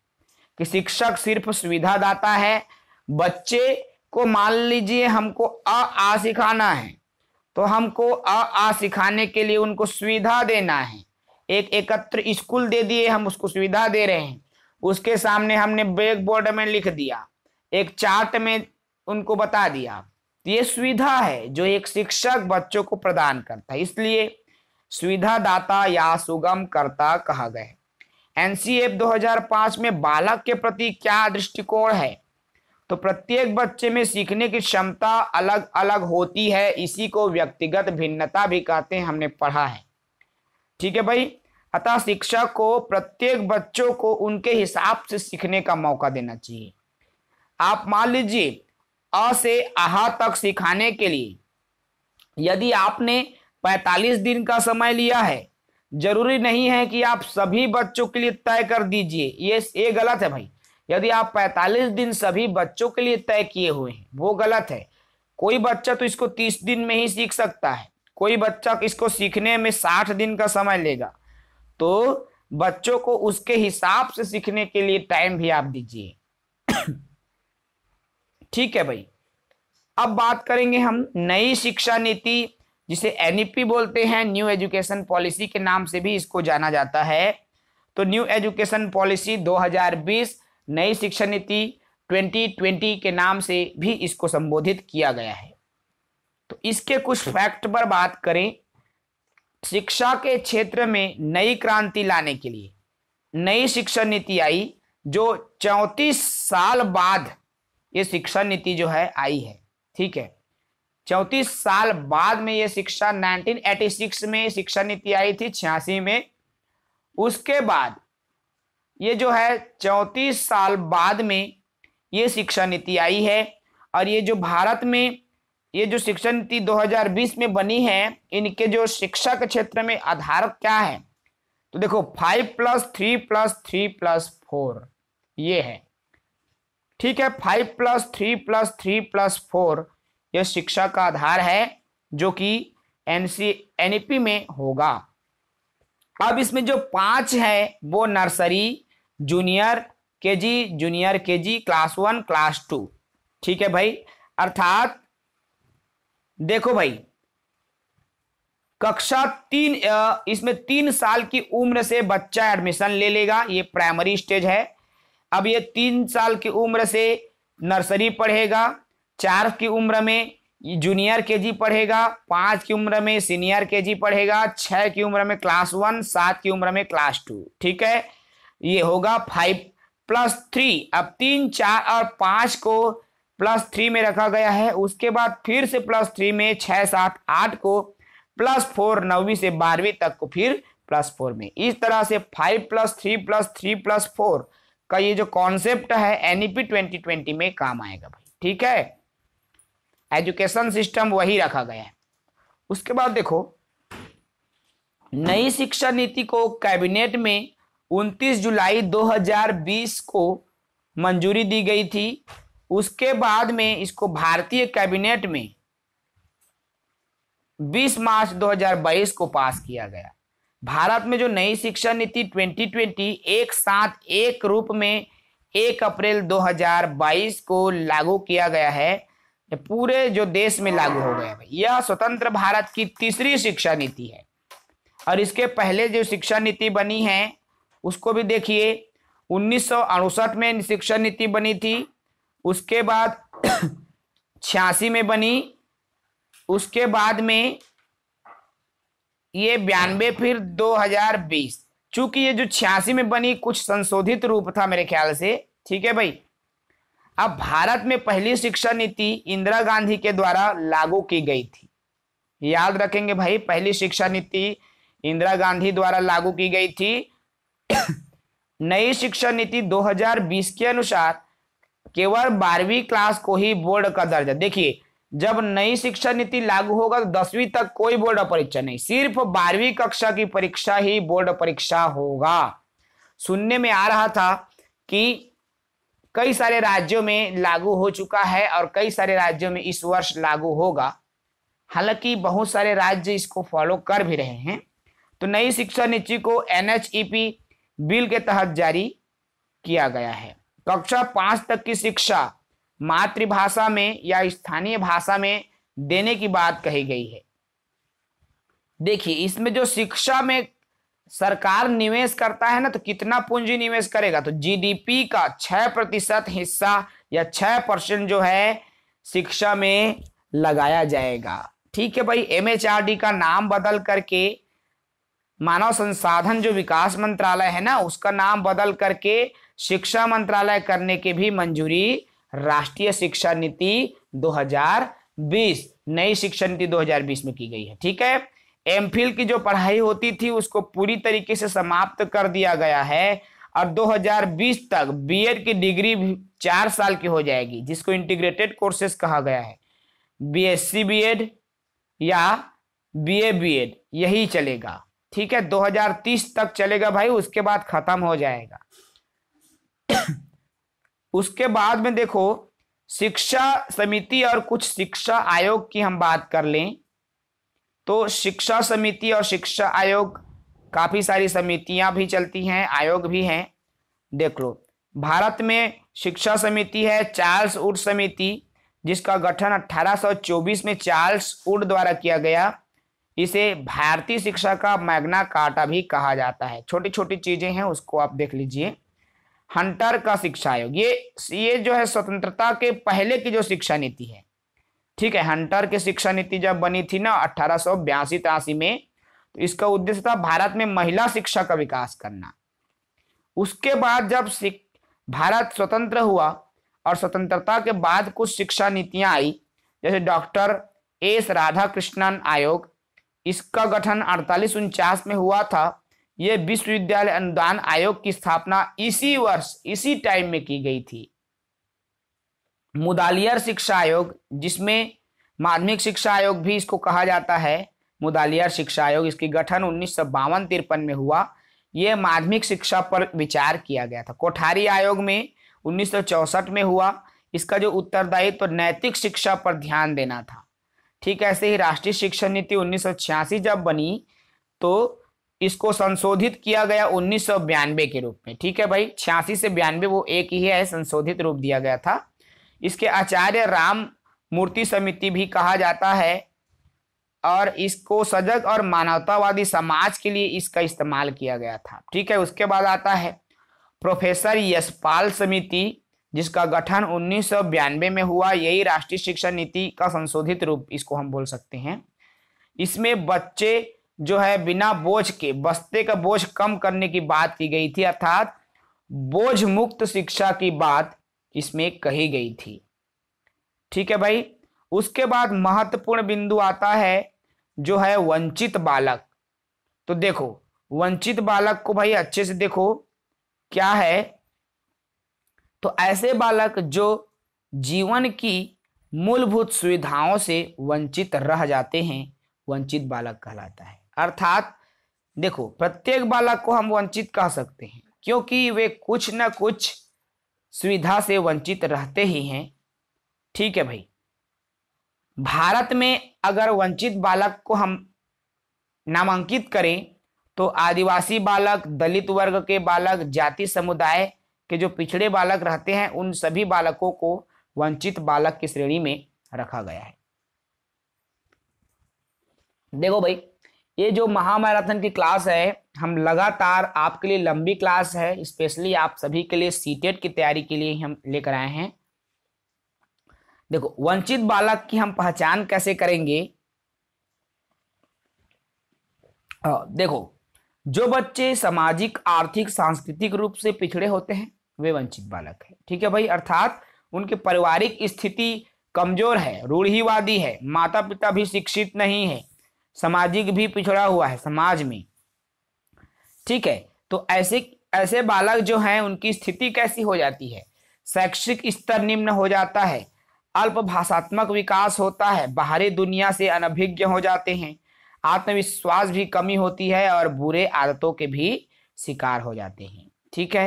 कि शिक्षक सिर्फ सुविधा दाता है बच्चे को मान लीजिए हमको अ आ सिखाना है तो हमको अ आ सिखाने के लिए उनको सुविधा देना है एक एकत्र स्कूल दे दिए हम उसको सुविधा दे रहे हैं उसके सामने हमने ब्लैक बोर्ड में लिख दिया एक चार्ट में उनको बता दिया ये सुविधा है जो एक शिक्षक बच्चों को प्रदान करता है इसलिए सुविधा दाता या सुगम करता कहा गया एनसीएफ 2005 में बालक के प्रति क्या दृष्टिकोण है तो प्रत्येक बच्चे में सीखने की क्षमता अलग अलग होती है इसी को व्यक्तिगत भिन्नता भी कहते हैं हमने पढ़ा है ठीक है भाई अतः शिक्षक को प्रत्येक बच्चों को उनके हिसाब से सीखने का मौका देना चाहिए आप मान लीजिए अ से आहा तक सिखाने के लिए यदि आपने 45 दिन का समय लिया है जरूरी नहीं है कि आप सभी बच्चों के लिए तय कर दीजिए ये ये गलत है भाई यदि आप 45 दिन सभी बच्चों के लिए तय किए हुए हैं वो गलत है कोई बच्चा तो इसको 30 दिन में ही सीख सकता है कोई बच्चा इसको सीखने में साठ दिन का समय लेगा तो बच्चों को उसके हिसाब से सीखने के लिए टाइम भी आप दीजिए ठीक है भाई अब बात करेंगे हम नई शिक्षा नीति जिसे एनईपी e बोलते हैं न्यू एजुकेशन पॉलिसी के नाम से भी इसको जाना जाता है तो न्यू एजुकेशन पॉलिसी 2020 नई शिक्षा नीति 2020 के नाम से भी इसको संबोधित किया गया है तो इसके कुछ फैक्ट पर बात करें शिक्षा के क्षेत्र में नई क्रांति लाने के लिए नई शिक्षा नीति आई जो चौंतीस साल बाद ये शिक्षा नीति जो है आई है ठीक है चौंतीस साल बाद में ये शिक्षा 1986 में शिक्षा नीति आई थी छियासी में उसके बाद ये जो है चौंतीस साल बाद में ये शिक्षा नीति आई है और ये जो भारत में ये जो शिक्षा नीति 2020 में बनी है इनके जो शिक्षा के क्षेत्र में आधार क्या है तो देखो five plus three plus three plus four ये है ठीक है five plus three plus three plus four यह शिक्षा का आधार है जो कि एन सी एन पी में होगा अब इसमें जो पांच है वो nursery junior KG junior KG class one class two ठीक है भाई अर्थात देखो भाई कक्षा तीन इसमें तीन साल की उम्र से बच्चा एडमिशन ले लेगा ये प्राइमरी स्टेज है अब ये तीन साल की उम्र से नर्सरी पढ़ेगा चार की उम्र में जूनियर के जी पढ़ेगा पाँच की उम्र में सीनियर के जी पढ़ेगा छः की उम्र में क्लास वन सात की उम्र में क्लास टू ठीक है ये होगा फाइव प्लस थ्री अब तीन चार और पाँच को प्लस थ्री में रखा गया है उसके बाद फिर से प्लस थ्री में छः सात आठ को प्लस फोर नौवीं से बारहवीं तक को फिर प्लस फोर में इस तरह से five plus three plus three plus four का ये जो कॉन्सेप्ट है एनईपी ट्वेंटी ट्वेंटी में काम आएगा भाई ठीक है एजुकेशन सिस्टम वही रखा गया है उसके बाद देखो नई शिक्षा नीति को कैबिनेट में 29 जुलाई 2020 को मंजूरी दी गई थी उसके बाद में इसको भारतीय कैबिनेट में 20 मार्च 2022 को पास किया गया भारत में जो नई शिक्षा नीति 2020 एक साथ एक रूप में एक अप्रैल 2022 को लागू किया गया है पूरे जो देश में लागू हो गया है यह स्वतंत्र भारत की तीसरी शिक्षा नीति है और इसके पहले जो शिक्षा नीति बनी है उसको भी देखिए उन्नीस में शिक्षा नीति बनी थी उसके बाद छियासी में बनी उसके बाद में ये बयानबे फिर 2020 चूंकि ये जो छियासी में बनी कुछ संशोधित रूप था मेरे ख्याल से ठीक है भाई अब भारत में पहली शिक्षा नीति इंदिरा गांधी के द्वारा लागू की गई थी याद रखेंगे भाई पहली शिक्षा नीति इंदिरा गांधी द्वारा लागू की गई थी नई शिक्षा नीति 2020 के अनुसार केवल बारहवीं क्लास को ही बोर्ड का दर्जा देखिए जब नई शिक्षा नीति लागू होगा तो दसवीं तक कोई बोर्ड परीक्षा नहीं सिर्फ बारहवीं कक्षा की परीक्षा ही बोर्ड परीक्षा होगा सुनने में आ रहा था कि कई सारे राज्यों में लागू हो चुका है और कई सारे राज्यों में इस वर्ष लागू होगा हालांकि बहुत सारे राज्य इसको फॉलो कर भी रहे हैं तो नई शिक्षा नीति को एनएचईपी बिल e के तहत जारी किया गया है कक्षा पांच तक की शिक्षा मातृभाषा में या स्थानीय भाषा में देने की बात कही गई है देखिए इसमें जो शिक्षा में सरकार निवेश करता है ना तो कितना पूंजी निवेश करेगा तो जीडीपी का छह प्रतिशत हिस्सा या छह परसेंट जो है शिक्षा में लगाया जाएगा ठीक है भाई एमएचआरडी का नाम बदल करके मानव संसाधन जो विकास मंत्रालय है ना उसका नाम बदल करके शिक्षा मंत्रालय करने की भी मंजूरी राष्ट्रीय शिक्षा नीति 2020 नई शिक्षा नीति 2020 में की गई है ठीक है एम की जो पढ़ाई होती थी उसको पूरी तरीके से समाप्त कर दिया गया है और 2020 तक बी की डिग्री चार साल की हो जाएगी जिसको इंटीग्रेटेड कोर्सेस कहा गया है बी एस या बी बीएड यही चलेगा ठीक है 2030 तक चलेगा भाई उसके बाद खत्म हो जाएगा उसके बाद में देखो शिक्षा समिति और कुछ शिक्षा आयोग की हम बात कर लें तो शिक्षा समिति और शिक्षा आयोग काफ़ी सारी समितियां भी चलती हैं आयोग भी हैं देख लो भारत में शिक्षा समिति है चार्ल्स उड समिति जिसका गठन 1824 में चार्ल्स उड द्वारा किया गया इसे भारतीय शिक्षा का मैग्ना कार्टा भी कहा जाता है छोटी छोटी चीज़ें हैं उसको आप देख लीजिए हंटर का शिक्षा आयोग ये ये जो है स्वतंत्रता के पहले की जो शिक्षा नीति है ठीक है हंटर की शिक्षा नीति जब बनी थी ना अठारह सौ बयासी तिरासी में तो इसका उद्देश्य था भारत में महिला शिक्षा का विकास करना उसके बाद जब भारत स्वतंत्र हुआ और स्वतंत्रता के बाद कुछ शिक्षा नीतियां आई जैसे डॉक्टर एस राधा कृष्णन आयोग इसका गठन अड़तालीस उनचास में हुआ था ये विश्वविद्यालय अनुदान आयोग की स्थापना इसी वर्ष इसी टाइम में की गई थी मुदालियर शिक्षा आयोग जिसमें माध्यमिक शिक्षा आयोग भी इसको कहा जाता है मुदालियर शिक्षा आयोग इसकी गठन उन्नीस सौ बावन तिरपन में हुआ यह माध्यमिक शिक्षा पर विचार किया गया था कोठारी आयोग में उन्नीस में हुआ इसका जो उत्तरदायित्व तो नैतिक शिक्षा पर ध्यान देना था ठीक ऐसे ही राष्ट्रीय शिक्षा नीति उन्नीस जब बनी तो इसको संशोधित किया गया उन्नीस के रूप में ठीक है भाई छियासी से बयानवे वो एक ही है संशोधित रूप दिया गया था इसके आचार्य राम मूर्ति समिति भी कहा जाता है और इसको सजग और मानवतावादी समाज के लिए इसका इस्तेमाल किया गया था ठीक है उसके बाद आता है प्रोफेसर यशपाल समिति जिसका गठन उन्नीस में हुआ यही राष्ट्रीय शिक्षा नीति का संशोधित रूप इसको हम बोल सकते हैं इसमें बच्चे जो है बिना बोझ के बस्ते का बोझ कम करने की बात की गई थी अर्थात बोझ मुक्त शिक्षा की बात इसमें कही गई थी ठीक है भाई उसके बाद महत्वपूर्ण बिंदु आता है जो है वंचित बालक तो देखो वंचित बालक को भाई अच्छे से देखो क्या है तो ऐसे बालक जो जीवन की मूलभूत सुविधाओं से वंचित रह जाते हैं वंचित बालक कहलाता है अर्थात देखो प्रत्येक बालक को हम वंचित कह सकते हैं क्योंकि वे कुछ न कुछ सुविधा से वंचित रहते ही हैं ठीक है भाई भारत में अगर वंचित बालक को हम नामांकित करें तो आदिवासी बालक दलित वर्ग के बालक जाति समुदाय के जो पिछड़े बालक रहते हैं उन सभी बालकों को वंचित बालक की श्रेणी में रखा गया है देखो भाई ये जो महामैराथन की क्लास है हम लगातार आपके लिए लंबी क्लास है स्पेशली आप सभी के लिए सीटेट की तैयारी के लिए हम लेकर आए हैं देखो वंचित बालक की हम पहचान कैसे करेंगे आ, देखो जो बच्चे सामाजिक आर्थिक सांस्कृतिक रूप से पिछड़े होते हैं वे वंचित बालक है ठीक है भाई अर्थात उनके पारिवारिक स्थिति कमजोर है रूढ़िवादी है माता पिता भी शिक्षित नहीं है सामाजिक भी पिछड़ा हुआ है समाज में ठीक है तो ऐसे ऐसे बालक जो हैं उनकी स्थिति कैसी हो जाती है शैक्षिक स्तर निम्न हो जाता है अल्प भाषात्मक विकास होता है बाहरी दुनिया से अनभिज्ञ हो जाते हैं आत्मविश्वास भी कमी होती है और बुरे आदतों के भी शिकार हो जाते हैं ठीक है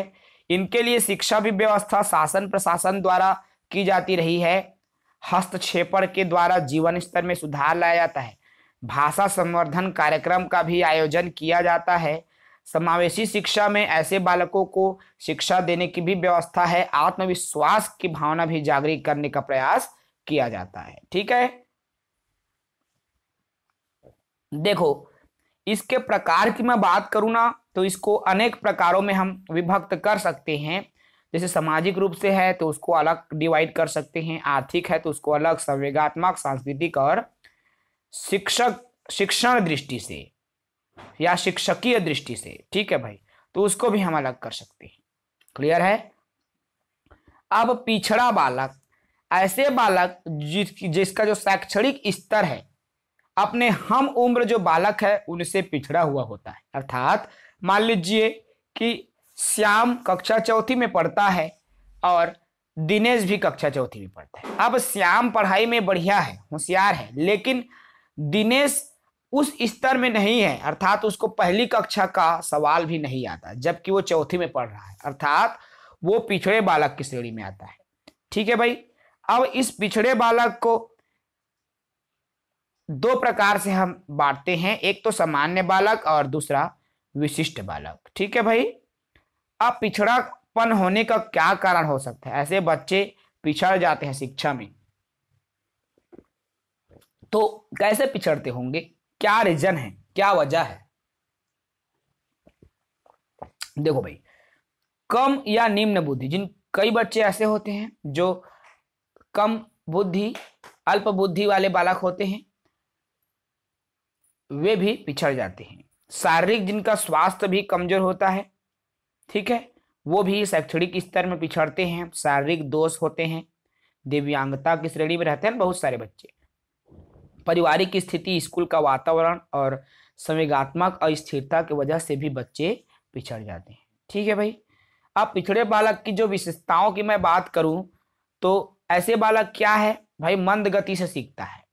इनके लिए शिक्षा भी व्यवस्था शासन प्रशासन द्वारा की जाती रही है हस्तक्षेपण के द्वारा जीवन स्तर में सुधार लाया जाता है भाषा संवर्धन कार्यक्रम का भी आयोजन किया जाता है समावेशी शिक्षा में ऐसे बालकों को शिक्षा देने की भी व्यवस्था है आत्मविश्वास की भावना भी जागृत करने का प्रयास किया जाता है ठीक है देखो इसके प्रकार की मैं बात करूँ ना तो इसको अनेक प्रकारों में हम विभक्त कर सकते हैं जैसे सामाजिक रूप से है तो उसको अलग डिवाइड कर सकते हैं आर्थिक है तो उसको अलग संवेगात्मक सांस्कृतिक और शिक्षक शिक्षण दृष्टि से या शिक्षकीय दृष्टि से ठीक है भाई तो उसको भी हम अलग कर सकते हैं क्लियर है अब पिछड़ा बालक ऐसे बालक जिसकी जिसका जो शैक्षणिक स्तर है अपने हम उम्र जो बालक है उनसे पिछड़ा हुआ होता है अर्थात मान लीजिए कि श्याम कक्षा चौथी में पढ़ता है और दिनेश भी कक्षा चौथी में पढ़ता है अब श्याम पढ़ाई में बढ़िया है होशियार है लेकिन दिनेश उस स्तर में नहीं है अर्थात उसको पहली कक्षा का सवाल भी नहीं आता जबकि वो चौथी में पढ़ रहा है अर्थात वो पिछड़े बालक की श्रेणी में आता है ठीक है भाई अब इस पिछड़े बालक को दो प्रकार से हम बांटते हैं एक तो सामान्य बालक और दूसरा विशिष्ट बालक ठीक है भाई अब पिछड़ापन होने का क्या कारण हो सकता है ऐसे बच्चे पिछड़ जाते हैं शिक्षा में तो कैसे पिछड़ते होंगे क्या रीजन है क्या वजह है देखो भाई कम या निम्न बुद्धि जिन कई बच्चे ऐसे होते हैं जो कम बुद्धि अल्प बुद्धि वाले बालक होते हैं वे भी पिछड़ जाते हैं शारीरिक जिनका स्वास्थ्य भी कमजोर होता है ठीक है वो भी शैक्षणिक स्तर में पिछड़ते हैं शारीरिक दोष होते हैं दिव्यांगता की श्रेणी में रहते हैं बहुत सारे बच्चे पारिवारिक स्थिति स्कूल का वातावरण और संवेगात्मक अस्थिरता की वजह से भी बच्चे पिछड़ जाते हैं ठीक है भाई अब पिछड़े बालक की जो विशेषताओं की मैं बात करूं तो ऐसे बालक क्या है भाई मंद गति से सीखता है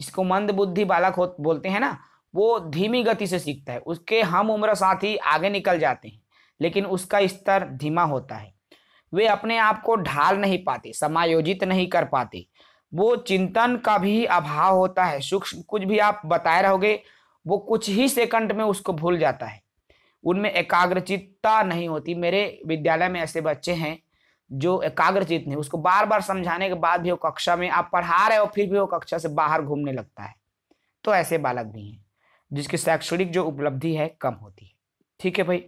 जिसको मंद बुद्धि बालक हो बोलते हैं ना वो धीमी गति से सीखता है उसके हम उम्र साथी आगे निकल जाते हैं लेकिन उसका स्तर धीमा होता है वे अपने आप को ढाल नहीं पाते समायोजित नहीं कर पाते वो चिंतन का भी अभाव होता है सूक्ष्म कुछ भी आप बताए रहोगे वो कुछ ही सेकंड में उसको भूल जाता है उनमें एकाग्रचितता नहीं होती मेरे विद्यालय में ऐसे बच्चे हैं जो एकाग्रचित नहीं उसको बार बार समझाने के बाद भी वो कक्षा में आप पढ़ा रहे हो फिर भी वो कक्षा से बाहर घूमने लगता है तो ऐसे बालक भी हैं जिसकी शैक्षणिक जो उपलब्धि है कम होती है ठीक है भाई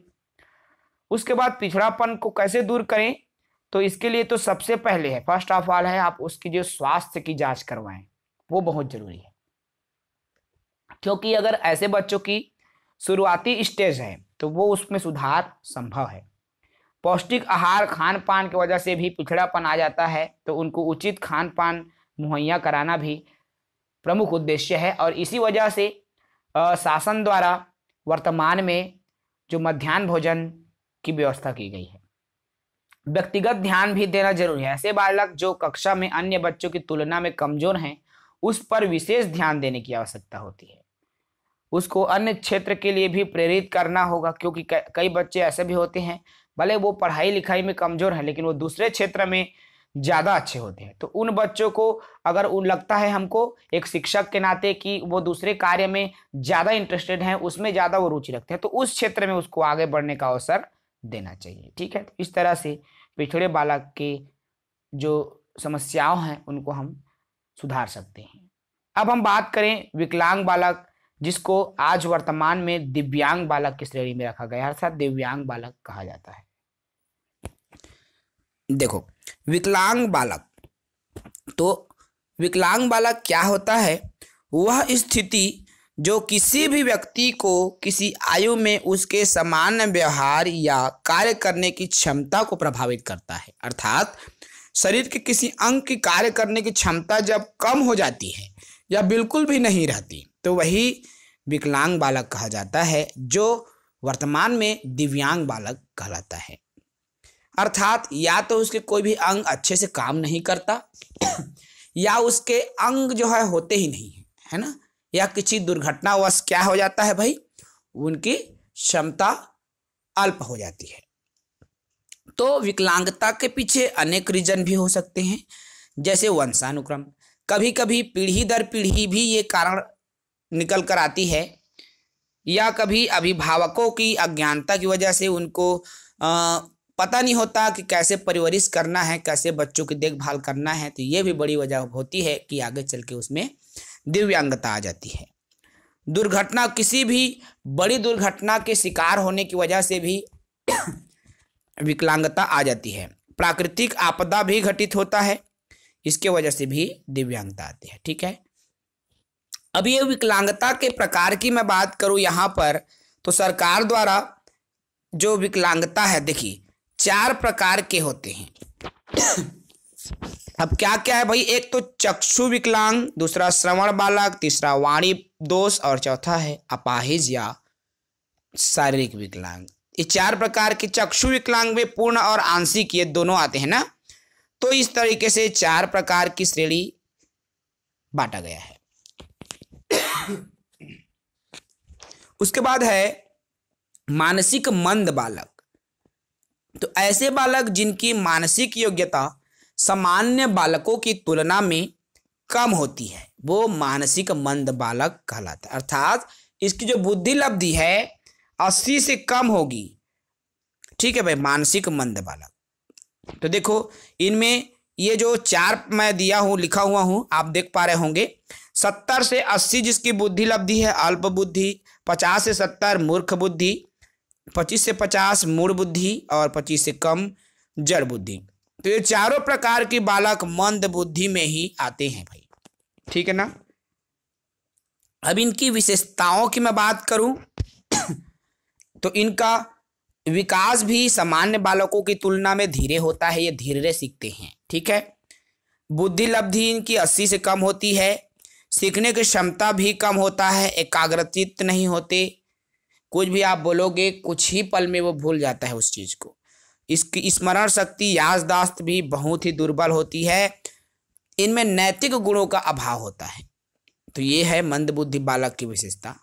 उसके बाद पिछड़ापन को कैसे दूर करें तो इसके लिए तो सबसे पहले है फर्स्ट ऑफ ऑल है आप उसकी जो स्वास्थ्य की जांच करवाएं वो बहुत जरूरी है क्योंकि अगर ऐसे बच्चों की शुरुआती स्टेज है तो वो उसमें सुधार संभव है पौष्टिक आहार खान पान की वजह से भी पिछड़ापन आ जाता है तो उनको उचित खान पान मुहैया कराना भी प्रमुख उद्देश्य है और इसी वजह से शासन द्वारा वर्तमान में जो मध्यान्ह भोजन की व्यवस्था की गई है व्यक्तिगत ध्यान भी देना जरूरी है ऐसे बालक जो कक्षा में अन्य बच्चों की तुलना में कमजोर हैं उस पर विशेष ध्यान देने की आवश्यकता होती है उसको अन्य क्षेत्र के लिए भी प्रेरित करना होगा क्योंकि कई बच्चे ऐसे भी होते हैं भले वो पढ़ाई लिखाई में कमजोर है लेकिन वो दूसरे क्षेत्र में ज़्यादा अच्छे होते हैं तो उन बच्चों को अगर उन लगता है हमको एक शिक्षक के नाते कि वो दूसरे कार्य में ज़्यादा इंटरेस्टेड हैं उसमें ज़्यादा वो रुचि रखते हैं तो उस क्षेत्र में उसको आगे बढ़ने का अवसर देना चाहिए ठीक है तो इस तरह से पिछड़े बालक के जो समस्याओं हैं उनको हम सुधार सकते हैं अब हम बात करें विकलांग बालक जिसको आज वर्तमान में दिव्यांग बालक की श्रेणी में रखा गया अर्थात दिव्यांग बालक कहा जाता है देखो विकलांग बालक तो विकलांग बालक क्या होता है वह स्थिति जो किसी भी व्यक्ति को किसी आयु में उसके सामान्य व्यवहार या कार्य करने की क्षमता को प्रभावित करता है अर्थात शरीर के किसी अंग की कार्य करने की क्षमता जब कम हो जाती है या बिल्कुल भी नहीं रहती तो वही विकलांग बालक कहा जाता है जो वर्तमान में दिव्यांग बालक कहलाता है अर्थात या तो उसके कोई भी अंग अच्छे से काम नहीं करता या उसके अंग जो है होते ही नहीं है है ना या किसी दुर्घटनावश क्या हो जाता है भाई उनकी क्षमता अल्प हो जाती है तो विकलांगता के पीछे अनेक रीजन भी हो सकते हैं जैसे वंशानुक्रम कभी कभी पीढ़ी दर पीढ़ी भी ये कारण निकल कर आती है या कभी अभिभावकों की अज्ञानता की वजह से उनको आ, पता नहीं होता कि कैसे परवरिश करना है कैसे बच्चों की देखभाल करना है तो ये भी बड़ी वजह होती है कि आगे चल के उसमें दिव्यांगता आ जाती है दुर्घटना किसी भी बड़ी दुर्घटना के शिकार होने की वजह से भी विकलांगता आ जाती है प्राकृतिक आपदा भी घटित होता है इसके वजह से भी दिव्यांगता आती है ठीक है अब ये विकलांगता के प्रकार की मैं बात करूं यहाँ पर तो सरकार द्वारा जो विकलांगता है देखिए चार प्रकार के होते हैं अब क्या क्या है भाई एक तो चक्षु विकलांग दूसरा श्रवण बालक तीसरा वाणी दोष और चौथा है अपाहिज या शारीरिक विकलांग ये चार प्रकार के चक्षु विकलांग में पूर्ण और आंशिक ये दोनों आते हैं ना तो इस तरीके से चार प्रकार की श्रेणी बांटा गया है उसके बाद है मानसिक मंद बालक तो ऐसे बालक जिनकी मानसिक योग्यता सामान्य बालकों की तुलना में कम होती है वो मानसिक मंद बालक कहलाता है अर्थात इसकी जो बुद्धि लब्धि है अस्सी से कम होगी ठीक है भाई मानसिक मंद बालक तो देखो इनमें ये जो चार मैं दिया हूँ लिखा हुआ हूँ आप देख पा रहे होंगे सत्तर से अस्सी जिसकी बुद्धि लब्धि है अल्प बुद्धि पचास से सत्तर मूर्ख बुद्धि पच्चीस से पचास मूल बुद्धि और पच्चीस से कम जड़ बुद्धि तो ये चारों प्रकार के बालक मंद बुद्धि में ही आते हैं भाई ठीक है ना अब इनकी विशेषताओं की मैं बात करूं तो इनका विकास भी सामान्य बालकों की तुलना में धीरे होता है ये धीरे सीखते हैं ठीक है बुद्धि लब्धि इनकी अस्सी से कम होती है सीखने की क्षमता भी कम होता है एकाग्रचित नहीं होते कुछ भी आप बोलोगे कुछ ही पल में वो भूल जाता है उस चीज़ को इसकी स्मरण शक्ति याददाश्त भी बहुत ही दुर्बल होती है इनमें नैतिक गुणों का अभाव होता है तो ये है मंदबुद्धि बालक की विशेषता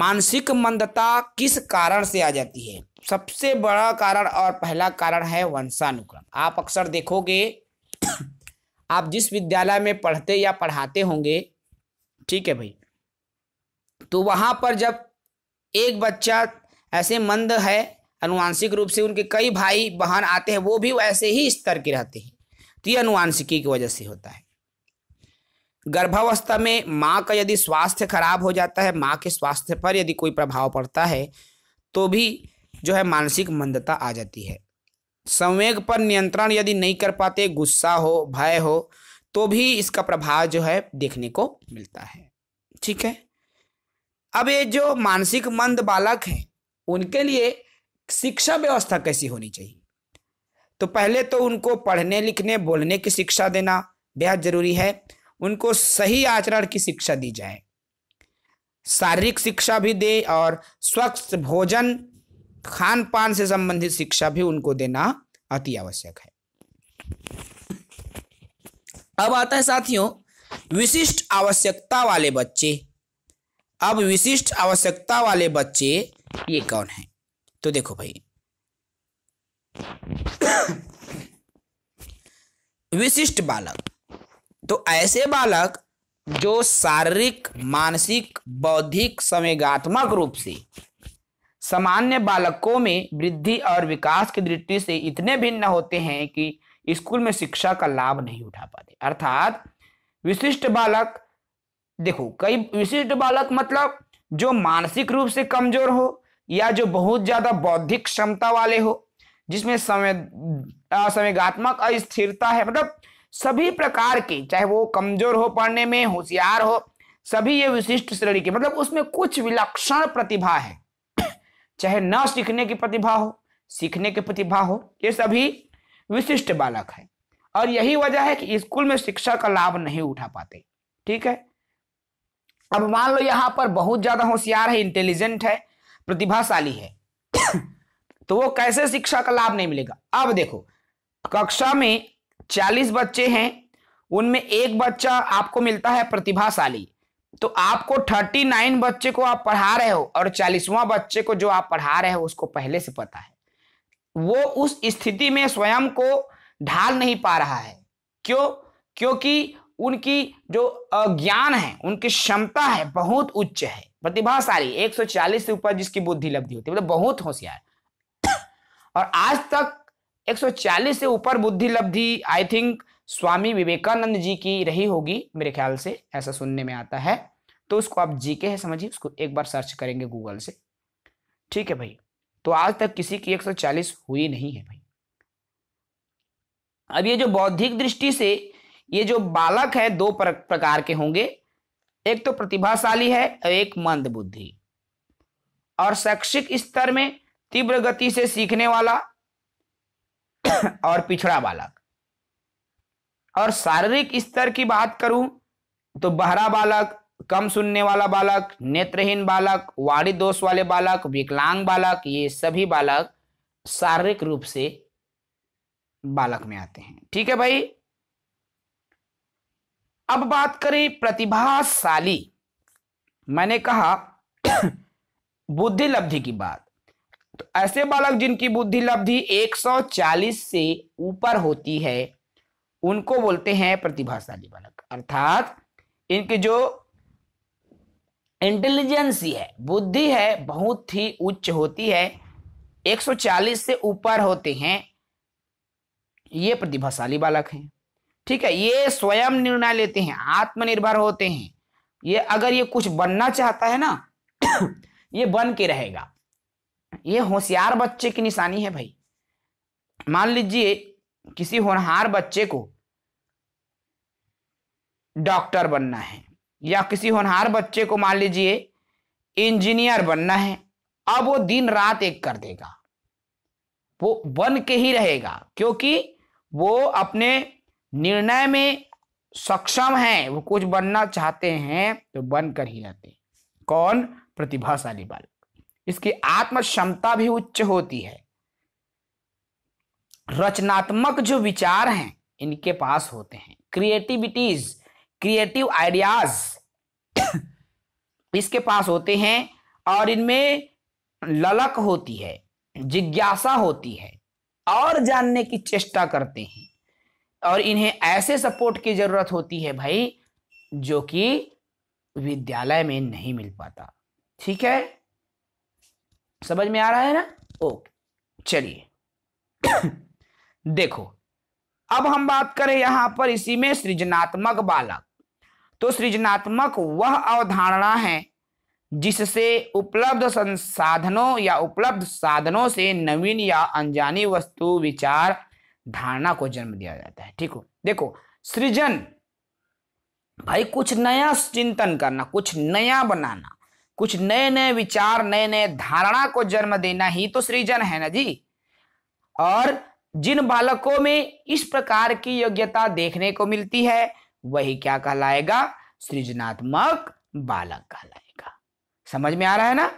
मानसिक मंदता किस कारण से आ जाती है सबसे बड़ा कारण और पहला कारण है वंशानुक्रम आप अक्सर देखोगे आप जिस विद्यालय में पढ़ते या पढ़ाते होंगे ठीक है भाई तो वहां पर जब एक बच्चा ऐसे मंद है अनुवांशिक रूप से उनके कई भाई बहन आते हैं वो भी वैसे ही स्तर के रहते हैं तो ये अनुवांशिकी की वजह से होता है गर्भावस्था में माँ का यदि स्वास्थ्य खराब हो जाता है माँ के स्वास्थ्य पर यदि कोई प्रभाव पड़ता है तो भी जो है मानसिक मंदता आ जाती है संवेग पर नियंत्रण यदि नहीं कर पाते गुस्सा हो भय हो तो भी इसका प्रभाव जो है देखने को मिलता है ठीक है अब ये जो मानसिक मंद बालक हैं उनके लिए शिक्षा व्यवस्था कैसी होनी चाहिए तो पहले तो उनको पढ़ने लिखने बोलने की शिक्षा देना बेहद जरूरी है उनको सही आचरण की शिक्षा दी जाए शारीरिक शिक्षा भी दे और स्वच्छ भोजन खान पान से संबंधित शिक्षा भी उनको देना अति आवश्यक है अब आता है साथियों विशिष्ट आवश्यकता वाले बच्चे अब विशिष्ट आवश्यकता वाले बच्चे ये कौन है तो देखो भाई विशिष्ट बालक तो ऐसे बालक जो शारीरिक मानसिक बौद्धिक संवेगात्मक रूप से सामान्य बालकों में वृद्धि और विकास की दृष्टि से इतने भिन्न होते हैं कि स्कूल में शिक्षा का लाभ नहीं उठा पाते अर्थात विशिष्ट बालक देखो कई विशिष्ट बालक मतलब जो मानसिक रूप से कमजोर हो या जो बहुत ज्यादा बौद्धिक क्षमता वाले हो जिसमें समय संवेगात्मक अस्थिरता है मतलब सभी प्रकार के चाहे वो कमजोर हो पढ़ने में होशियार हो सभी ये विशिष्ट श्रेणी के मतलब उसमें कुछ विलक्षण प्रतिभा है चाहे न सीखने की प्रतिभा हो सीखने की प्रतिभा हो ये सभी विशिष्ट बालक है और यही वजह है कि स्कूल में शिक्षा का लाभ नहीं उठा पाते ठीक है अब मान लो यहाँ पर बहुत ज्यादा होशियार है इंटेलिजेंट है प्रतिभाशाली है तो वो कैसे शिक्षा का लाभ नहीं मिलेगा अब देखो कक्षा में चालीस बच्चे हैं उनमें एक बच्चा आपको मिलता है प्रतिभाशाली तो आपको थर्टी नाइन बच्चे को आप पढ़ा रहे हो और चालीसवां बच्चे को जो आप पढ़ा रहे हो उसको पहले से पता है वो उस स्थिति में स्वयं को ढाल नहीं पा रहा है क्यों क्योंकि उनकी जो ज्ञान है उनकी क्षमता है बहुत उच्च है प्रतिभाशाली 140 से ऊपर जिसकी बुद्धि लब्धि होती है मतलब बहुत होशियार और आज तक 140 से ऊपर बुद्धि लब्धि आई थिंक स्वामी विवेकानंद जी की रही होगी मेरे ख्याल से ऐसा सुनने में आता है तो उसको आप जी के है समझिए उसको एक बार सर्च करेंगे गूगल से ठीक है भाई तो आज तक किसी की 140 हुई नहीं है भाई अब ये जो बौद्धिक दृष्टि से ये जो बालक है दो प्रकार के होंगे एक तो प्रतिभाशाली है और एक मंद बुद्धि और शैक्षिक स्तर में तीव्र गति से सीखने वाला और पिछड़ा बालक और शारीरिक स्तर की बात करूं तो बहरा बालक कम सुनने वाला बालक नेत्रहीन बालक वाणी दोष वाले बालक विकलांग बालक ये सभी बालक शारीरिक रूप से बालक में आते हैं ठीक है भाई अब बात करें प्रतिभाशाली मैंने कहा बुद्धि लब्धि की बात तो ऐसे बालक जिनकी बुद्धि लब्धि 140 से ऊपर होती है उनको बोलते हैं प्रतिभाशाली बालक अर्थात इनकी जो इंटेलिजेंसी है बुद्धि है बहुत ही उच्च होती है 140 से ऊपर होते हैं ये प्रतिभाशाली बालक हैं ठीक है ये स्वयं निर्णय लेते हैं आत्मनिर्भर होते हैं ये अगर ये कुछ बनना चाहता है ना ये बन के रहेगा ये होशियार बच्चे की निशानी है भाई मान लीजिए किसी होनहार बच्चे को डॉक्टर बनना है या किसी होनहार बच्चे को मान लीजिए इंजीनियर बनना है अब वो दिन रात एक कर देगा वो बन के ही रहेगा क्योंकि वो अपने निर्णय में सक्षम है वो कुछ बनना चाहते हैं तो बनकर ही रहते कौन प्रतिभाशाली बालक इसकी आत्म क्षमता भी उच्च होती है रचनात्मक जो विचार हैं इनके पास होते हैं क्रिएटिविटीज क्रिएटिव आइडियाज इसके पास होते हैं और इनमें ललक होती है जिज्ञासा होती है और जानने की चेष्टा करते हैं और इन्हें ऐसे सपोर्ट की जरूरत होती है भाई जो कि विद्यालय में नहीं मिल पाता ठीक है समझ में आ रहा है ना ओके चलिए देखो अब हम बात करें यहां पर इसी में सृजनात्मक बालक तो सृजनात्मक वह अवधारणा है जिससे उपलब्ध संसाधनों या उपलब्ध साधनों से नवीन या अनजानी वस्तु विचार धारणा को जन्म दिया जाता है ठीक हो देखो सृजन भाई कुछ नया चिंतन करना कुछ नया बनाना कुछ नए नए विचार नए नए धारणा को जन्म देना ही तो सृजन है ना जी और जिन बालकों में इस प्रकार की योग्यता देखने को मिलती है वही क्या कहलाएगा सृजनात्मक बालक कहलाएगा समझ में आ रहा है ना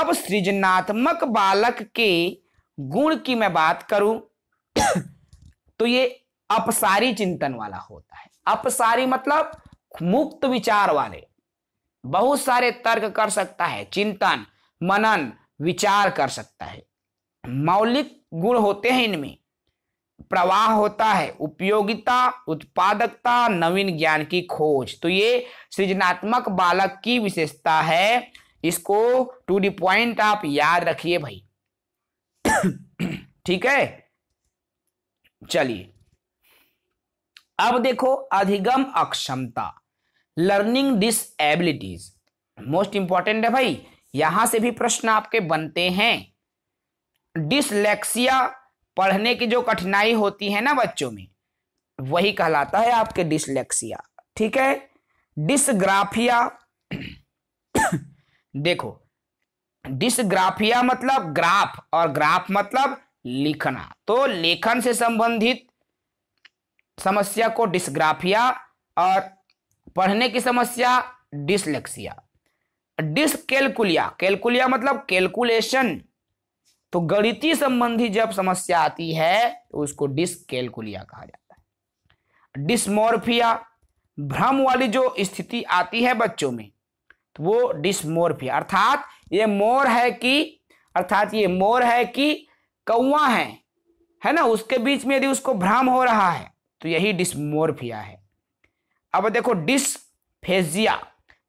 अब सृजनात्मक बालक के गुण की मैं बात करूं तो ये अपसारी चिंतन वाला होता है अपसारी मतलब मुक्त विचार वाले बहुत सारे तर्क कर सकता है चिंतन मनन विचार कर सकता है मौलिक गुण होते हैं इनमें प्रवाह होता है उपयोगिता उत्पादकता नवीन ज्ञान की खोज तो ये सृजनात्मक बालक की विशेषता है इसको टू डी पॉइंट आप याद रखिए भाई ठीक है चलिए अब देखो अधिगम अक्षमता लर्निंग डिसएबिलिटीज मोस्ट इंपॉर्टेंट है भाई यहां से भी प्रश्न आपके बनते हैं डिसलेक्सिया पढ़ने की जो कठिनाई होती है ना बच्चों में वही कहलाता है आपके डिसलेक्सिया ठीक है डिसग्राफिया देखो डिसग्राफिया मतलब ग्राफ और ग्राफ मतलब लिखना तो लेखन से संबंधित समस्या को डिस्ग्राफिया और पढ़ने की समस्या डिसलेक्सिया डिसकेलकुलिया कैलकुलिया मतलब कैलकुलेशन तो गणितीय संबंधी जब समस्या आती है तो उसको डिसकेलकुलिया कहा जाता है डिसमोर्फिया भ्रम वाली जो स्थिति आती है बच्चों में तो वो डिसमोर्फिया अर्थात ये मोर है कि अर्थात ये मोर है कि कौआ है है ना उसके बीच में यदि उसको भ्रम हो रहा है तो यही डिसमोरफिया है अब देखो डिसफेजिया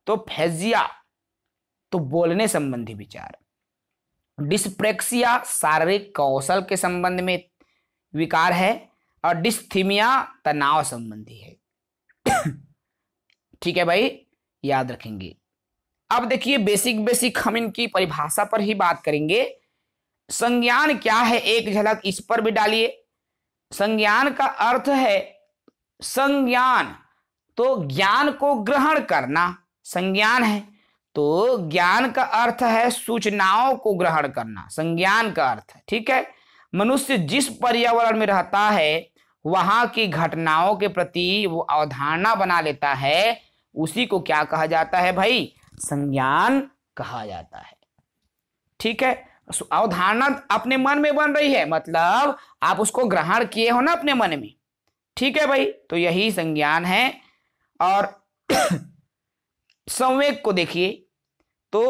तो फेजिया तो बोलने संबंधी विचार डिस्प्रेक्सिया शारीरिक कौशल के संबंध में विकार है और डिस्थीमिया तनाव संबंधी है ठीक है भाई याद रखेंगे अब देखिए बेसिक बेसिक हम इनकी परिभाषा पर ही बात करेंगे संज्ञान क्या है एक झलक इस पर भी डालिए संज्ञान का अर्थ है संज्ञान तो ज्ञान को ग्रहण करना संज्ञान है तो ज्ञान का अर्थ है सूचनाओं को ग्रहण करना संज्ञान का अर्थ है ठीक है मनुष्य जिस पर्यावरण में रहता है वहां की घटनाओं के प्रति वो अवधारणा बना लेता है उसी को क्या कहा जाता है भाई संज्ञान कहा जाता है ठीक है अवधारणा अपने मन में बन रही है मतलब आप उसको ग्रहण किए हो ना अपने मन में ठीक है भाई तो यही संज्ञान है और संवेग को देखिए तो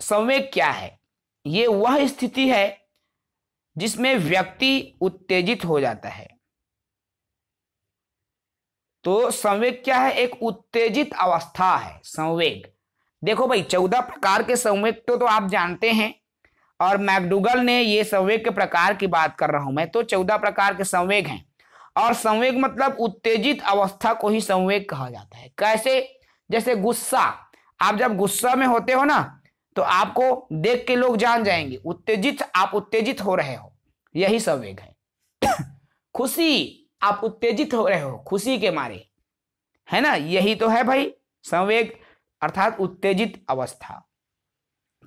संवेग क्या है ये वह स्थिति है जिसमें व्यक्ति उत्तेजित हो जाता है तो संवेग क्या है एक उत्तेजित अवस्था है संवेग देखो भाई चौदह प्रकार के संवेग तो, तो आप जानते हैं और मैकडूगल ने ये संवेग के प्रकार की बात कर रहा हूं मैं तो चौदह प्रकार के संवेग हैं और संवेग मतलब उत्तेजित अवस्था को ही संवेग कहा जाता है कैसे जैसे गुस्सा आप जब गुस्सा में होते हो ना तो आपको देख के लोग जान जाएंगे उत्तेजित आप उत्तेजित हो रहे हो यही संवेग है खुशी आप उत्तेजित हो रहे हो खुशी के मारे है ना यही तो है भाई संवेग अर्थात उत्तेजित अवस्था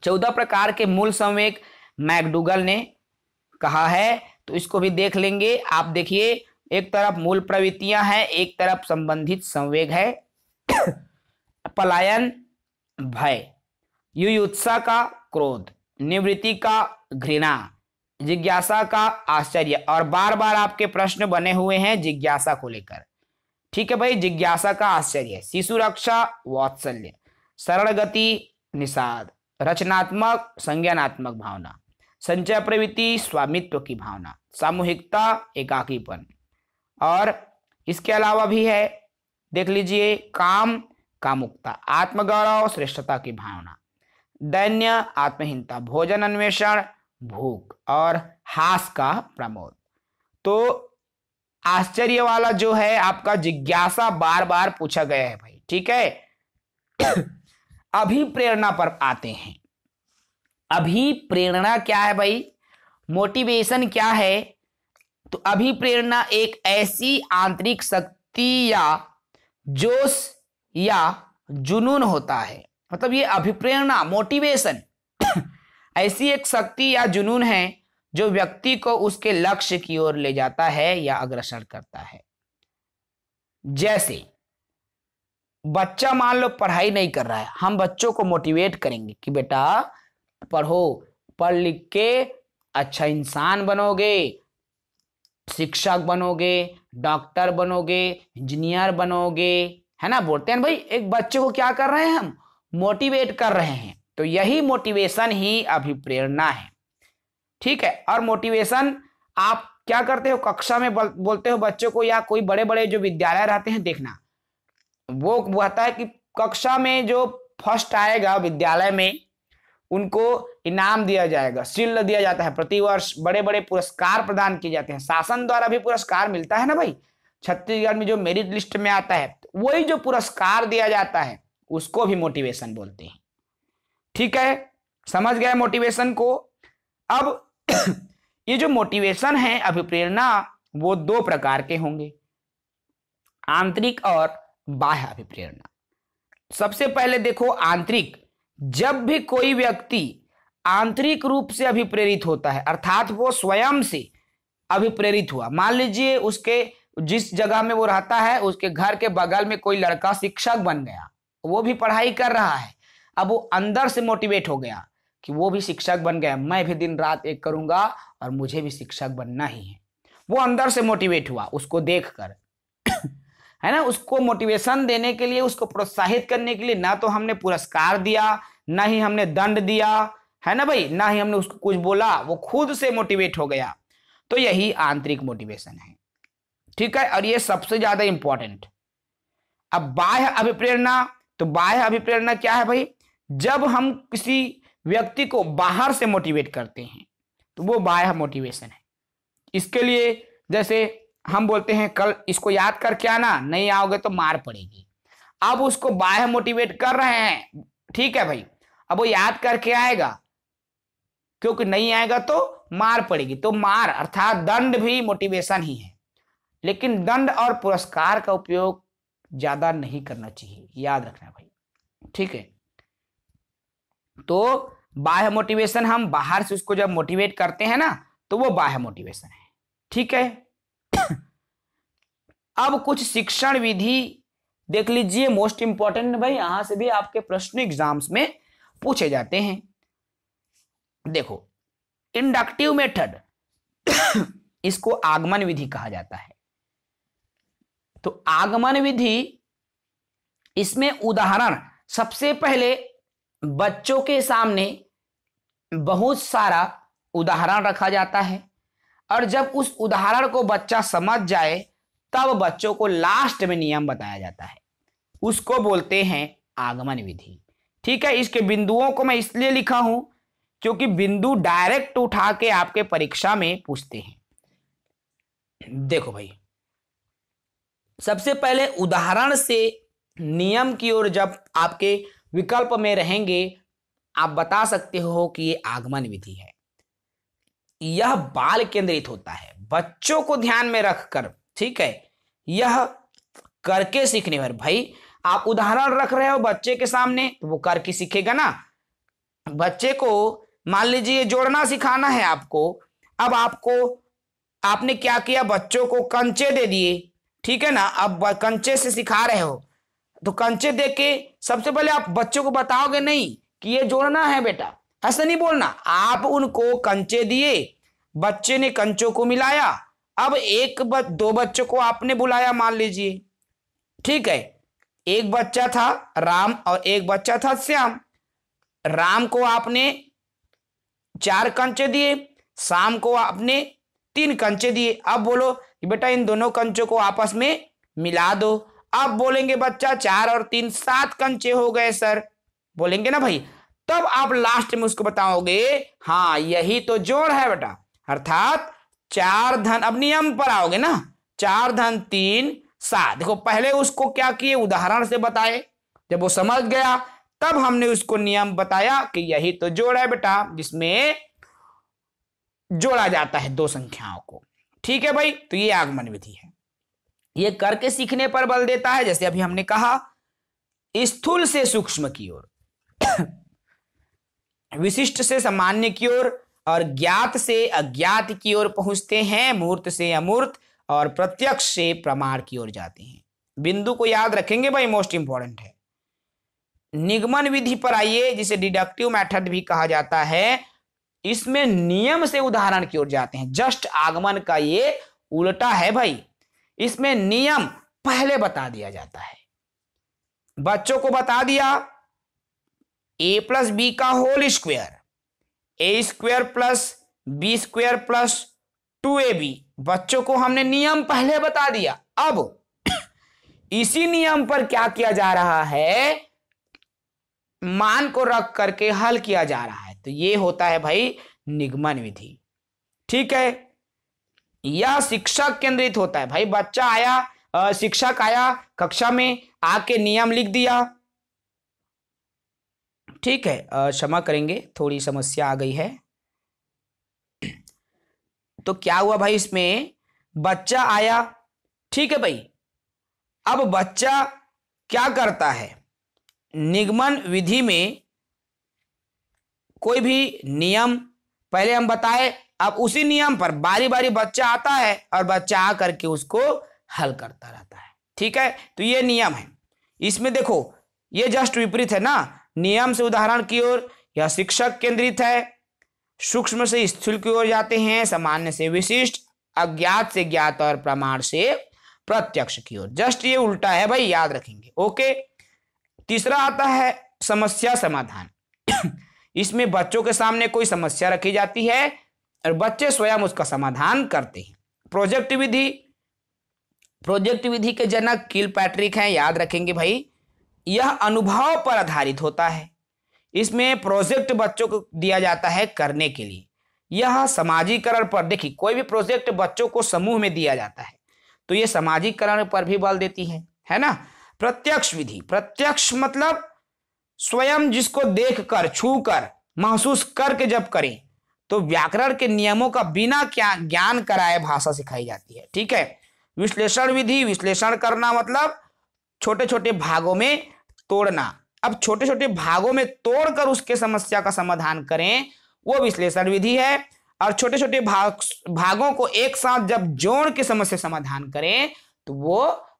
चौदह प्रकार के मूल संवेग मैकडूगल ने कहा है तो इसको भी देख लेंगे आप देखिए एक तरफ मूल प्रवृत्तियां हैं एक तरफ संबंधित संवेग है पलायन भय युयुत्सा का क्रोध निवृत्ति का घृणा जिज्ञासा का आश्चर्य और बार बार आपके प्रश्न बने हुए हैं जिज्ञासा को लेकर ठीक है भाई जिज्ञासा का आश्चर्य शिशु रक्षा वात्सल्य सरल गति निषाद रचनात्मक संज्ञानात्मक भावना संचय प्रवृत्ति स्वामित्व की भावना सामूहिकता एकाकीपन और इसके अलावा भी है देख लीजिए काम कामुकता आत्मगौरव श्रेष्ठता की भावना दैन्य आत्महीनता भोजन अन्वेषण भूख और हास का प्रमोद तो आश्चर्य वाला जो है आपका जिज्ञासा बार बार पूछा गया है भाई ठीक है अभिप्रेरणा पर आते हैं अभिप्रेरणा क्या है भाई मोटिवेशन क्या है तो अभिप्रेरणा एक ऐसी आंतरिक शक्ति या जोश या जुनून होता है मतलब ये अभिप्रेरणा मोटिवेशन ऐसी एक शक्ति या जुनून है जो व्यक्ति को उसके लक्ष्य की ओर ले जाता है या अग्रसर करता है जैसे बच्चा मान लो पढ़ाई नहीं कर रहा है हम बच्चों को मोटिवेट करेंगे कि बेटा पढ़ो पढ़ लिख के अच्छा इंसान बनोगे शिक्षक बनोगे डॉक्टर बनोगे इंजीनियर बनोगे है ना बोलते हैं भाई एक बच्चे को क्या कर रहे हैं हम मोटिवेट कर रहे हैं तो यही मोटिवेशन ही अभिप्रेरणा है ठीक है और मोटिवेशन आप क्या करते हो कक्षा में बोलते हो बच्चों को या कोई बड़े बड़े जो विद्यालय रहते हैं देखना वो कहता है कि कक्षा में जो फर्स्ट आएगा विद्यालय में उनको इनाम दिया जाएगा शिल्ल दिया जाता है प्रतिवर्ष बड़े बड़े पुरस्कार प्रदान किए जाते हैं शासन द्वारा भी पुरस्कार मिलता है ना भाई छत्तीसगढ़ में जो मेरिट लिस्ट में आता है तो वही जो पुरस्कार दिया जाता है उसको भी मोटिवेशन बोलते हैं ठीक है समझ गए मोटिवेशन को अब ये जो मोटिवेशन है अभिप्रेरणा वो दो प्रकार के होंगे आंतरिक और बाह्य अभिप्रेरणा सबसे पहले देखो आंतरिक जब भी कोई व्यक्ति आंतरिक रूप से अभिप्रेरित होता है अर्थात वो स्वयं से अभिप्रेरित हुआ मान लीजिए उसके जिस जगह में वो रहता है उसके घर के बगल में कोई लड़का शिक्षक बन गया वो भी पढ़ाई कर रहा है अब वो अंदर से मोटिवेट हो गया कि वो भी शिक्षक बन गया मैं भी दिन रात एक करूंगा और मुझे भी शिक्षक बनना ही है वो अंदर से मोटिवेट हुआ उसको देखकर है ना उसको मोटिवेशन देने के लिए उसको प्रोत्साहित करने के लिए ना तो हमने पुरस्कार दिया ना ही हमने दंड दिया है ना भाई ना ही हमने उसको कुछ बोला वो खुद से मोटिवेट हो गया तो यही आंतरिक मोटिवेशन है ठीक है और ये सबसे ज्यादा इंपॉर्टेंट अब बाह्य अभिप्रेरणा तो बाह्य अभिप्रेरणा क्या है भाई जब हम किसी व्यक्ति को बाहर से मोटिवेट करते हैं तो वो बाह्य मोटिवेशन है इसके लिए जैसे हम बोलते हैं कल इसको याद करके आना नहीं आओगे तो मार पड़ेगी अब उसको बाह्य मोटिवेट कर रहे हैं ठीक है भाई अब वो याद करके आएगा क्योंकि नहीं आएगा तो मार पड़ेगी तो मार अर्थात दंड भी मोटिवेशन ही है लेकिन दंड और पुरस्कार का उपयोग ज्यादा नहीं करना चाहिए याद रखना भाई ठीक है तो बाह्य मोटिवेशन हम बाहर से उसको जब मोटिवेट करते हैं ना तो वो बाह्य मोटिवेशन है ठीक है अब कुछ शिक्षण विधि देख लीजिए मोस्ट इंपॉर्टेंट भाई यहां से भी आपके प्रश्न एग्जाम्स में पूछे जाते हैं देखो इंडक्टिव मेथड इसको आगमन विधि कहा जाता है तो आगमन विधि इसमें उदाहरण सबसे पहले बच्चों के सामने बहुत सारा उदाहरण रखा जाता है और जब उस उदाहरण को बच्चा समझ जाए तब बच्चों को लास्ट में नियम बताया जाता है उसको बोलते हैं आगमन विधि ठीक है इसके बिंदुओं को मैं इसलिए लिखा हूं क्योंकि बिंदु डायरेक्ट उठा के आपके परीक्षा में पूछते हैं देखो भाई सबसे पहले उदाहरण से नियम की ओर जब आपके विकल्प में रहेंगे आप बता सकते हो कि ये आगमन विधि है यह बाल केंद्रित होता है बच्चों को ध्यान में रखकर ठीक है यह करके सीखने पर भाई आप उदाहरण रख रहे हो बच्चे के सामने तो वो करके सीखेगा ना बच्चे को मान लीजिए जोड़ना सिखाना है आपको अब आपको आपने क्या किया बच्चों को कंचे दे दिए ठीक है ना अब कंचे से सिखा रहे हो तो कंचे दे के सबसे पहले आप बच्चों को बताओगे नहीं कि ये जोड़ना है बेटा ऐसा नहीं बोलना आप उनको कंचे दिए बच्चे ने कंचों को मिलाया अब एक ब, दो बच्चों को आपने बुलाया मान लीजिए ठीक है एक बच्चा था राम और एक बच्चा था श्याम राम को आपने चार कंचे दिए श्याम को आपने तीन कंचे दिए अब बोलो बेटा इन दोनों कंचों को आपस में मिला दो अब बोलेंगे बच्चा चार और तीन सात कंचे हो गए सर बोलेंगे ना भाई तब आप लास्ट में उसको बताओगे हाँ यही तो जोड़ है बेटा अर्थात चार धन अब नियम पर आओगे ना चार धन तीन सात देखो पहले उसको क्या किए उदाहरण से बताए जब वो समझ गया तब हमने उसको नियम बताया कि यही तो जोड़ है बेटा जिसमें जोड़ा जाता है दो संख्याओं को ठीक है भाई तो ये आगमन विधि है ये करके सीखने पर बल देता है जैसे अभी हमने कहा स्थूल से सूक्ष्म की ओर विशिष्ट से सामान्य की ओर और ज्ञात से अज्ञात की ओर पहुंचते हैं मूर्त से अमूर्त और प्रत्यक्ष से प्रमाण की ओर जाते हैं बिंदु को याद रखेंगे भाई मोस्ट इंपॉर्टेंट है निगमन विधि पर आइए जिसे डिडक्टिव मेथड भी कहा जाता है इसमें नियम से उदाहरण की ओर जाते हैं जस्ट आगमन का ये उल्टा है भाई इसमें नियम पहले बता दिया जाता है बच्चों को बता दिया ए प्लस बी का whole square A square plus B square plus two A B बच्चों को हमने नियम पहले बता दिया अब इसी नियम पर क्या किया जा रहा है मान को रख करके हल किया जा रहा है तो ये होता है भाई निगमन विधि ठीक है यह शिक्षक केंद्रित होता है भाई बच्चा आया शिक्षक आया कक्षा में आके नियम लिख दिया ठीक है क्षमा करेंगे थोड़ी समस्या आ गई है तो क्या हुआ भाई इसमें बच्चा आया ठीक है भाई अब बच्चा क्या करता है निगमन विधि में कोई भी नियम पहले हम बताए अब उसी नियम पर बारी बारी बच्चा आता है और बच्चा आ करके उसको हल करता रहता है ठीक है तो ये नियम है इसमें देखो ये जस्ट विपरीत है ना नियम से उदाहरण की ओर यह शिक्षक केंद्रित है सूक्ष्म से स्थूल की ओर जाते हैं सामान्य से विशिष्ट अज्ञात से ज्ञात और प्रमाण से प्रत्यक्ष की ओर जस्ट ये उल्टा है भाई याद रखेंगे ओके तीसरा आता है समस्या समाधान इसमें बच्चों के सामने कोई समस्या रखी जाती है और बच्चे स्वयं उसका समाधान करते हैं प्रोजेक्ट विधि प्रोजेक्ट विधि के जनक किल पैट्रिक हैं याद रखेंगे भाई यह अनुभव पर आधारित होता है इसमें प्रोजेक्ट बच्चों को दिया जाता है करने के लिए यह समाजीकरण पर देखिए कोई भी प्रोजेक्ट बच्चों को समूह में दिया जाता है तो यह समाजीकरण पर भी बल देती है है ना प्रत्यक्ष विधि प्रत्यक्ष मतलब स्वयं जिसको देखकर छूकर महसूस करके जब करें तो व्याकरण के नियमों का बिना क्या ज्ञान कराए भाषा सिखाई जाती है ठीक है विश्लेषण विधि विश्लेषण करना मतलब छोटे छोटे भागों में तोड़ना अब छोटे छोटे भागों में तोड़कर उसके समस्या का समाधान करें वो विश्लेषण विधि है और छोटे छोटे भाग भागों को एक साथ जब जोड़ के समस्या समाधान करें तो वो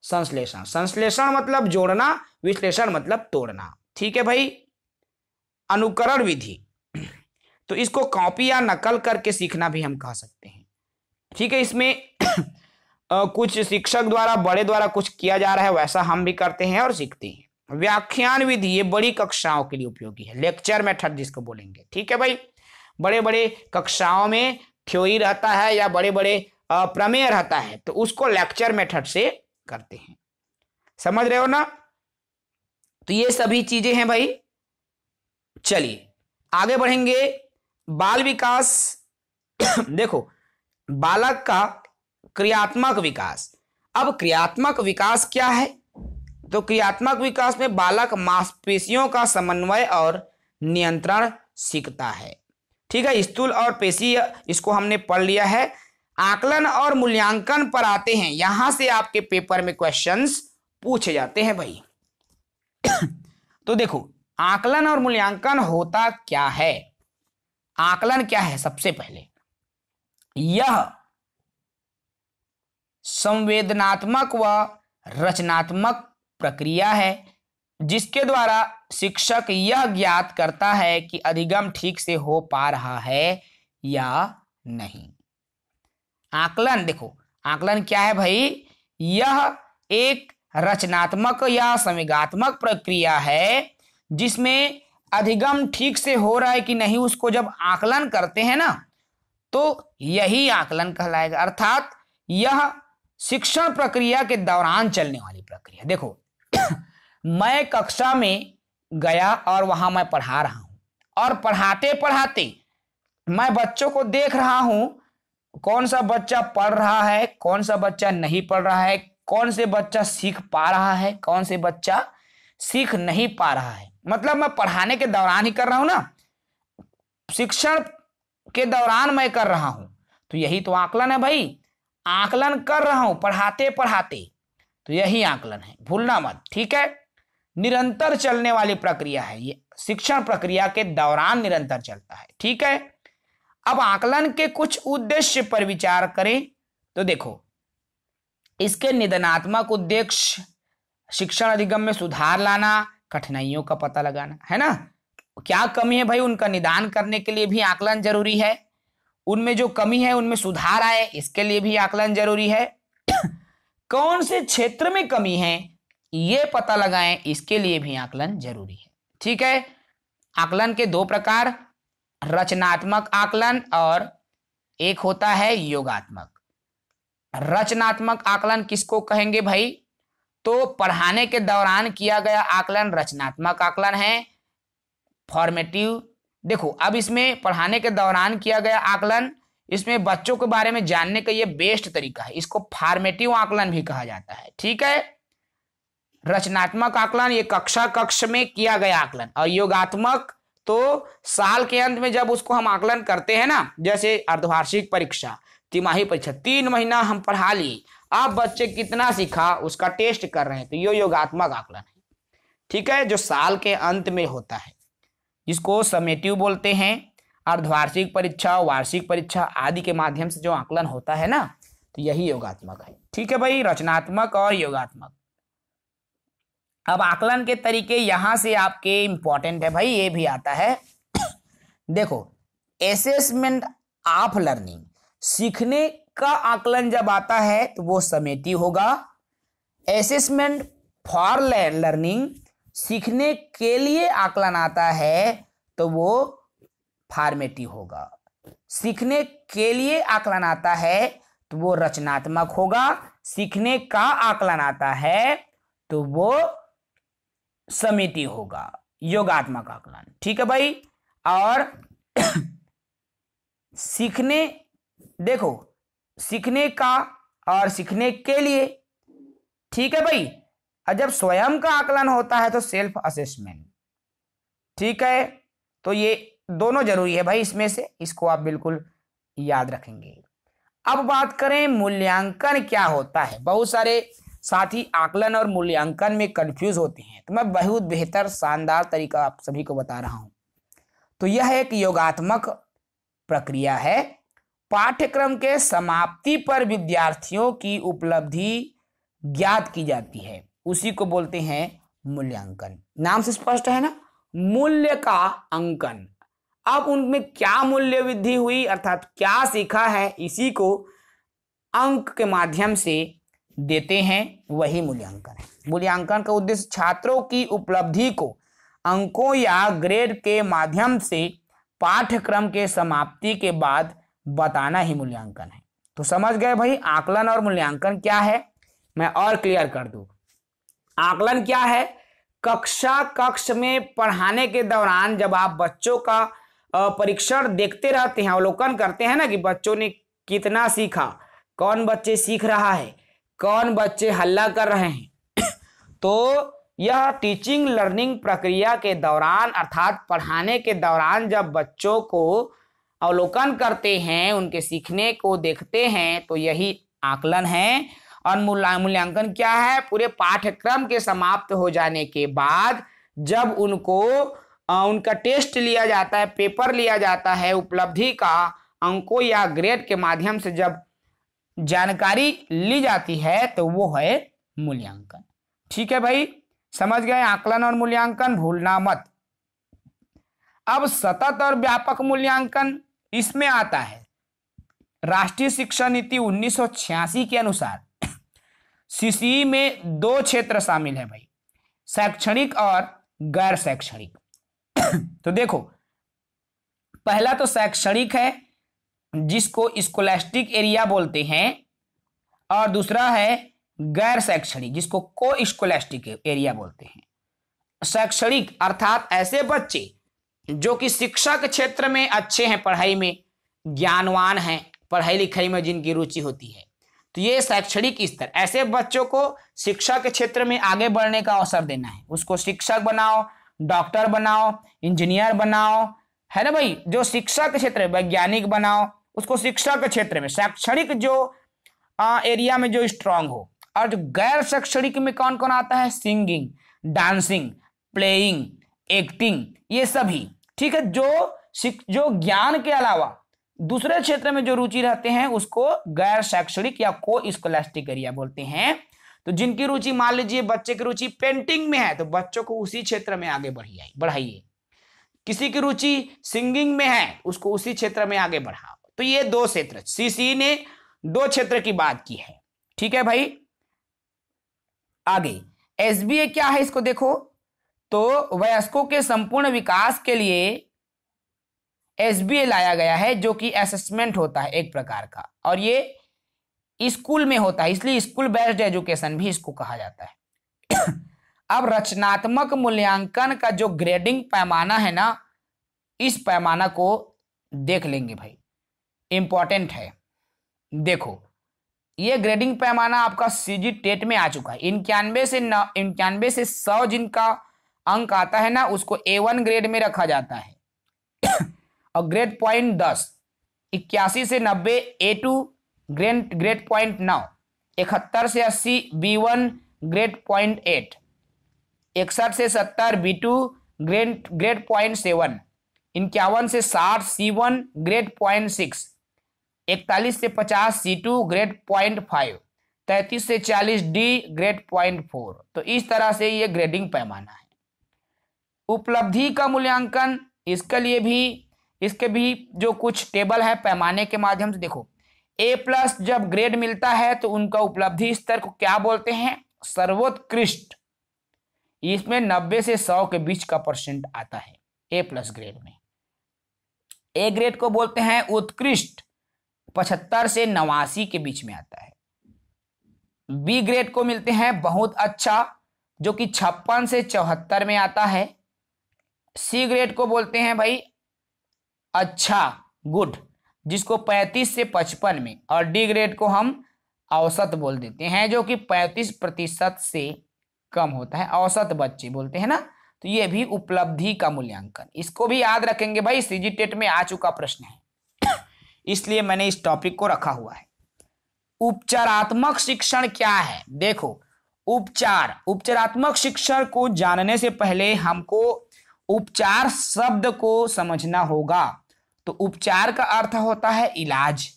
संश्लेषण संश्लेषण मतलब जोड़ना विश्लेषण मतलब तोड़ना ठीक है भाई अनुकरण विधि तो इसको कॉपी या नकल करके सीखना भी हम कह सकते हैं ठीक है इसमें कुछ शिक्षक द्वारा बड़े द्वारा कुछ किया जा रहा है वैसा हम भी करते हैं और सीखते हैं व्याख्यान विधि ये बड़ी कक्षाओं के लिए उपयोगी है लेक्चर मेथड जिसको बोलेंगे ठीक है भाई बड़े बड़े कक्षाओं में थ्योरी रहता है या बड़े बड़े प्रमेय रहता है तो उसको लेक्चर मेथड से करते हैं समझ रहे हो ना तो ये सभी चीजें हैं भाई चलिए आगे बढ़ेंगे बाल विकास देखो बालक का क्रियात्मक विकास अब क्रियात्मक विकास क्या है तो क्रियात्मक विकास में बालक मांसपेशियों का समन्वय और नियंत्रण सीखता है ठीक है स्थूल और पेशी इसको हमने पढ़ लिया है आकलन और मूल्यांकन पर आते हैं यहां से आपके पेपर में क्वेश्चंस पूछे जाते हैं भाई तो देखो आकलन और मूल्यांकन होता क्या है आकलन क्या है सबसे पहले यह संवेदनात्मक व रचनात्मक प्रक्रिया है जिसके द्वारा शिक्षक यह ज्ञात करता है कि अधिगम ठीक से हो पा रहा है या नहीं आकलन देखो आकलन क्या है भाई यह एक रचनात्मक या संवेगात्मक प्रक्रिया है जिसमें अधिगम ठीक से हो रहा है कि नहीं उसको जब आकलन करते हैं ना तो यही आकलन कहलाएगा अर्थात यह शिक्षण प्रक्रिया के दौरान चलने वाली प्रक्रिया देखो मैं कक्षा में गया और वहां मैं पढ़ा रहा हूं और पढ़ाते पढ़ाते मैं बच्चों को देख रहा हूं कौन सा बच्चा पढ़ रहा है कौन सा बच्चा नहीं पढ़ रहा है कौन से बच्चा सीख पा रहा है कौन से बच्चा सीख नहीं पा रहा है मतलब मैं पढ़ाने के दौरान ही कर रहा हूं ना शिक्षण के दौरान मैं कर रहा हूँ तो यही तो आकलन है भाई आकलन कर रहा हूं पढ़ाते पढ़ाते तो यही आकलन है भूलना मत ठीक है निरंतर चलने वाली प्रक्रिया है ये शिक्षण प्रक्रिया के दौरान निरंतर चलता है ठीक है अब आकलन के कुछ उद्देश्य पर विचार करें तो देखो इसके निधनात्मक उद्देश्य शिक्षण अधिगम में सुधार लाना कठिनाइयों का पता लगाना है ना क्या कमी है भाई उनका निदान करने के लिए भी आकलन जरूरी है उनमें जो कमी है उनमें सुधार आए इसके लिए भी आकलन जरूरी है कौन से क्षेत्र में कमी है ये पता लगाएं इसके लिए भी आकलन जरूरी है ठीक है आकलन के दो प्रकार रचनात्मक आकलन और एक होता है योगात्मक रचनात्मक आकलन किसको कहेंगे भाई तो पढ़ाने के दौरान किया गया आकलन रचनात्मक आकलन है फॉर्मेटिव देखो अब इसमें पढ़ाने के दौरान किया गया आकलन इसमें बच्चों के बारे में जानने का ये बेस्ट तरीका है इसको फार्मेटिव आकलन भी कहा जाता है ठीक है रचनात्मक आकलन ये कक्षा कक्ष में किया गया आकलन और योगात्मक तो साल के अंत में जब उसको हम आकलन करते हैं ना जैसे अर्धवार्षिक परीक्षा तिमाही परीक्षा तीन महीना हम पढ़ा ली अब बच्चे कितना सीखा उसका टेस्ट कर रहे हैं तो ये योगात्मक आकलन है ठीक है जो साल के अंत में होता है इसको समेटिव बोलते हैं अर्धवार्षिक परीक्षा वार्षिक परीक्षा आदि के माध्यम से जो आकलन होता है ना तो यही योगात्मक है ठीक है भाई रचनात्मक और योगात्मक अब आकलन के तरीके यहां से आपके इंपॉर्टेंट है भाई ये भी आता है देखो एसेसमेंट ऑफ लर्निंग सीखने का आकलन जब आता है तो वो समेटी होगा एसेसमेंट फॉर लर्निंग सीखने के लिए आकलन आता है तो वो फार्मेटिव होगा सीखने के लिए आकलन आता है तो वो रचनात्मक होगा सीखने का आकलन आता है तो वो समिति होगा योगात्मक आकलन ठीक है भाई और सीखने देखो सीखने का और सीखने के लिए ठीक है भाई और जब स्वयं का आकलन होता है तो सेल्फ असेसमेंट ठीक है तो ये दोनों जरूरी है भाई इसमें से इसको आप बिल्कुल याद रखेंगे अब बात करें मूल्यांकन क्या होता है बहुत सारे साथी आकलन और मूल्यांकन में कंफ्यूज होते हैं तो मैं बहुत बेहतर शानदार तरीका आप सभी को बता रहा हूं तो यह एक योगात्मक प्रक्रिया है पाठ्यक्रम के समाप्ति पर विद्यार्थियों की उपलब्धि ज्ञात की जाती है उसी को बोलते हैं मूल्यांकन नाम से स्पष्ट है ना मूल्य का अंकन अब उनमें क्या मूल्य वृद्धि हुई अर्थात क्या सीखा है इसी को अंक के माध्यम से देते हैं वही मूल्यांकन है मूल्यांकन का उद्देश्य छात्रों की उपलब्धि को अंकों या ग्रेड के माध्यम से पाठ्यक्रम के समाप्ति के बाद बताना ही मूल्यांकन है तो समझ गए भाई आकलन और मूल्यांकन क्या है मैं और क्लियर कर दू आकलन क्या है कक्षा कक्ष में पढ़ाने के दौरान जब आप बच्चों का परीक्षण देखते रहते हैं अवलोकन करते हैं ना कि बच्चों ने कितना सीखा कौन बच्चे सीख रहा है कौन बच्चे हल्ला कर रहे हैं तो यह टीचिंग लर्निंग प्रक्रिया के दौरान अर्थात पढ़ाने के दौरान जब बच्चों को अवलोकन करते हैं उनके सीखने को देखते हैं तो यही आकलन है और मूल्यांकन क्या है पूरे पाठ्यक्रम के समाप्त हो जाने के बाद जब उनको उनका टेस्ट लिया जाता है पेपर लिया जाता है उपलब्धि का अंकों या ग्रेड के माध्यम से जब जानकारी ली जाती है तो वो है मूल्यांकन ठीक है भाई समझ गए आकलन और मूल्यांकन भूलना मत अब सतत और व्यापक मूल्यांकन इसमें आता है राष्ट्रीय शिक्षा नीति उन्नीस के अनुसार सीसीई में दो क्षेत्र शामिल है भाई शैक्षणिक और गैर शैक्षणिक तो देखो पहला तो शैक्षणिक है जिसको स्कोलेस्टिक एरिया बोलते हैं और दूसरा है गैर शैक्षणिक जिसको को स्कोलेस्टिक एरिया बोलते हैं शैक्षणिक अर्थात ऐसे बच्चे जो कि शिक्षा के क्षेत्र में अच्छे हैं पढ़ाई में ज्ञानवान हैं पढ़ाई लिखाई में जिनकी रुचि होती है तो ये शैक्षणिक स्तर ऐसे बच्चों को शिक्षा के क्षेत्र में आगे बढ़ने का अवसर देना है उसको शिक्षक बनाओ डॉक्टर बनाओ इंजीनियर बनाओ है ना भाई जो शिक्षा के क्षेत्र में वैज्ञानिक बनाओ उसको शिक्षा के क्षेत्र में शैक्षणिक जो आ, एरिया में जो स्ट्रांग हो और जो गैर शैक्षणिक में कौन कौन आता है सिंगिंग डांसिंग प्लेइंग एक्टिंग ये सभी ठीक है जो जो ज्ञान के अलावा दूसरे क्षेत्र में जो रुचि रहते हैं उसको गैर शैक्षणिक या को स्कोलास्टिक एरिया बोलते हैं तो जिनकी रुचि मान लीजिए बच्चे की रुचि पेंटिंग में है तो बच्चों को उसी क्षेत्र में आगे बढ़िए बढ़ाइए किसी की रुचि सिंगिंग में है उसको उसी क्षेत्र में आगे बढ़ाओ तो ये दो क्षेत्र सीसी ने दो क्षेत्र की बात की है ठीक है भाई आगे एस क्या है इसको देखो तो वयस्कों के संपूर्ण विकास के लिए एस लाया गया है जो कि असेसमेंट होता है एक प्रकार का और ये स्कूल में होता है इसलिए स्कूल बेस्ड एजुकेशन भी इसको कहा जाता है अब रचनात्मक मूल्यांकन का जो ग्रेडिंग पैमाना है ना इस पैमाना को देख लेंगे भाई इंपॉर्टेंट है देखो ये ग्रेडिंग पैमाना आपका सीजी टेट में आ चुका है इक्यानवे से न इक्यानवे से सौ जिनका अंक आता है ना उसको ए वन ग्रेड में रखा जाता है और ग्रेड पॉइंट दस इक्यासी से नब्बे A two grade grade point नौ इकहत्तर से अस्सी B one grade point eight इकसठ से सत्तर B two grade grade point seven इक्यावन से साठ C one grade point six इकतालीस से पचास C two grade point five तैंतीस से चालीस डी ग्रेट पॉइंट फोर तो इस तरह से ये ग्रेडिंग पैमाना है उपलब्धि का मूल्यांकन इसके लिए भी इसके भी जो कुछ टेबल है पैमाने के माध्यम से देखो ए प्लस जब ग्रेड मिलता है तो उनका उपलब्धि स्तर को क्या बोलते हैं सर्वोत्कृष्ट इसमें 90 से 100 के बीच का परसेंट आता है ए प्लस ग्रेड में ए ग्रेड को बोलते हैं उत्कृष्ट 75 से नवासी के बीच में आता है बी ग्रेड को मिलते हैं बहुत अच्छा जो कि छप्पन से चौहत्तर में आता है सी ग्रेड को बोलते हैं भाई अच्छा गुड जिसको 35 से 55 में और डी ग्रेड को हम औसत बोल देते हैं जो कि 35 प्रतिशत से कम होता है औसत बच्चे बोलते हैं ना तो ये भी उपलब्धि का मूल्यांकन इसको भी याद रखेंगे भाई टेट में आ चुका प्रश्न है इसलिए मैंने इस टॉपिक को रखा हुआ है उपचारात्मक शिक्षण क्या है देखो उपचार उपचारात्मक शिक्षण को जानने से पहले हमको उपचार शब्द को समझना होगा तो उपचार का अर्थ होता है इलाज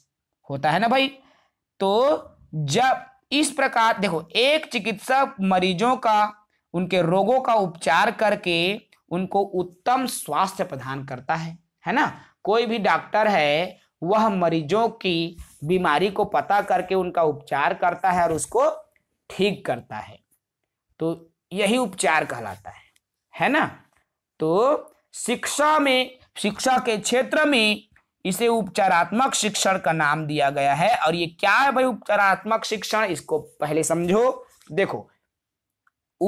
होता है ना भाई तो जब इस प्रकार देखो एक चिकित्सक मरीजों का उनके रोगों का उपचार करके उनको उत्तम स्वास्थ्य प्रदान करता है है ना कोई भी डॉक्टर है वह मरीजों की बीमारी को पता करके उनका उपचार करता है और उसको ठीक करता है तो यही उपचार कहलाता है है ना तो शिक्षा में शिक्षा के क्षेत्र में इसे उपचारात्मक शिक्षण का नाम दिया गया है और ये क्या है भाई उपचारात्मक शिक्षण इसको पहले समझो देखो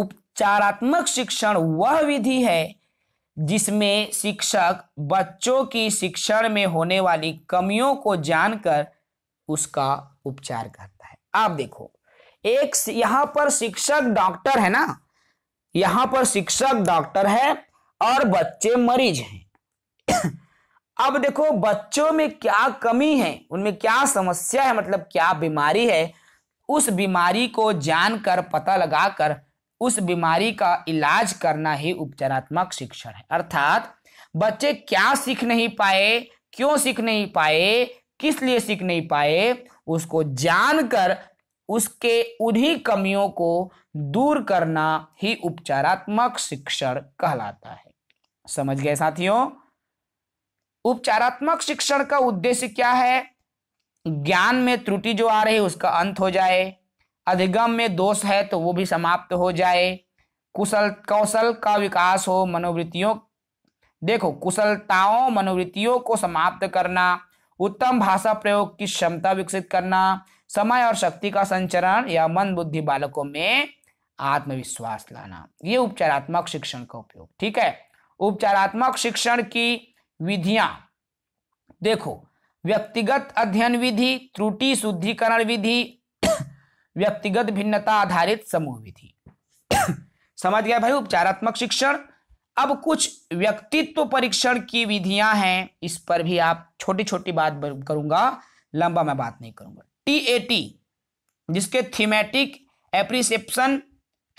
उपचारात्मक शिक्षण वह विधि है जिसमें शिक्षक बच्चों की शिक्षण में होने वाली कमियों को जानकर उसका उपचार करता है आप देखो एक यहां पर शिक्षक डॉक्टर है ना यहाँ पर शिक्षक डॉक्टर है और बच्चे मरीज हैं अब देखो बच्चों में क्या कमी है उनमें क्या समस्या है मतलब क्या बीमारी है उस बीमारी को जानकर पता लगाकर उस बीमारी का इलाज करना ही उपचारात्मक शिक्षण है अर्थात बच्चे क्या सीख नहीं पाए क्यों सीख नहीं पाए किस लिए सीख नहीं पाए उसको जानकर उसके उन्हीं कमियों को दूर करना ही उपचारात्मक शिक्षण कहलाता है समझ गए साथियों उपचारात्मक शिक्षण का उद्देश्य क्या है ज्ञान में त्रुटि जो आ रही है उसका अंत हो जाए अधिगम में दोष है तो वो भी समाप्त हो जाए कुशल कौशल का विकास हो मनोवृत्तियों देखो कुशलताओं मनोवृत्तियों को समाप्त करना उत्तम भाषा प्रयोग की क्षमता विकसित करना समय और शक्ति का संचरण या मन बुद्धि बालकों में आत्मविश्वास लाना ये उपचारात्मक शिक्षण का उपयोग ठीक है उपचारात्मक शिक्षण की विधियां देखो व्यक्तिगत अध्ययन विधि त्रुटि शुद्धिकरण विधि व्यक्तिगत भिन्नता आधारित समूह विधि समझ गया भाई उपचारात्मक शिक्षण अब कुछ व्यक्तित्व परीक्षण की विधियां हैं इस पर भी आप छोटी छोटी बात करूंगा लंबा मैं बात नहीं करूंगा टी ए टी जिसके थीमेटिक एप्रिसेप्शन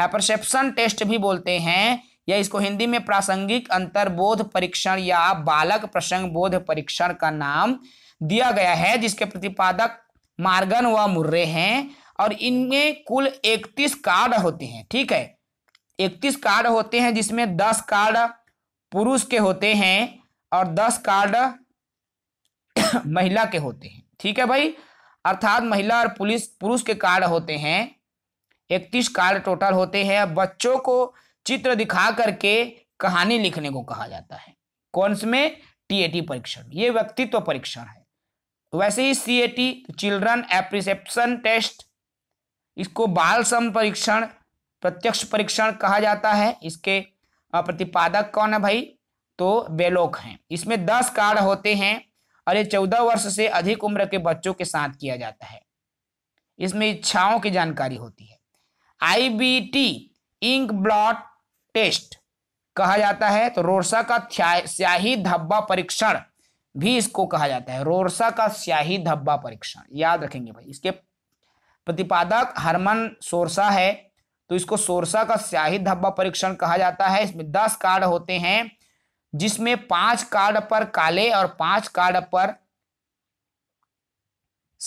एपरसेप्शन टेस्ट भी बोलते हैं या इसको हिंदी में प्रासंगिक अंतर्बोध परीक्षण या बालक प्रसंग बोध परीक्षण का नाम दिया गया है जिसके प्रतिपादक मार्गन व मुर्रे हैं और इनमें कुल इकतीस कार्ड होते हैं ठीक है इकतीस कार्ड होते हैं जिसमें दस कार्ड पुरुष के होते हैं और दस कार्ड महिला के होते हैं ठीक है भाई अर्थात महिला और पुलिस पुरुष के कार्ड होते हैं इकतीस कार्ड टोटल होते हैं बच्चों को चित्र दिखा करके कहानी लिखने को कहा जाता है कौन में टीएटी परीक्षण ये व्यक्तित्व परीक्षण है वैसे ही C A T children apperception test इसको बाल सम परीक्षण प्रत्यक्ष परीक्षण कहा जाता है इसके प्रतिपादक कौन है भाई तो बेलोक हैं इसमें दस कार्ड होते हैं और ये चौदह वर्ष से अधिक उम्र के बच्चों के साथ किया जाता है इसमें इच्छाओं की जानकारी होती है I B T ink blot test कहा जाता है तो रोरसा का स्याही धब्बा परीक्षण भी इसको कहा जाता है रोरसा का स्याही धब्बा परीक्षण याद रखेंगे भाई इसके प्रतिपादक हरमन सोरसा है तो इसको सोरसा का स्याही धब्बा परीक्षण कहा जाता है इसमें दस कार्ड होते हैं जिसमें पांच कार्ड पर काले और पांच कार्ड पर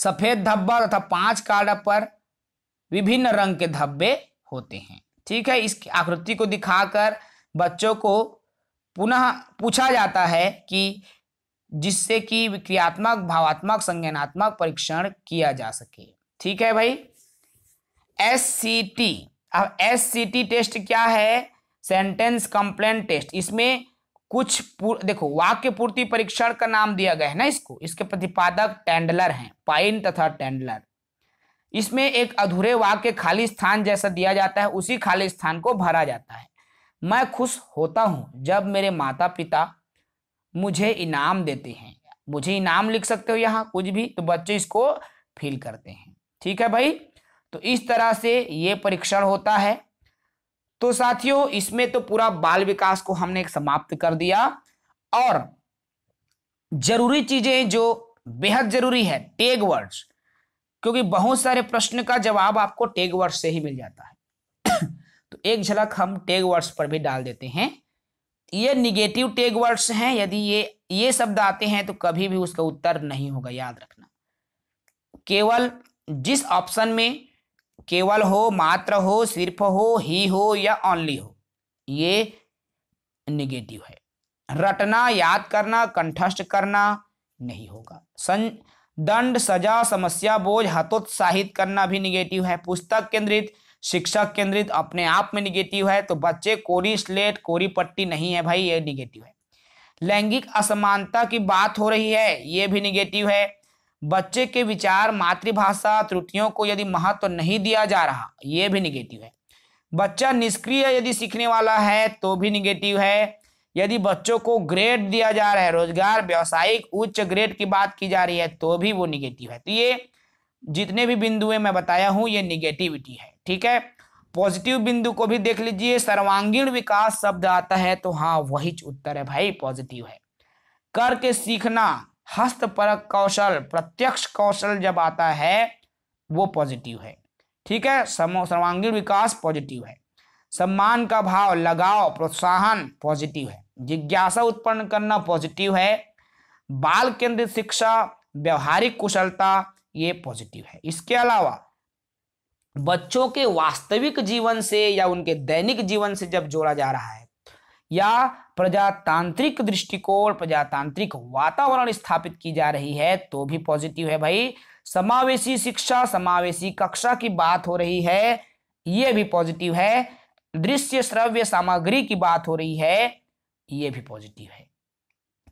सफेद धब्बा तथा पांच कार्ड पर विभिन्न रंग के धब्बे होते हैं ठीक है इस आकृति को दिखाकर बच्चों को पुनः पूछा जाता है कि जिससे कि क्रियात्मक भावात्मक संज्ञानात्मक परीक्षण किया जा सके ठीक है भाई एस सी टी अब एस सी टी टेस्ट क्या है सेंटेंस कंप्लेन टेस्ट इसमें कुछ देखो वाक्य पूर्ति परीक्षण का नाम दिया गया है ना इसको इसके प्रतिपादक टेंडलर हैं पाइन तथा टेंडलर इसमें एक अधूरे वाक्य खाली स्थान जैसा दिया जाता है उसी खाली स्थान को भरा जाता है मैं खुश होता हूं जब मेरे माता पिता मुझे इनाम देते हैं मुझे इनाम लिख सकते हो यहाँ कुछ भी तो बच्चे इसको फील करते हैं ठीक है भाई तो इस तरह से ये परीक्षण होता है तो साथियों इसमें तो पूरा बाल विकास को हमने समाप्त कर दिया और जरूरी चीजें जो बेहद जरूरी है टेग वर्ड्स क्योंकि बहुत सारे प्रश्न का जवाब आपको टेग वर्ष से ही मिल जाता है तो एक झलक हम टेग वर्ष पर भी डाल देते हैं ये निगेटिव टेग वर्ड्स हैं यदि ये ये शब्द आते हैं तो कभी भी उसका उत्तर नहीं होगा याद रखना केवल जिस ऑप्शन में केवल हो मात्र हो सिर्फ हो ही हो या ओनली हो ये निगेटिव है रटना याद करना कंठस्थ करना नहीं होगा सं दंड सजा समस्या बोझ हतोत्साहित करना भी निगेटिव है पुस्तक केंद्रित शिक्षक केंद्रित अपने आप में निगेटिव है तो बच्चे कोरी स्लेट कोरी पट्टी नहीं है भाई ये निगेटिव है लैंगिक असमानता की बात हो रही है ये भी निगेटिव है बच्चे के विचार मातृभाषा त्रुटियों को यदि महत्व तो नहीं दिया जा रहा ये भी निगेटिव है बच्चा निष्क्रिय यदि सीखने वाला है तो भी निगेटिव है यदि बच्चों को ग्रेड दिया जा रहा है रोजगार व्यवसायिक उच्च ग्रेड की बात की जा रही है तो भी वो निगेटिव है तो ये जितने भी है मैं बताया हूँ ये निगेटिविटी है ठीक है पॉजिटिव बिंदु को भी देख लीजिए सर्वांगीण विकास शब्द आता है तो हाँ वही उत्तर है भाई पॉजिटिव है करके सीखना हस्तपरक कौशल प्रत्यक्ष कौशल जब आता है वो पॉजिटिव है ठीक है सर्वांगीण विकास पॉजिटिव है सम्मान का भाव लगाव प्रोत्साहन पॉजिटिव है जिज्ञासा उत्पन्न करना पॉजिटिव है बाल केंद्रित शिक्षा व्यवहारिक कुशलता ये पॉजिटिव है इसके अलावा बच्चों के वास्तविक जीवन से या उनके दैनिक जीवन से जब जोड़ा जा रहा है या प्रजातांत्रिक दृष्टिकोण प्रजातांत्रिक वातावरण स्थापित की जा रही है तो भी पॉजिटिव है भाई समावेशी शिक्षा समावेशी कक्षा की बात हो रही है ये भी पॉजिटिव है दृश्य श्रव्य सामग्री की बात हो रही है ये भी पॉजिटिव है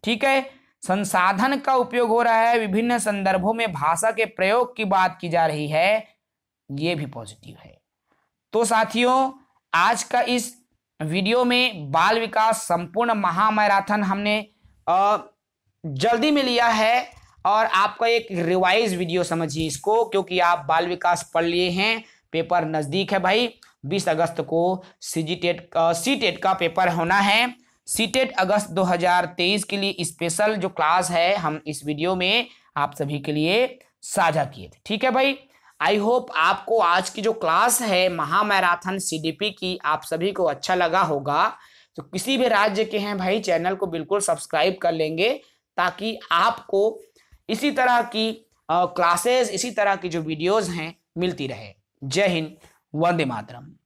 ठीक है संसाधन का उपयोग हो रहा है विभिन्न संदर्भों में भाषा के प्रयोग की बात की जा रही है ये भी पॉजिटिव है तो साथियों आज का इस वीडियो में बाल विकास संपूर्ण महामैराथन हमने जल्दी में लिया है और आपका एक रिवाइज वीडियो समझिए इसको क्योंकि आप बाल विकास पढ़ लिए हैं पेपर नज़दीक है भाई 20 अगस्त को C G TET C TET का पेपर होना है सीटेट अगस्त 2023 के लिए स्पेशल जो क्लास है हम इस वीडियो में आप सभी के लिए साझा किए थे ठीक है भाई आई होप आपको आज की जो क्लास है महामैराथन सीडीपी की आप सभी को अच्छा लगा होगा तो किसी भी राज्य के हैं भाई चैनल को बिल्कुल सब्सक्राइब कर लेंगे ताकि आपको इसी तरह की क्लासेस इसी तरह की जो वीडियोज हैं मिलती रहे जय हिंद वंदे मातरम